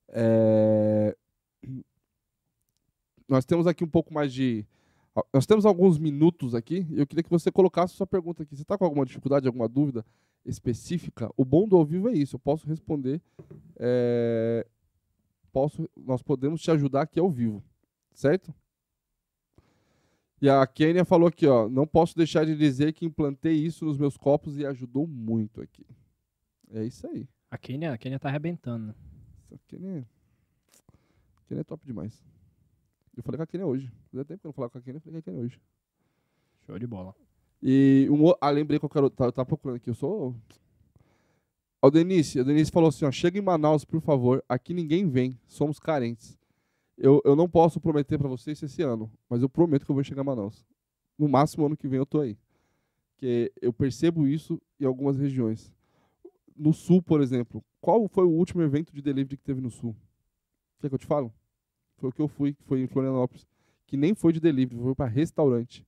é... Nós temos aqui um pouco mais de nós temos alguns minutos aqui e eu queria que você colocasse sua pergunta aqui. Você está com alguma dificuldade, alguma dúvida específica? O bom do ao vivo é isso. Eu posso responder. É, posso, nós podemos te ajudar aqui ao vivo, certo? E a Kenia falou aqui, ó, não posso deixar de dizer que implantei isso nos meus copos e ajudou muito aqui. É isso aí. A Kenia, a Kênia tá arrebentando. A Kenia, a Kênia é top demais. Eu falei com a Kenia hoje. Fazia tempo que eu não falava com a Kenia, eu falei com a Kenia hoje. Show de bola. E um, ah, lembrei que tá, eu quero. Tá, procurando aqui, eu sou. O Denise, a Denise falou assim: ó, chega em Manaus, por favor. Aqui ninguém vem, somos carentes. Eu, eu não posso prometer para vocês esse ano, mas eu prometo que eu vou chegar em Manaus. No máximo, ano que vem eu tô aí. Porque eu percebo isso em algumas regiões. No Sul, por exemplo. Qual foi o último evento de delivery que teve no Sul? Quer que eu te falo? Foi o que eu fui, que foi em Florianópolis, que nem foi de delivery, foi para restaurante.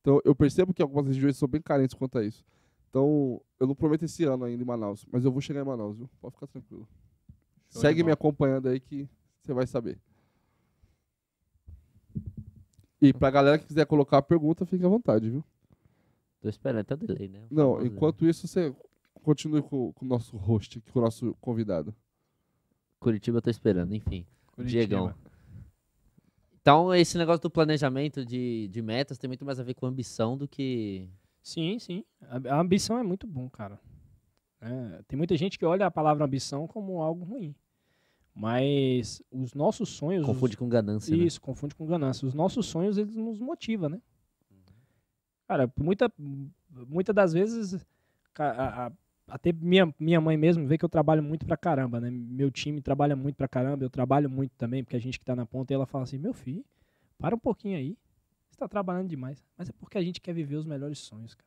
Então, eu percebo que algumas regiões são bem carentes quanto a isso. Então, eu não prometo esse ano ainda em Manaus, mas eu vou chegar em Manaus, viu? Pode ficar tranquilo. Show Segue me acompanhando aí que você vai saber. E pra galera que quiser colocar a pergunta, fique à vontade, viu? Tô esperando até tá o delay, né? Não, enquanto isso, você continue com, com o nosso host, com o nosso convidado. Curitiba eu tô esperando, enfim. Curitiba. Diegão. Então, esse negócio do planejamento de, de metas tem muito mais a ver com ambição do que. Sim, sim. A, a ambição é muito bom, cara. É, tem muita gente que olha a palavra ambição como algo ruim. Mas os nossos sonhos. Confunde os... com ganância. Né? Isso, né? confunde com ganância. Os nossos sonhos, eles nos motivam, né? Uhum. Cara, muita, muitas das vezes a, a, até minha, minha mãe mesmo vê que eu trabalho muito pra caramba, né? Meu time trabalha muito pra caramba, eu trabalho muito também, porque a gente que tá na ponta, e ela fala assim, meu filho, para um pouquinho aí, você tá trabalhando demais. Mas é porque a gente quer viver os melhores sonhos, cara.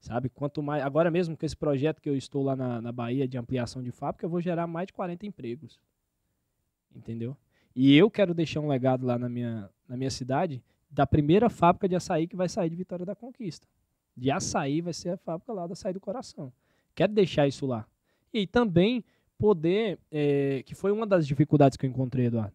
Sabe? Quanto mais... Agora mesmo com esse projeto que eu estou lá na, na Bahia de ampliação de fábrica, eu vou gerar mais de 40 empregos. Entendeu? E eu quero deixar um legado lá na minha, na minha cidade da primeira fábrica de açaí que vai sair de Vitória da Conquista. De açaí vai ser a fábrica lá da Açaí do Coração quero deixar isso lá. E também poder, é, que foi uma das dificuldades que eu encontrei, Eduardo.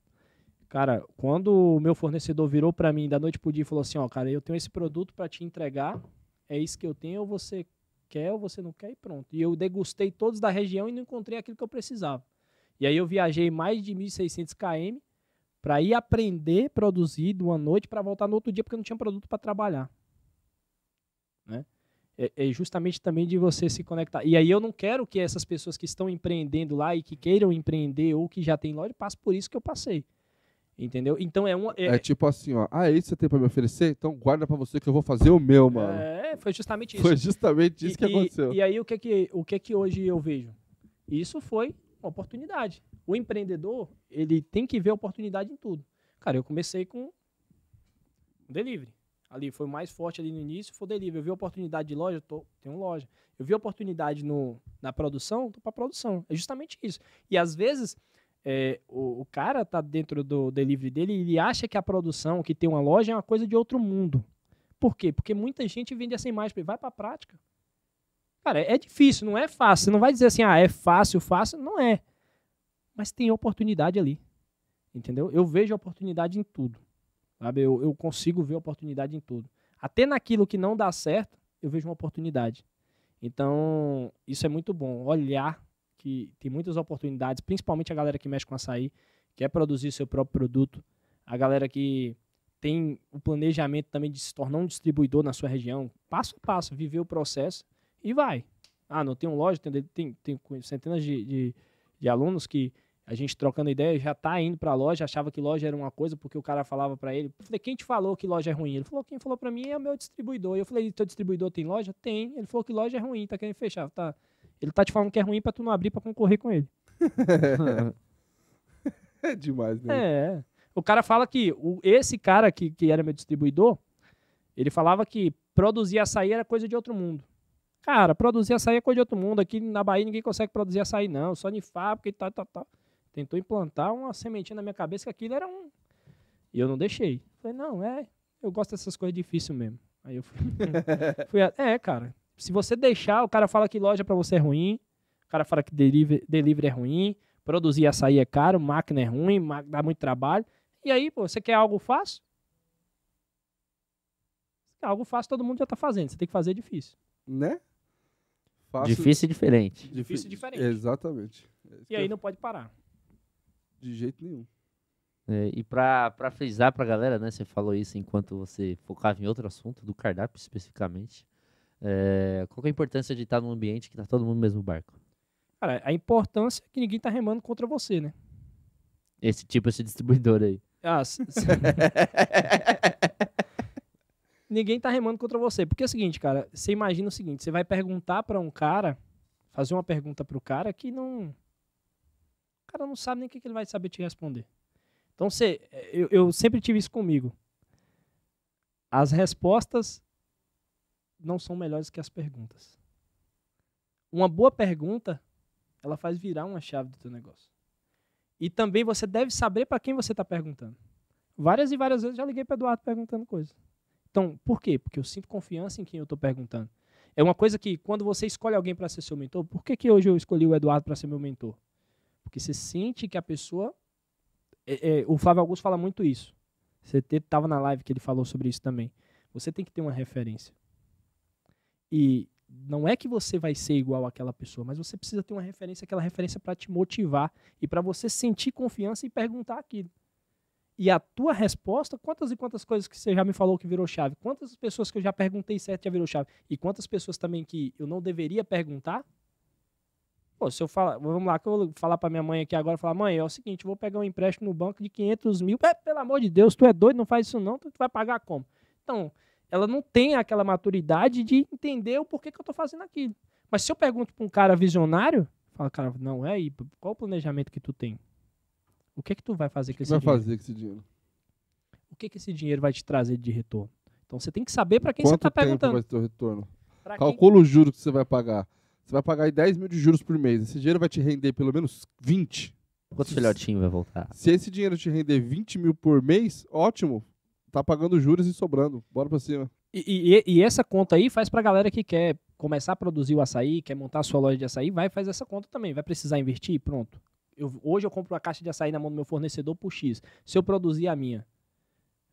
Cara, quando o meu fornecedor virou para mim da noite pro dia e falou assim, ó, cara, eu tenho esse produto para te entregar, é isso que eu tenho, ou você quer ou você não quer e pronto. E eu degustei todos da região e não encontrei aquilo que eu precisava. E aí eu viajei mais de 1.600 km para ir aprender produzir de uma noite para voltar no outro dia porque não tinha produto para trabalhar. É, é justamente também de você se conectar. E aí eu não quero que essas pessoas que estão empreendendo lá e que queiram empreender ou que já têm loja passem por isso que eu passei. Entendeu? Então é um. É, é, tipo assim, ó. Ah, é isso você tem para me oferecer? Então guarda para você que eu vou fazer o meu, mano. É, foi justamente isso. Foi justamente isso e, que aconteceu. E, e aí o que, é que, o que é que hoje eu vejo? Isso foi uma oportunidade. O empreendedor, ele tem que ver oportunidade em tudo. Cara, eu comecei com delivery ali foi mais forte ali no início, foi o delivery. Eu vi oportunidade de loja, tô, tenho loja. Eu vi oportunidade no, na produção, tô para produção. É justamente isso. E às vezes é, o, o, cara tá dentro do delivery dele e ele acha que a produção, que tem uma loja, é uma coisa de outro mundo. Por quê? Porque muita gente vende assim mais, vai para a prática. Cara, é difícil, não é fácil. Você não vai dizer assim, ah, é fácil, fácil. Não é. Mas tem oportunidade ali. Entendeu? Eu vejo oportunidade em tudo. Sabe? Eu, eu consigo ver oportunidade em tudo. Até naquilo que não dá certo, eu vejo uma oportunidade. Então, isso é muito bom. Olhar que tem muitas oportunidades, principalmente a galera que mexe com açaí, quer produzir seu próprio produto, a galera que tem o planejamento também de se tornar um distribuidor na sua região, passo a passo, viver o processo e vai. Ah, não um loja, tem tenho, centenas de, de, de alunos que a gente trocando ideia, já tá indo pra loja, achava que loja era uma coisa, porque o cara falava para ele. Eu falei, quem te falou que loja é ruim? Ele falou, quem falou para mim é o meu distribuidor. E eu falei, teu distribuidor tem loja? Tem. Ele falou que loja é ruim, tá querendo fechar. Tá. Ele tá te falando que é ruim para tu não abrir para concorrer com ele. <laughs> é demais, né? É. O cara fala que o, esse cara que, que era meu distribuidor, ele falava que produzir açaí era coisa de outro mundo. Cara, produzir açaí é coisa de outro mundo. Aqui na Bahia ninguém consegue produzir açaí, não. Só em fábrica e tal, tal, tal tentou implantar uma sementinha na minha cabeça que aquilo era um. E eu não deixei. Falei, não, é. Eu gosto dessas coisas é difíceis mesmo. Aí eu fui. <laughs> fui é, cara. Se você deixar, o cara fala que loja para você é ruim, o cara fala que delivery, delivery é ruim, produzir açaí é caro, máquina é ruim, dá muito trabalho. E aí, pô, você quer algo fácil? Algo fácil todo mundo já tá fazendo, você tem que fazer é difícil. Né? Fácil. Difícil e diferente. Difícil e diferente. Exatamente. É e aí não pode parar. De jeito nenhum. É, e para pra frisar pra galera, né? Você falou isso enquanto você focava em outro assunto, do cardápio especificamente. É, qual é a importância de estar num ambiente que tá todo mundo no mesmo barco? Cara, a importância é que ninguém tá remando contra você, né? Esse tipo, esse distribuidor aí. Ah, <laughs> ninguém tá remando contra você. Porque é o seguinte, cara, você imagina o seguinte, você vai perguntar para um cara, fazer uma pergunta pro cara que não o cara não sabe nem o que, ele vai saber te responder. Então, você, eu, eu sempre tive isso comigo. As respostas não são melhores que as perguntas. Uma boa pergunta, ela faz virar uma chave do teu negócio. E também você deve saber para quem você está perguntando. Várias e várias vezes eu já liguei para Eduardo perguntando coisa. Então, por quê? Porque eu sinto confiança em quem eu estou perguntando. É uma coisa que, quando você escolhe alguém para ser seu mentor, por que, que hoje eu escolhi o Eduardo para ser meu mentor? Porque você sente que a pessoa. É, é, o Flávio Augusto fala muito isso. Você estava na live que ele falou sobre isso também. Você tem que ter uma referência. E não é que você vai ser igual àquela pessoa, mas você precisa ter uma referência, aquela referência para te motivar e para você sentir confiança e perguntar aquilo. E a tua resposta, quantas e quantas coisas que você já me falou que virou chave, quantas pessoas que eu já perguntei certo é, já virou chave, e quantas pessoas também que eu não deveria perguntar, Pô, se eu falar, vamos lá, que eu vou falar pra minha mãe aqui agora, falar, mãe, é o seguinte, vou pegar um empréstimo no banco de 500 mil, é, pelo amor de Deus, tu é doido, não faz isso não, tu vai pagar como? Então, ela não tem aquela maturidade de entender o porquê que eu tô fazendo aquilo. Mas se eu pergunto pra um cara visionário, fala, cara, não, é aí, qual o planejamento que tu tem? O que é que tu vai fazer com esse vai dinheiro? vai fazer com esse dinheiro? O que é que esse dinheiro vai te trazer de retorno? Então você tem que saber para quem Quanto você tá perguntando. Quanto tempo vai ter o retorno? Pra Calcula quem... o juro que você vai pagar. Você vai pagar 10 mil de juros por mês. Esse dinheiro vai te render pelo menos 20. Quanto filhotinho vai voltar? Se esse dinheiro te render 20 mil por mês, ótimo. Tá pagando juros e sobrando. Bora pra cima. E, e, e essa conta aí faz pra galera que quer começar a produzir o açaí, quer montar a sua loja de açaí, vai fazer essa conta também. Vai precisar investir? Pronto. Eu, hoje eu compro a caixa de açaí na mão do meu fornecedor por X. Se eu produzir a minha,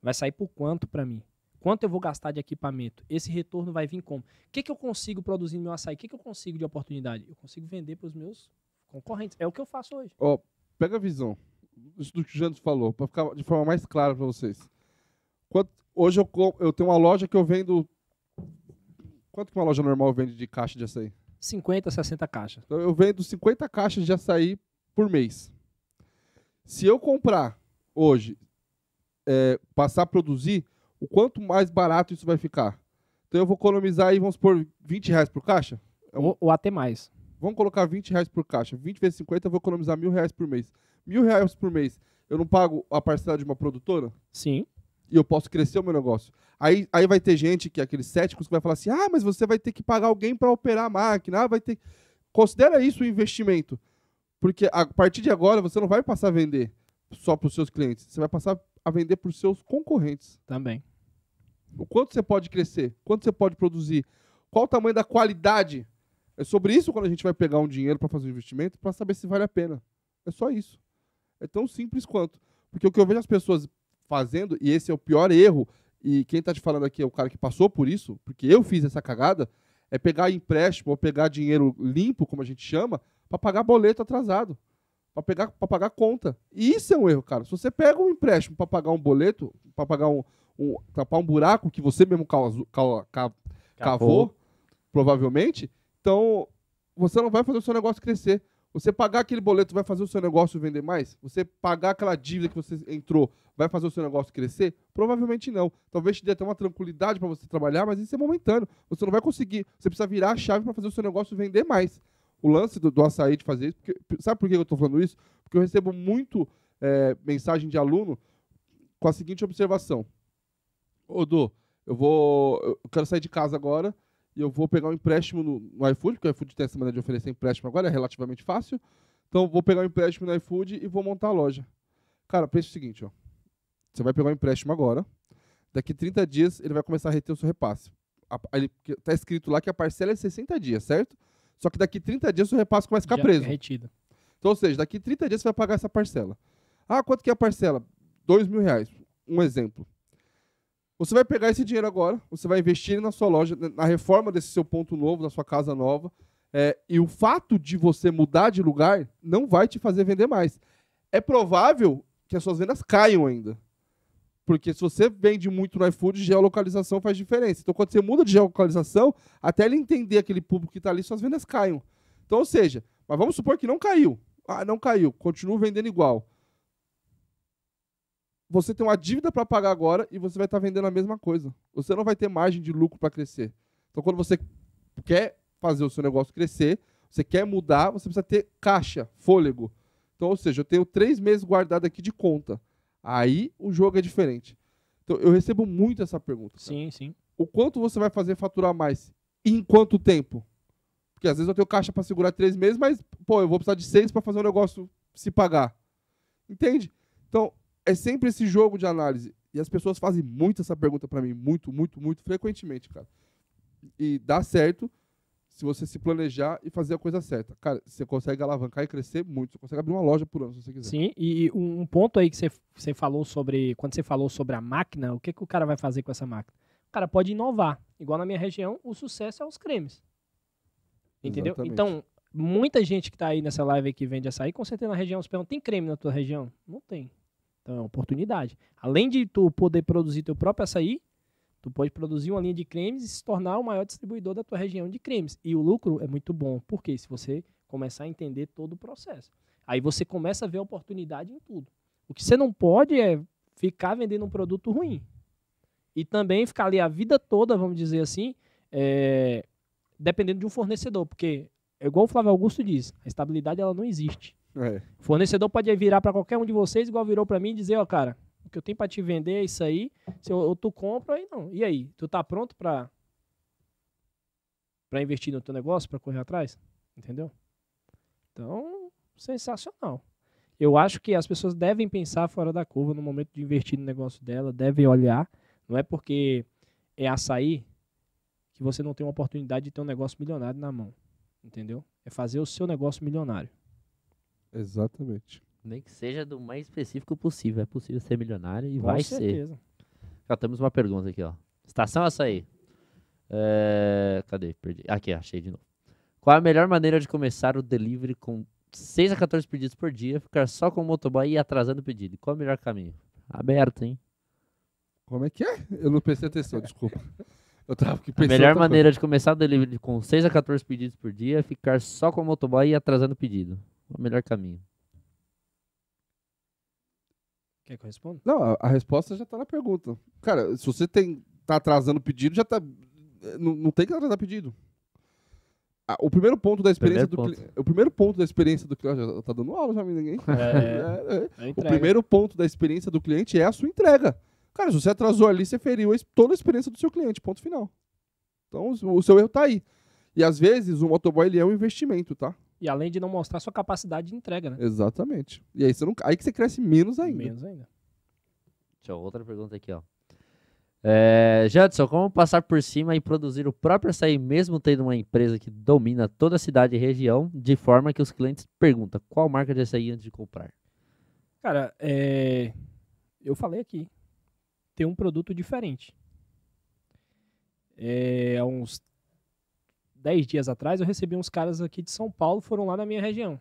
vai sair por quanto para mim? Quanto eu vou gastar de equipamento? Esse retorno vai vir como? O que, que eu consigo produzir no meu açaí? O que, que eu consigo de oportunidade? Eu consigo vender para os meus concorrentes. É o que eu faço hoje. oh, pega a visão do que o Jantos falou, para ficar de forma mais clara para vocês. Quanto, hoje eu, eu tenho uma loja que eu vendo. Quanto que uma loja normal vende de caixa de açaí? 50, 60 caixas. Então eu vendo 50 caixas de açaí por mês. Se eu comprar hoje, é, passar a produzir, o quanto mais barato isso vai ficar. Então eu vou economizar aí, vamos supor, 20 reais por caixa? Ou, ou até mais. Vamos colocar 20 reais por caixa. 20 vezes 50, eu vou economizar mil reais por mês. Mil reais por mês, eu não pago a parcela de uma produtora? Sim. E eu posso crescer o meu negócio. Aí, aí vai ter gente, que é aqueles céticos, que vai falar assim: ah, mas você vai ter que pagar alguém para operar a máquina. Ah, vai ter. Considera isso um investimento. Porque a partir de agora você não vai passar a vender só para os seus clientes. Você vai passar a a vender para os seus concorrentes. Também. O quanto você pode crescer, quanto você pode produzir, qual o tamanho da qualidade. É sobre isso quando a gente vai pegar um dinheiro para fazer um investimento, para saber se vale a pena. É só isso. É tão simples quanto. Porque o que eu vejo as pessoas fazendo, e esse é o pior erro, e quem está te falando aqui é o cara que passou por isso, porque eu fiz essa cagada, é pegar empréstimo ou pegar dinheiro limpo, como a gente chama, para pagar boleto atrasado para pegar para pagar conta. E isso é um erro, cara. Se você pega um empréstimo para pagar um boleto, para pagar um, um tapar um buraco que você mesmo cavou, provavelmente, então você não vai fazer o seu negócio crescer. Você pagar aquele boleto vai fazer o seu negócio vender mais? Você pagar aquela dívida que você entrou vai fazer o seu negócio crescer? Provavelmente não. Talvez te dê até uma tranquilidade para você trabalhar, mas isso é momentâneo. Você não vai conseguir. Você precisa virar a chave para fazer o seu negócio vender mais o lance do, do açaí de fazer isso. Porque, sabe por que eu estou falando isso? Porque eu recebo muito é, mensagem de aluno com a seguinte observação: Odu, eu vou. Eu quero sair de casa agora e eu vou pegar um empréstimo no, no iFood, porque o iFood tem essa maneira de oferecer empréstimo agora, é relativamente fácil. Então vou pegar um empréstimo no iFood e vou montar a loja. Cara, pensa o seguinte, ó. Você vai pegar um empréstimo agora. Daqui 30 dias ele vai começar a reter o seu repasse. Está ele, tá escrito lá que a parcela é 60 dias, certo? Só que daqui 30 dias o seu repasse começa a ficar Já é preso. É retido. Então, ou seja, daqui 30 dias você vai pagar essa parcela. Ah, quanto que é a parcela? 2 mil reais. Um exemplo. Você vai pegar esse dinheiro agora, você vai investir na sua loja, na reforma desse seu ponto novo, na sua casa nova. É, e o fato de você mudar de lugar não vai te fazer vender mais. É provável que as suas vendas caiam ainda. Porque se você vende muito no iFood, geolocalização faz diferença. Então, quando você muda de geolocalização, até ele entender aquele público que está ali, suas vendas caem. Então, ou seja, mas vamos supor que não caiu. Ah, não caiu. continua vendendo igual. Você tem uma dívida para pagar agora e você vai estar tá vendendo a mesma coisa. Você não vai ter margem de lucro para crescer. Então, quando você quer fazer o seu negócio crescer, você quer mudar, você precisa ter caixa, fôlego. Então, ou seja, eu tenho três meses guardado aqui de conta. Aí o jogo é diferente. Então eu recebo muito essa pergunta. Cara. Sim, sim. O quanto você vai fazer faturar mais? Em quanto tempo? Porque às vezes eu tenho caixa para segurar três meses, mas, pô, eu vou precisar de seis para fazer o um negócio se pagar. Entende? Então, é sempre esse jogo de análise. E as pessoas fazem muito essa pergunta para mim, muito, muito, muito frequentemente, cara. E dá certo se você se planejar e fazer a coisa certa. Cara, você consegue alavancar e crescer muito. Você consegue abrir uma loja por ano, se você quiser. Sim, e um ponto aí que você, você falou sobre. Quando você falou sobre a máquina, o que, que o cara vai fazer com essa máquina? O cara pode inovar. Igual na minha região, o sucesso é os cremes. Entendeu? Exatamente. Então, muita gente que está aí nessa live que vende açaí, com certeza na região, você pergunta, tem creme na tua região? Não tem. Então é uma oportunidade. Além de tu poder produzir teu próprio açaí, Tu pode produzir uma linha de cremes e se tornar o maior distribuidor da tua região de cremes. E o lucro é muito bom, porque se você começar a entender todo o processo, aí você começa a ver oportunidade em tudo. O que você não pode é ficar vendendo um produto ruim. E também ficar ali a vida toda, vamos dizer assim, é, dependendo de um fornecedor, porque é igual o Flávio Augusto diz, a estabilidade ela não existe. É. O fornecedor pode virar para qualquer um de vocês, igual virou para mim, e dizer, ó, oh, cara, o que eu tenho para te vender é isso aí. Se eu, ou tu compra, aí não. E aí? Tu tá pronto para para investir no teu negócio, para correr atrás? Entendeu? Então, sensacional. Eu acho que as pessoas devem pensar fora da curva no momento de investir no negócio dela, devem olhar. Não é porque é açaí que você não tem uma oportunidade de ter um negócio milionário na mão. Entendeu? É fazer o seu negócio milionário. Exatamente. Nem que seja do mais específico possível. É possível ser milionário e Com vai certeza. ser. Já temos uma pergunta aqui, ó. Estação açaí. É... Cadê? Perdi. Aqui, achei de novo. Qual a melhor maneira de começar o delivery com 6 a 14 pedidos por dia, ficar só com o motoboy e atrasando o pedido? Qual é o melhor caminho? Aberto, hein? Como é que é? Eu não prestei atenção, desculpa. Eu tava aqui A melhor maneira de começar o delivery com 6 a 14 pedidos por dia é ficar só com o motoboy e atrasando o pedido. É O melhor caminho. Quer que eu responda? Não, a, a resposta já está na pergunta. Cara, se você tem, tá atrasando o pedido, já tá. Eh, não, não tem que atrasar pedido. o primeiro ponto da experiência primeiro do cliente. o primeiro ponto da experiência do cliente já tá dando aula já ninguém <laughs> é, é, é. é. é o primeiro ponto da experiência do cliente é a sua entrega cara se você atrasou ali você feriu toda a experiência do seu cliente ponto final então o seu erro tá aí e às vezes o motoboy ele é um investimento tá e além de não mostrar sua capacidade de entrega, né? Exatamente. E aí, você não, aí que você cresce menos ainda. Menos ainda. Deixa eu, outra pergunta aqui, ó. É, Jadson, como passar por cima e produzir o próprio açaí, mesmo tendo uma empresa que domina toda a cidade e região, de forma que os clientes perguntam qual marca de açaí antes de comprar? Cara, é, eu falei aqui, tem um produto diferente. É, há uns 10 dias atrás, eu recebi uns caras aqui de São Paulo, foram lá na minha região.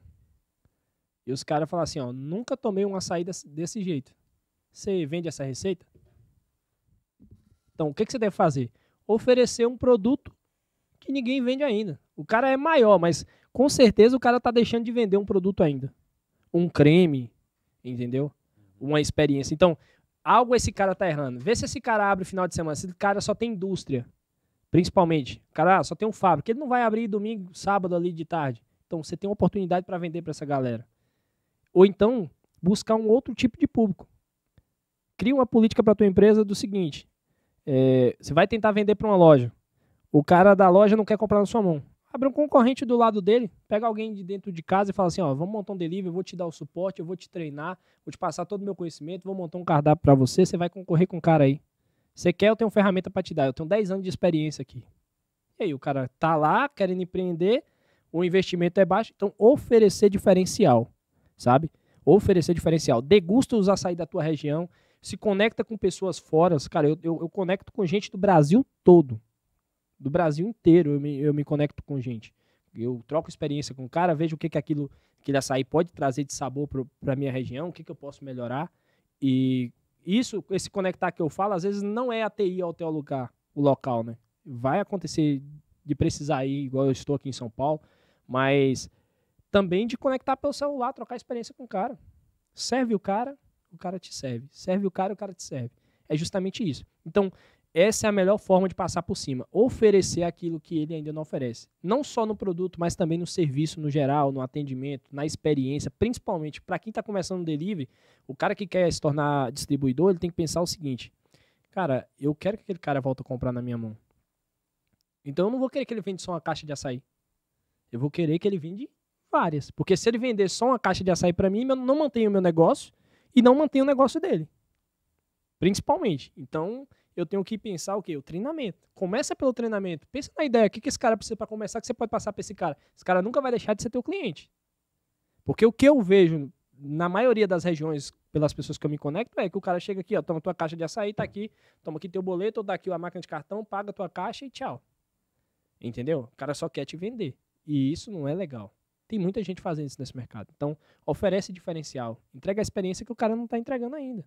E os caras falaram assim, ó, nunca tomei uma saída desse jeito. Você vende essa receita? Então, o que, que você deve fazer? Oferecer um produto que ninguém vende ainda. O cara é maior, mas com certeza o cara tá deixando de vender um produto ainda. Um creme, entendeu? Uma experiência. Então, algo esse cara tá errando. Vê se esse cara abre o final de semana, esse cara só tem indústria. Principalmente, cara, ah, só tem um fábrica, ele não vai abrir domingo, sábado ali de tarde. Então você tem uma oportunidade para vender para essa galera. Ou então, buscar um outro tipo de público. Cria uma política para tua empresa do seguinte: é, você vai tentar vender para uma loja. O cara da loja não quer comprar na sua mão. Abre um concorrente do lado dele, pega alguém de dentro de casa e fala assim: ó, vamos montar um delivery, vou te dar o suporte, eu vou te treinar, vou te passar todo o meu conhecimento, vou montar um cardápio para você, você vai concorrer com o cara aí. Você quer, eu tenho ferramenta para te dar. Eu tenho 10 anos de experiência aqui. E aí o cara tá lá querendo empreender, o investimento é baixo, então oferecer diferencial, sabe? Oferecer diferencial. Degusta os açaí da tua região, se conecta com pessoas fora. Cara, eu, eu, eu conecto com gente do Brasil todo. Do Brasil inteiro eu me, eu me conecto com gente. Eu troco experiência com o cara, vejo o que, que aquilo, aquele açaí pode trazer de sabor para minha região, o que, que eu posso melhorar. E isso, esse conectar que eu falo, às vezes não é a TI ao teu lugar, o local, né? Vai acontecer de precisar ir, igual eu estou aqui em São Paulo, mas também de conectar pelo celular, trocar experiência com o cara. Serve o cara, o cara te serve. Serve o cara, o cara te serve. É justamente isso. Então, essa é a melhor forma de passar por cima. Oferecer aquilo que ele ainda não oferece. Não só no produto, mas também no serviço no geral, no atendimento, na experiência. Principalmente para quem está começando no delivery, o cara que quer se tornar distribuidor, ele tem que pensar o seguinte: cara, eu quero que aquele cara volte a comprar na minha mão. Então eu não vou querer que ele venda só uma caixa de açaí. Eu vou querer que ele venda várias. Porque se ele vender só uma caixa de açaí para mim, eu não mantenho o meu negócio e não mantenho o negócio dele. Principalmente. Então eu tenho que pensar o quê? O treinamento. Começa pelo treinamento. Pensa na ideia, o que, que esse cara precisa para começar, que você pode passar para esse cara. Esse cara nunca vai deixar de ser teu cliente. Porque o que eu vejo na maioria das regiões, pelas pessoas que eu me conecto, é que o cara chega aqui, ó, toma tua caixa de açaí, tá aqui, toma aqui teu boleto, dá aqui a máquina de cartão, paga tua caixa e tchau. Entendeu? O cara só quer te vender. E isso não é legal. Tem muita gente fazendo isso nesse mercado. Então, oferece diferencial. Entrega a experiência que o cara não está entregando ainda.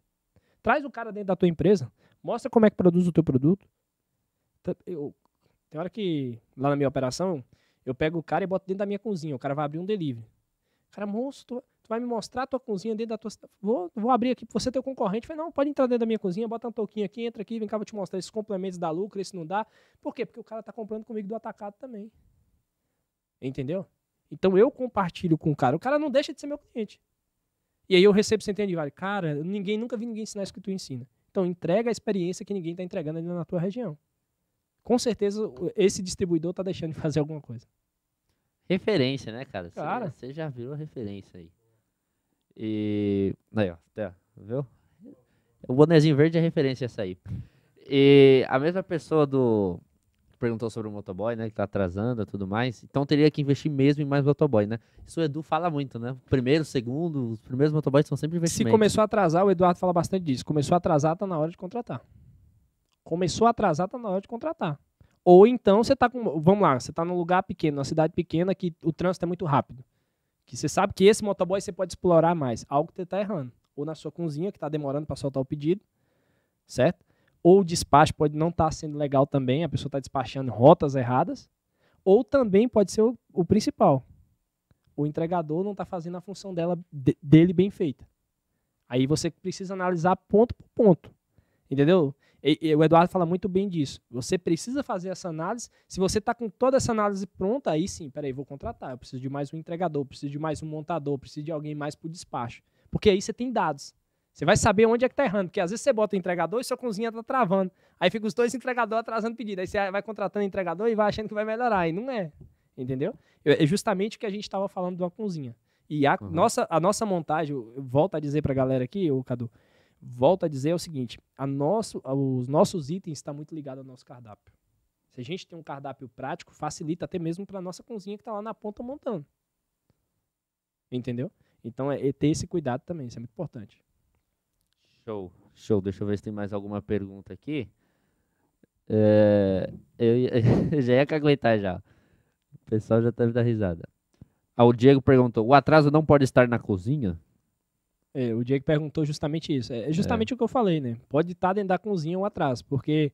Traz o cara dentro da tua empresa, mostra como é que produz o teu produto. Eu, tem hora que, lá na minha operação, eu pego o cara e boto dentro da minha cozinha. O cara vai abrir um delivery. Cara, monstro, tu, vai me mostrar a tua cozinha dentro da tua. Vou, vou abrir aqui pra você, teu concorrente. falei, não, pode entrar dentro da minha cozinha, bota um toquinho aqui, entra aqui, vem cá, vou te mostrar esses complementos da lucro, esse não dá. Por quê? Porque o cara tá comprando comigo do atacado também. Entendeu? Então eu compartilho com o cara. O cara não deixa de ser meu cliente. E aí eu recebo centenas de vale. Cara, ninguém nunca vi ninguém ensinar isso que tu ensina. Então entrega a experiência que ninguém está entregando ali na tua região. Com certeza esse distribuidor está deixando de fazer alguma coisa. Referência, né, cara? Cara, você já virou referência aí. E aí, ó, até viu? O bonezinho verde é referência a essa aí. E a mesma pessoa do perguntou sobre o motoboy, né? Que tá atrasando e tudo mais. Então teria que investir mesmo em mais motoboy, né? Isso o Edu fala muito, né? Primeiro, segundo, os primeiros motoboys são sempre investimentos. Se começou a atrasar, o Eduardo fala bastante disso. Começou a atrasar, tá na hora de contratar. Começou a atrasar, tá na hora de contratar. Ou então você tá com. Vamos lá, você tá num lugar pequeno, numa cidade pequena que o trânsito é muito rápido. Que você sabe que esse motoboy você pode explorar mais. Algo que você tá errando. Ou na sua cozinha, que tá demorando para soltar o pedido. Certo? ou o despacho pode não estar tá sendo legal também, a pessoa está despachando rotas erradas, ou também pode ser o, o principal. O entregador não está fazendo a função dela, de, dele bem feita. Aí você precisa analisar ponto por ponto. Entendeu? E, e, o Eduardo fala muito bem disso. Você precisa fazer essa análise. Se você está com toda essa análise pronta, aí sim, peraí, vou contratar. Eu preciso de mais um entregador, preciso de mais um montador, preciso de alguém mais para o despacho. Porque aí você tem dados. Você vai saber onde é que tá errando, porque às vezes você bota o entregador e sua cozinha tá travando. Aí fica os dois entregadores atrasando pedido. Aí você vai contratando entregador e vai achando que vai melhorar. E não é. Entendeu? É, é justamente o que a gente estava falando de uma cozinha. E a, uhum. nossa, a nossa montagem, eu volto a dizer para a galera aqui, o Cadu, volto a dizer é o seguinte: a nosso, os nossos itens estão tá muito ligados ao nosso cardápio. Se a gente tem um cardápio prático, facilita até mesmo para a nossa cozinha que está lá na ponta montando. Entendeu? Então, é, é, ter esse cuidado também, isso é muito importante. Show, show. Deixa eu ver se tem mais alguma pergunta aqui. É, eu, eu, <laughs> já ia caguetar já. O pessoal já deve dar risada. Ah, o Diego perguntou: o atraso não pode estar na cozinha? É, o Diego perguntou justamente isso. É, é justamente é. o que eu falei, né? Pode estar dentro da cozinha o um atraso, porque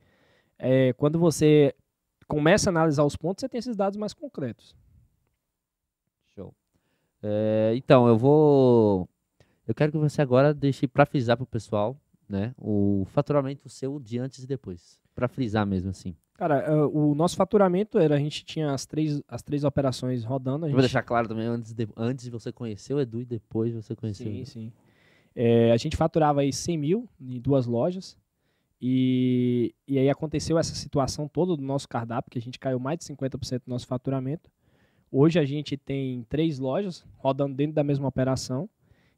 é, quando você começa a analisar os pontos, você tem esses dados mais concretos. Show. É, então, eu vou eu quero que você agora deixe para frisar para o pessoal, né, o faturamento seu de antes e depois, para frisar mesmo assim. Cara, é, o nosso faturamento era a gente tinha as três, as três operações rodando. Gente... Vou deixar claro também antes de, antes você conhecer o Edu e depois você conheceu. Sim, sim. É, a gente faturava aí 100 mil em duas lojas. E, e aí aconteceu essa situação toda do nosso cardápio, que a gente caiu mais de 50% do nosso faturamento. Hoje a gente tem três lojas rodando dentro da mesma operação.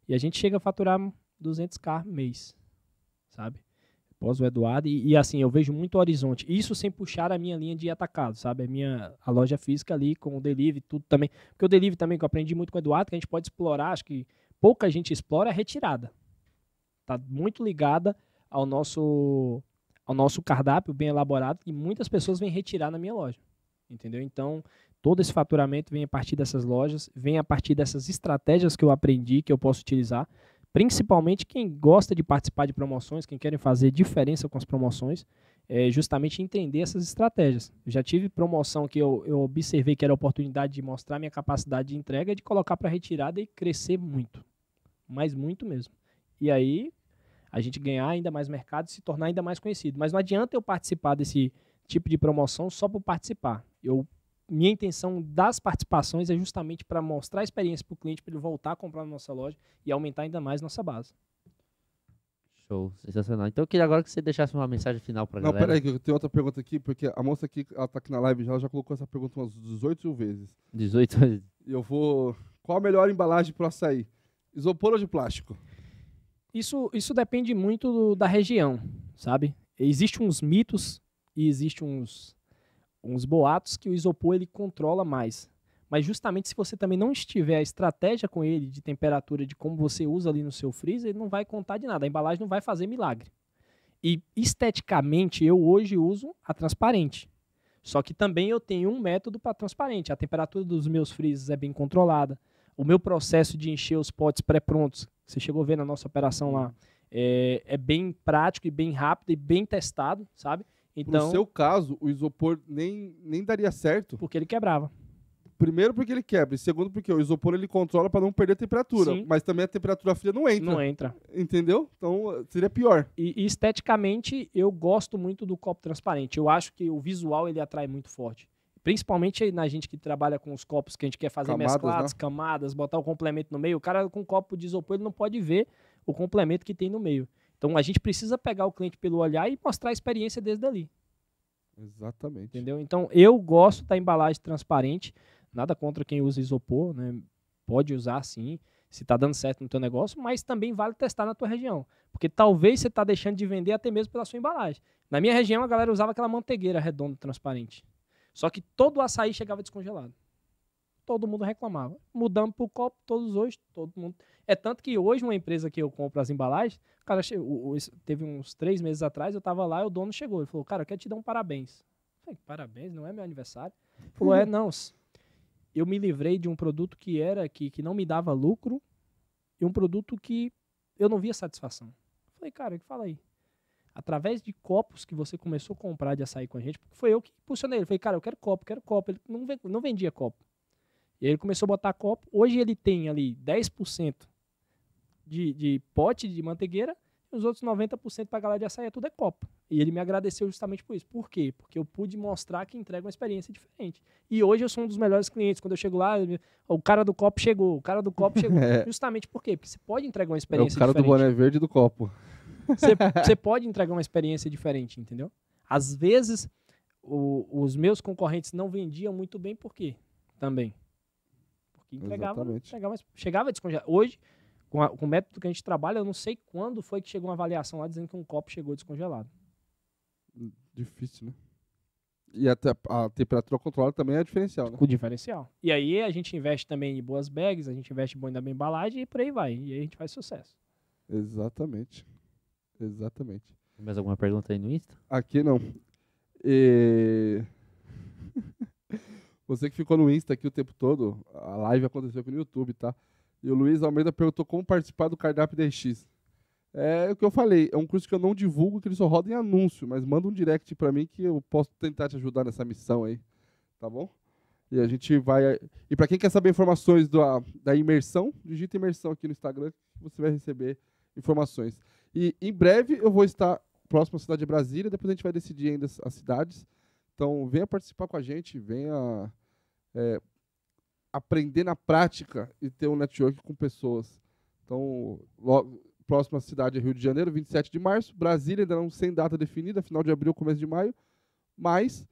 E a gente chega a faturar 200k mês, sabe? Após o Eduardo. E, e, assim, eu vejo muito horizonte. Isso sem puxar a minha linha de atacado, sabe? A minha a loja física ali com o delivery, tudo também. Porque o delivery também, que eu aprendi muito com o Eduardo, que a gente pode explorar, acho que pouca gente explora, é retirada. Tá muito ligada ao nosso, ao nosso cardápio bem elaborado e muitas pessoas vêm retirar na minha loja. Entendeu? Então, Todo esse faturamento vem a partir dessas lojas, vem a partir dessas estratégias que eu aprendi, que eu posso utilizar. Principalmente quem gosta de participar de promoções, quem querem fazer diferença com as promoções, é justamente entender essas estratégias. Eu já tive promoção que eu, eu observei que era oportunidade de mostrar minha capacidade de entrega, de colocar para retirada e crescer muito. Mas muito mesmo. E aí a gente ganhar ainda mais mercado e se tornar ainda mais conhecido. Mas não adianta eu participar desse tipo de promoção só por participar. Eu minha intenção das participações é justamente para mostrar a experiência para o cliente, para ele voltar a comprar na nossa loja e aumentar ainda mais nossa base. Show, sensacional. Então eu queria agora que você deixasse uma mensagem final para a galera. Não, peraí, que eu tenho outra pergunta aqui, porque a moça aqui, ela tá aqui na live já, ela já colocou essa pergunta umas 18 vezes. 18 vezes. eu vou... Qual a melhor embalagem para açaí? Isopor ou de plástico? Isso, isso depende muito do, da região, sabe? Existem uns mitos e existem uns uns boatos que o isopor ele controla mais. Mas justamente se você também não estiver a estratégia com ele de temperatura, de como você usa ali no seu freezer, ele não vai contar de nada. A embalagem não vai fazer milagre. E esteticamente eu hoje uso a transparente. Só que também eu tenho um método para transparente. A temperatura dos meus freezers é bem controlada. O meu processo de encher os potes pré-prontos, você chegou a ver na nossa operação lá, uhum. é, é bem prático e bem rápido e bem testado, sabe? Então, no seu caso, o isopor nem, nem daria certo. Porque ele quebrava. Primeiro porque ele quebra, e segundo porque o isopor ele controla para não perder a temperatura, Sim. mas também a temperatura fria não entra. Não entra. Entendeu? Então seria pior. E, e esteticamente eu gosto muito do copo transparente. Eu acho que o visual ele atrai muito forte. Principalmente na gente que trabalha com os copos que a gente quer fazer camadas, mesclados, né? camadas, botar o complemento no meio. O cara com um copo de isopor ele não pode ver o complemento que tem no meio. Então a gente precisa pegar o cliente pelo olhar e mostrar a experiência desde ali. Exatamente. Entendeu? Então eu gosto da embalagem transparente, nada contra quem usa isopor, né? Pode usar sim, se está dando certo no teu negócio, mas também vale testar na tua região, porque talvez você está deixando de vender até mesmo pela sua embalagem. Na minha região a galera usava aquela mantegueira redonda transparente. Só que todo o açaí chegava descongelado todo mundo reclamava. Mudamos para o copo, todos hoje, todo mundo. É tanto que hoje uma empresa que eu compro as embalagens, cara teve uns três meses atrás, eu estava lá, o dono chegou, ele falou, cara, eu quero te dar um parabéns. Eu falei, parabéns, não é meu aniversário? Ele falou, é, não, eu me livrei de um produto que era, que, que não me dava lucro, e um produto que eu não via satisfação. Eu falei, cara, o que fala aí? através de copos que você começou a comprar de açaí com a gente, porque foi eu que impulsionei. Ele falei, cara, eu quero copo, quero copo. Ele não, não vendia copo. E ele começou a botar copo. Hoje ele tem ali 10% de, de pote de mantegueira e os outros 90% para a galera de açaí é tudo é copo. E ele me agradeceu justamente por isso. Por quê? Porque eu pude mostrar que entrega uma experiência diferente. E hoje eu sou um dos melhores clientes. Quando eu chego lá, o cara do copo chegou, o cara do copo chegou. <laughs> É. Justamente por quê? Porque você pode entregar uma experiência diferente. É o cara diferente. do boné verde do copo. Você, <laughs> você pode entregar uma experiência diferente, entendeu? Às vezes, o, os meus concorrentes não vendiam muito bem, por quê? Também chegava entregava, entregava mas chegava descongelado. Hoje, com, a, com o método que a gente trabalha, eu não sei quando foi que chegou uma avaliação lá dizendo que um copo chegou descongelado. Hum, difícil, né? E até a temperatura controlada também é diferencial, né? Com diferencial. E aí a gente investe também em boas bags, a gente investe bom minha embalagem e por aí vai. E aí a gente faz sucesso. Exatamente. Exatamente. Tem mais alguma pergunta aí no Insta? Aqui não. E... <laughs> Você que ficou no Insta aqui o tempo todo, a live aconteceu aqui no YouTube, tá? E o Luiz Almeida perguntou como participar do Cardápio DX. É o que eu falei, é um curso que eu não divulgo, que ele só roda em anúncio, mas manda um direct para mim que eu posso tentar te ajudar nessa missão aí, tá bom? E a gente vai. E para quem quer saber informações da, da imersão, digita imersão aqui no Instagram, você vai receber informações. E em breve eu vou estar próximo à cidade de Brasília, depois a gente vai decidir ainda as, as cidades. Então, venha participar com a gente, venha é, aprender na prática e ter um network com pessoas. Então, logo, próxima cidade é Rio de Janeiro, 27 de março. Brasília ainda não sem data definida, final de abril, começo de maio. Mas,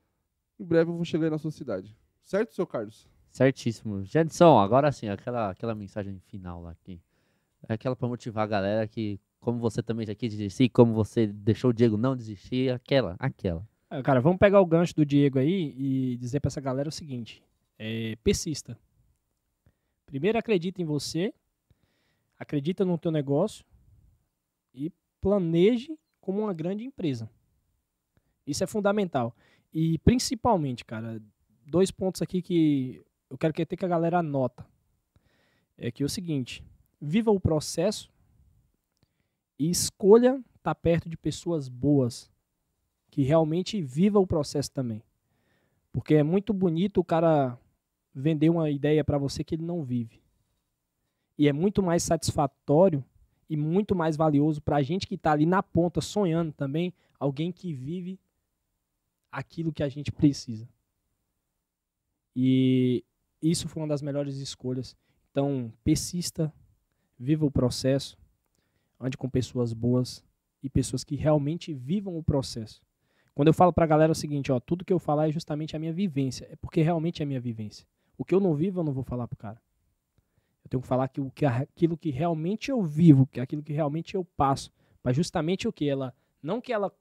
em breve eu vou chegar na sua cidade. Certo, seu Carlos? Certíssimo. Jadson, agora sim, aquela, aquela mensagem final lá aqui. É aquela para motivar a galera que, como você também já quis desistir, como você deixou o Diego não desistir, é aquela, aquela. Ah, cara, vamos pegar o gancho do Diego aí e dizer para essa galera o seguinte: é, persista. Primeiro acredita em você, acredita no teu negócio e planeje como uma grande empresa. Isso é fundamental. E principalmente, cara, dois pontos aqui que eu quero que que a galera anota. É que é o seguinte, viva o processo e escolha estar tá perto de pessoas boas que realmente viva o processo também. Porque é muito bonito o cara vender uma ideia para você que ele não vive. E é muito mais satisfatório e muito mais valioso para a gente que está ali na ponta sonhando também, alguém que vive aquilo que a gente precisa. E isso foi uma das melhores escolhas. Então, persista, viva o processo, ande com pessoas boas e pessoas que realmente vivam o processo. Quando eu falo para a galera o seguinte, ó, tudo que eu falar é justamente a minha vivência, é porque realmente é a minha vivência. O que eu não vivo, eu não vou falar pro cara. Eu tenho que falar que, o, que aquilo que realmente eu vivo, que é aquilo que realmente eu passo, para justamente o que ela, não que ela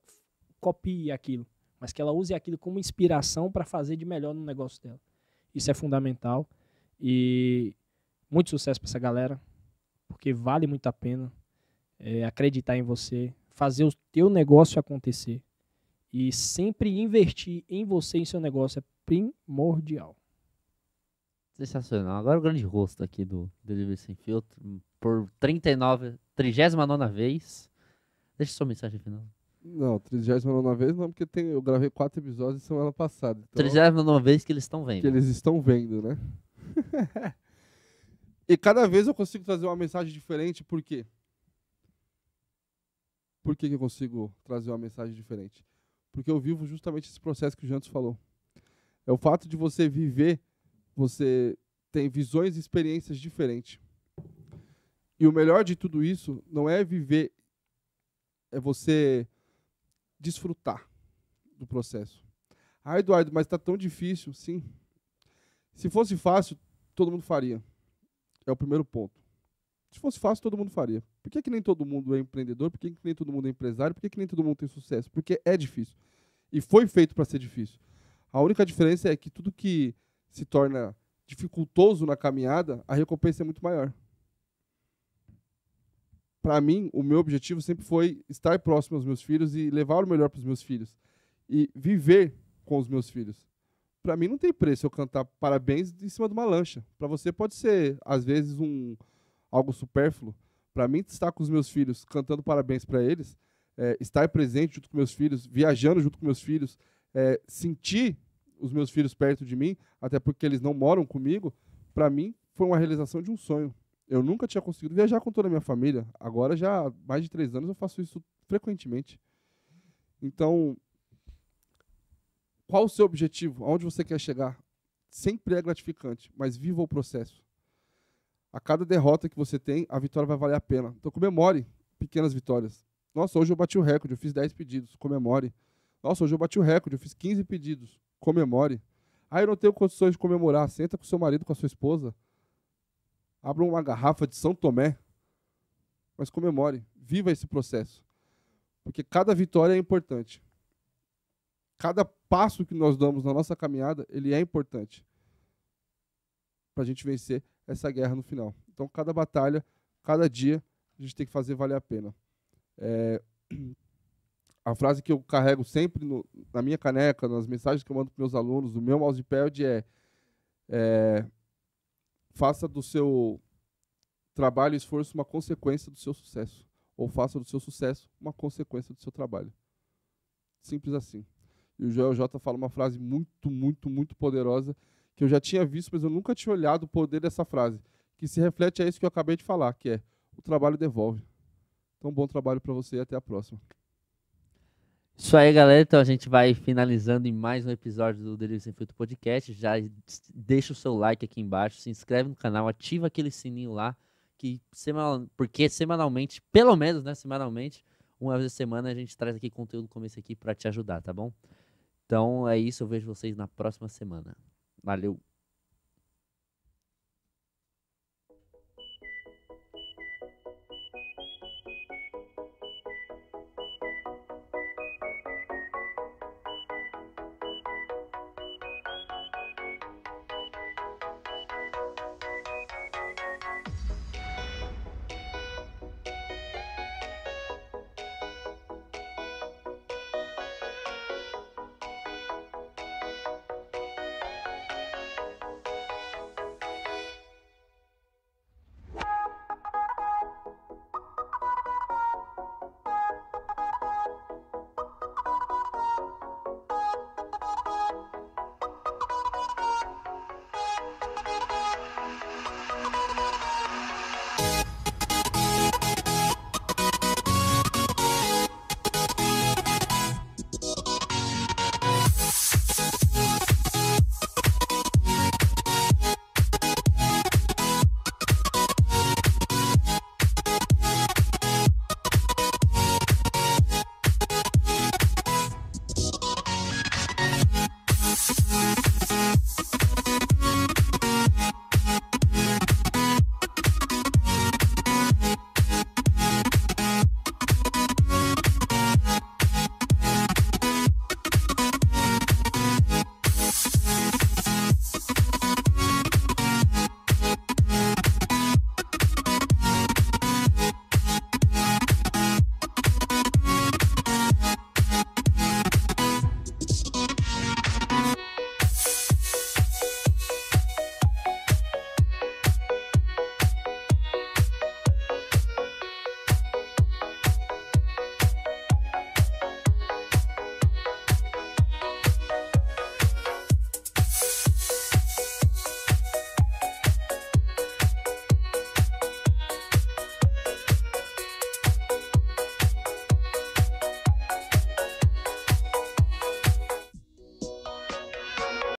copie aquilo, mas que ela use aquilo como inspiração para fazer de melhor no negócio dela. Isso é fundamental e muito sucesso para essa galera, porque vale muito a pena é, acreditar em você, fazer o teu negócio acontecer. E sempre investir em você e seu negócio é primordial. Sensacional. Agora o grande rosto aqui do Delivery Sem Filtro, por 39, 39 vez. Deixa sua mensagem final. Não, 39 vez não, porque tem, eu gravei quatro episódios semana passada. Então, 39 vez que eles estão vendo. Que eles estão vendo, né? <laughs> e cada vez eu consigo trazer uma mensagem diferente, por quê? Por que, que eu consigo trazer uma mensagem diferente? porque eu vivo justamente esse processo que o Jantos falou. É o fato de você viver, você tem visões e experiências diferentes. E o melhor de tudo isso não é viver, é você desfrutar do processo. Ah, Eduardo, mas está tão difícil. Sim. Se fosse fácil, todo mundo faria. É o primeiro ponto. Se fosse fácil, todo mundo faria. Por que, que nem todo mundo é empreendedor? Por que, que nem todo mundo é empresário? Por que, que nem todo mundo tem sucesso? Porque é difícil. E foi feito para ser difícil. A única diferença é que tudo que se torna dificultoso na caminhada, a recompensa é muito maior. Para mim, o meu objetivo sempre foi estar próximo aos meus filhos e levar o melhor para os meus filhos e viver com os meus filhos. Para mim não tem preço eu cantar parabéns em cima de uma lancha. Para você pode ser às vezes um algo supérfluo, para mim, estar com os meus filhos, cantando parabéns para eles, é, estar presente junto com meus filhos, viajando junto com meus filhos, é, sentir os meus filhos perto de mim, até porque eles não moram comigo, para mim foi uma realização de um sonho. Eu nunca tinha conseguido viajar com toda a minha família. Agora, já há mais de três anos, eu faço isso frequentemente. Então, qual o seu objetivo? Aonde você quer chegar? Sempre é gratificante, mas viva o processo. A cada derrota que você tem, a vitória vai valer a pena. Então comemore pequenas vitórias. Nossa, hoje eu bati o recorde, eu fiz 10 pedidos, comemore. Nossa, hoje eu bati o recorde, eu fiz 15 pedidos, comemore. Ah, eu não tenho condições de comemorar. Senta com seu marido, com a sua esposa. Abra uma garrafa de São Tomé. Mas comemore, viva esse processo. Porque cada vitória é importante. Cada passo que nós damos na nossa caminhada, ele é importante. Para a gente vencer essa guerra no final. Então, cada batalha, cada dia, a gente tem que fazer valer a pena. É, <clears throat> a frase que eu carrego sempre no, na minha caneca, nas mensagens que eu mando para meus alunos, no meu mousepad é, é faça do seu trabalho e esforço uma consequência do seu sucesso. Ou faça do seu sucesso uma consequência do seu trabalho. Simples assim. E o Joel J fala uma frase muito, muito, muito poderosa que eu já tinha visto, mas eu nunca tinha olhado o poder dessa frase, que se reflete a isso que eu acabei de falar, que é o trabalho devolve. Então, bom trabalho para você e até a próxima. Isso aí, galera. Então a gente vai finalizando em mais um episódio do Delivery Sem Filtro Podcast. Já deixa o seu like aqui embaixo, se inscreve no canal, ativa aquele sininho lá, que semanal... porque semanalmente, pelo menos, né, semanalmente, uma vez a semana a gente traz aqui conteúdo como esse aqui para te ajudar, tá bom? Então é isso, eu vejo vocês na próxima semana. Valeu!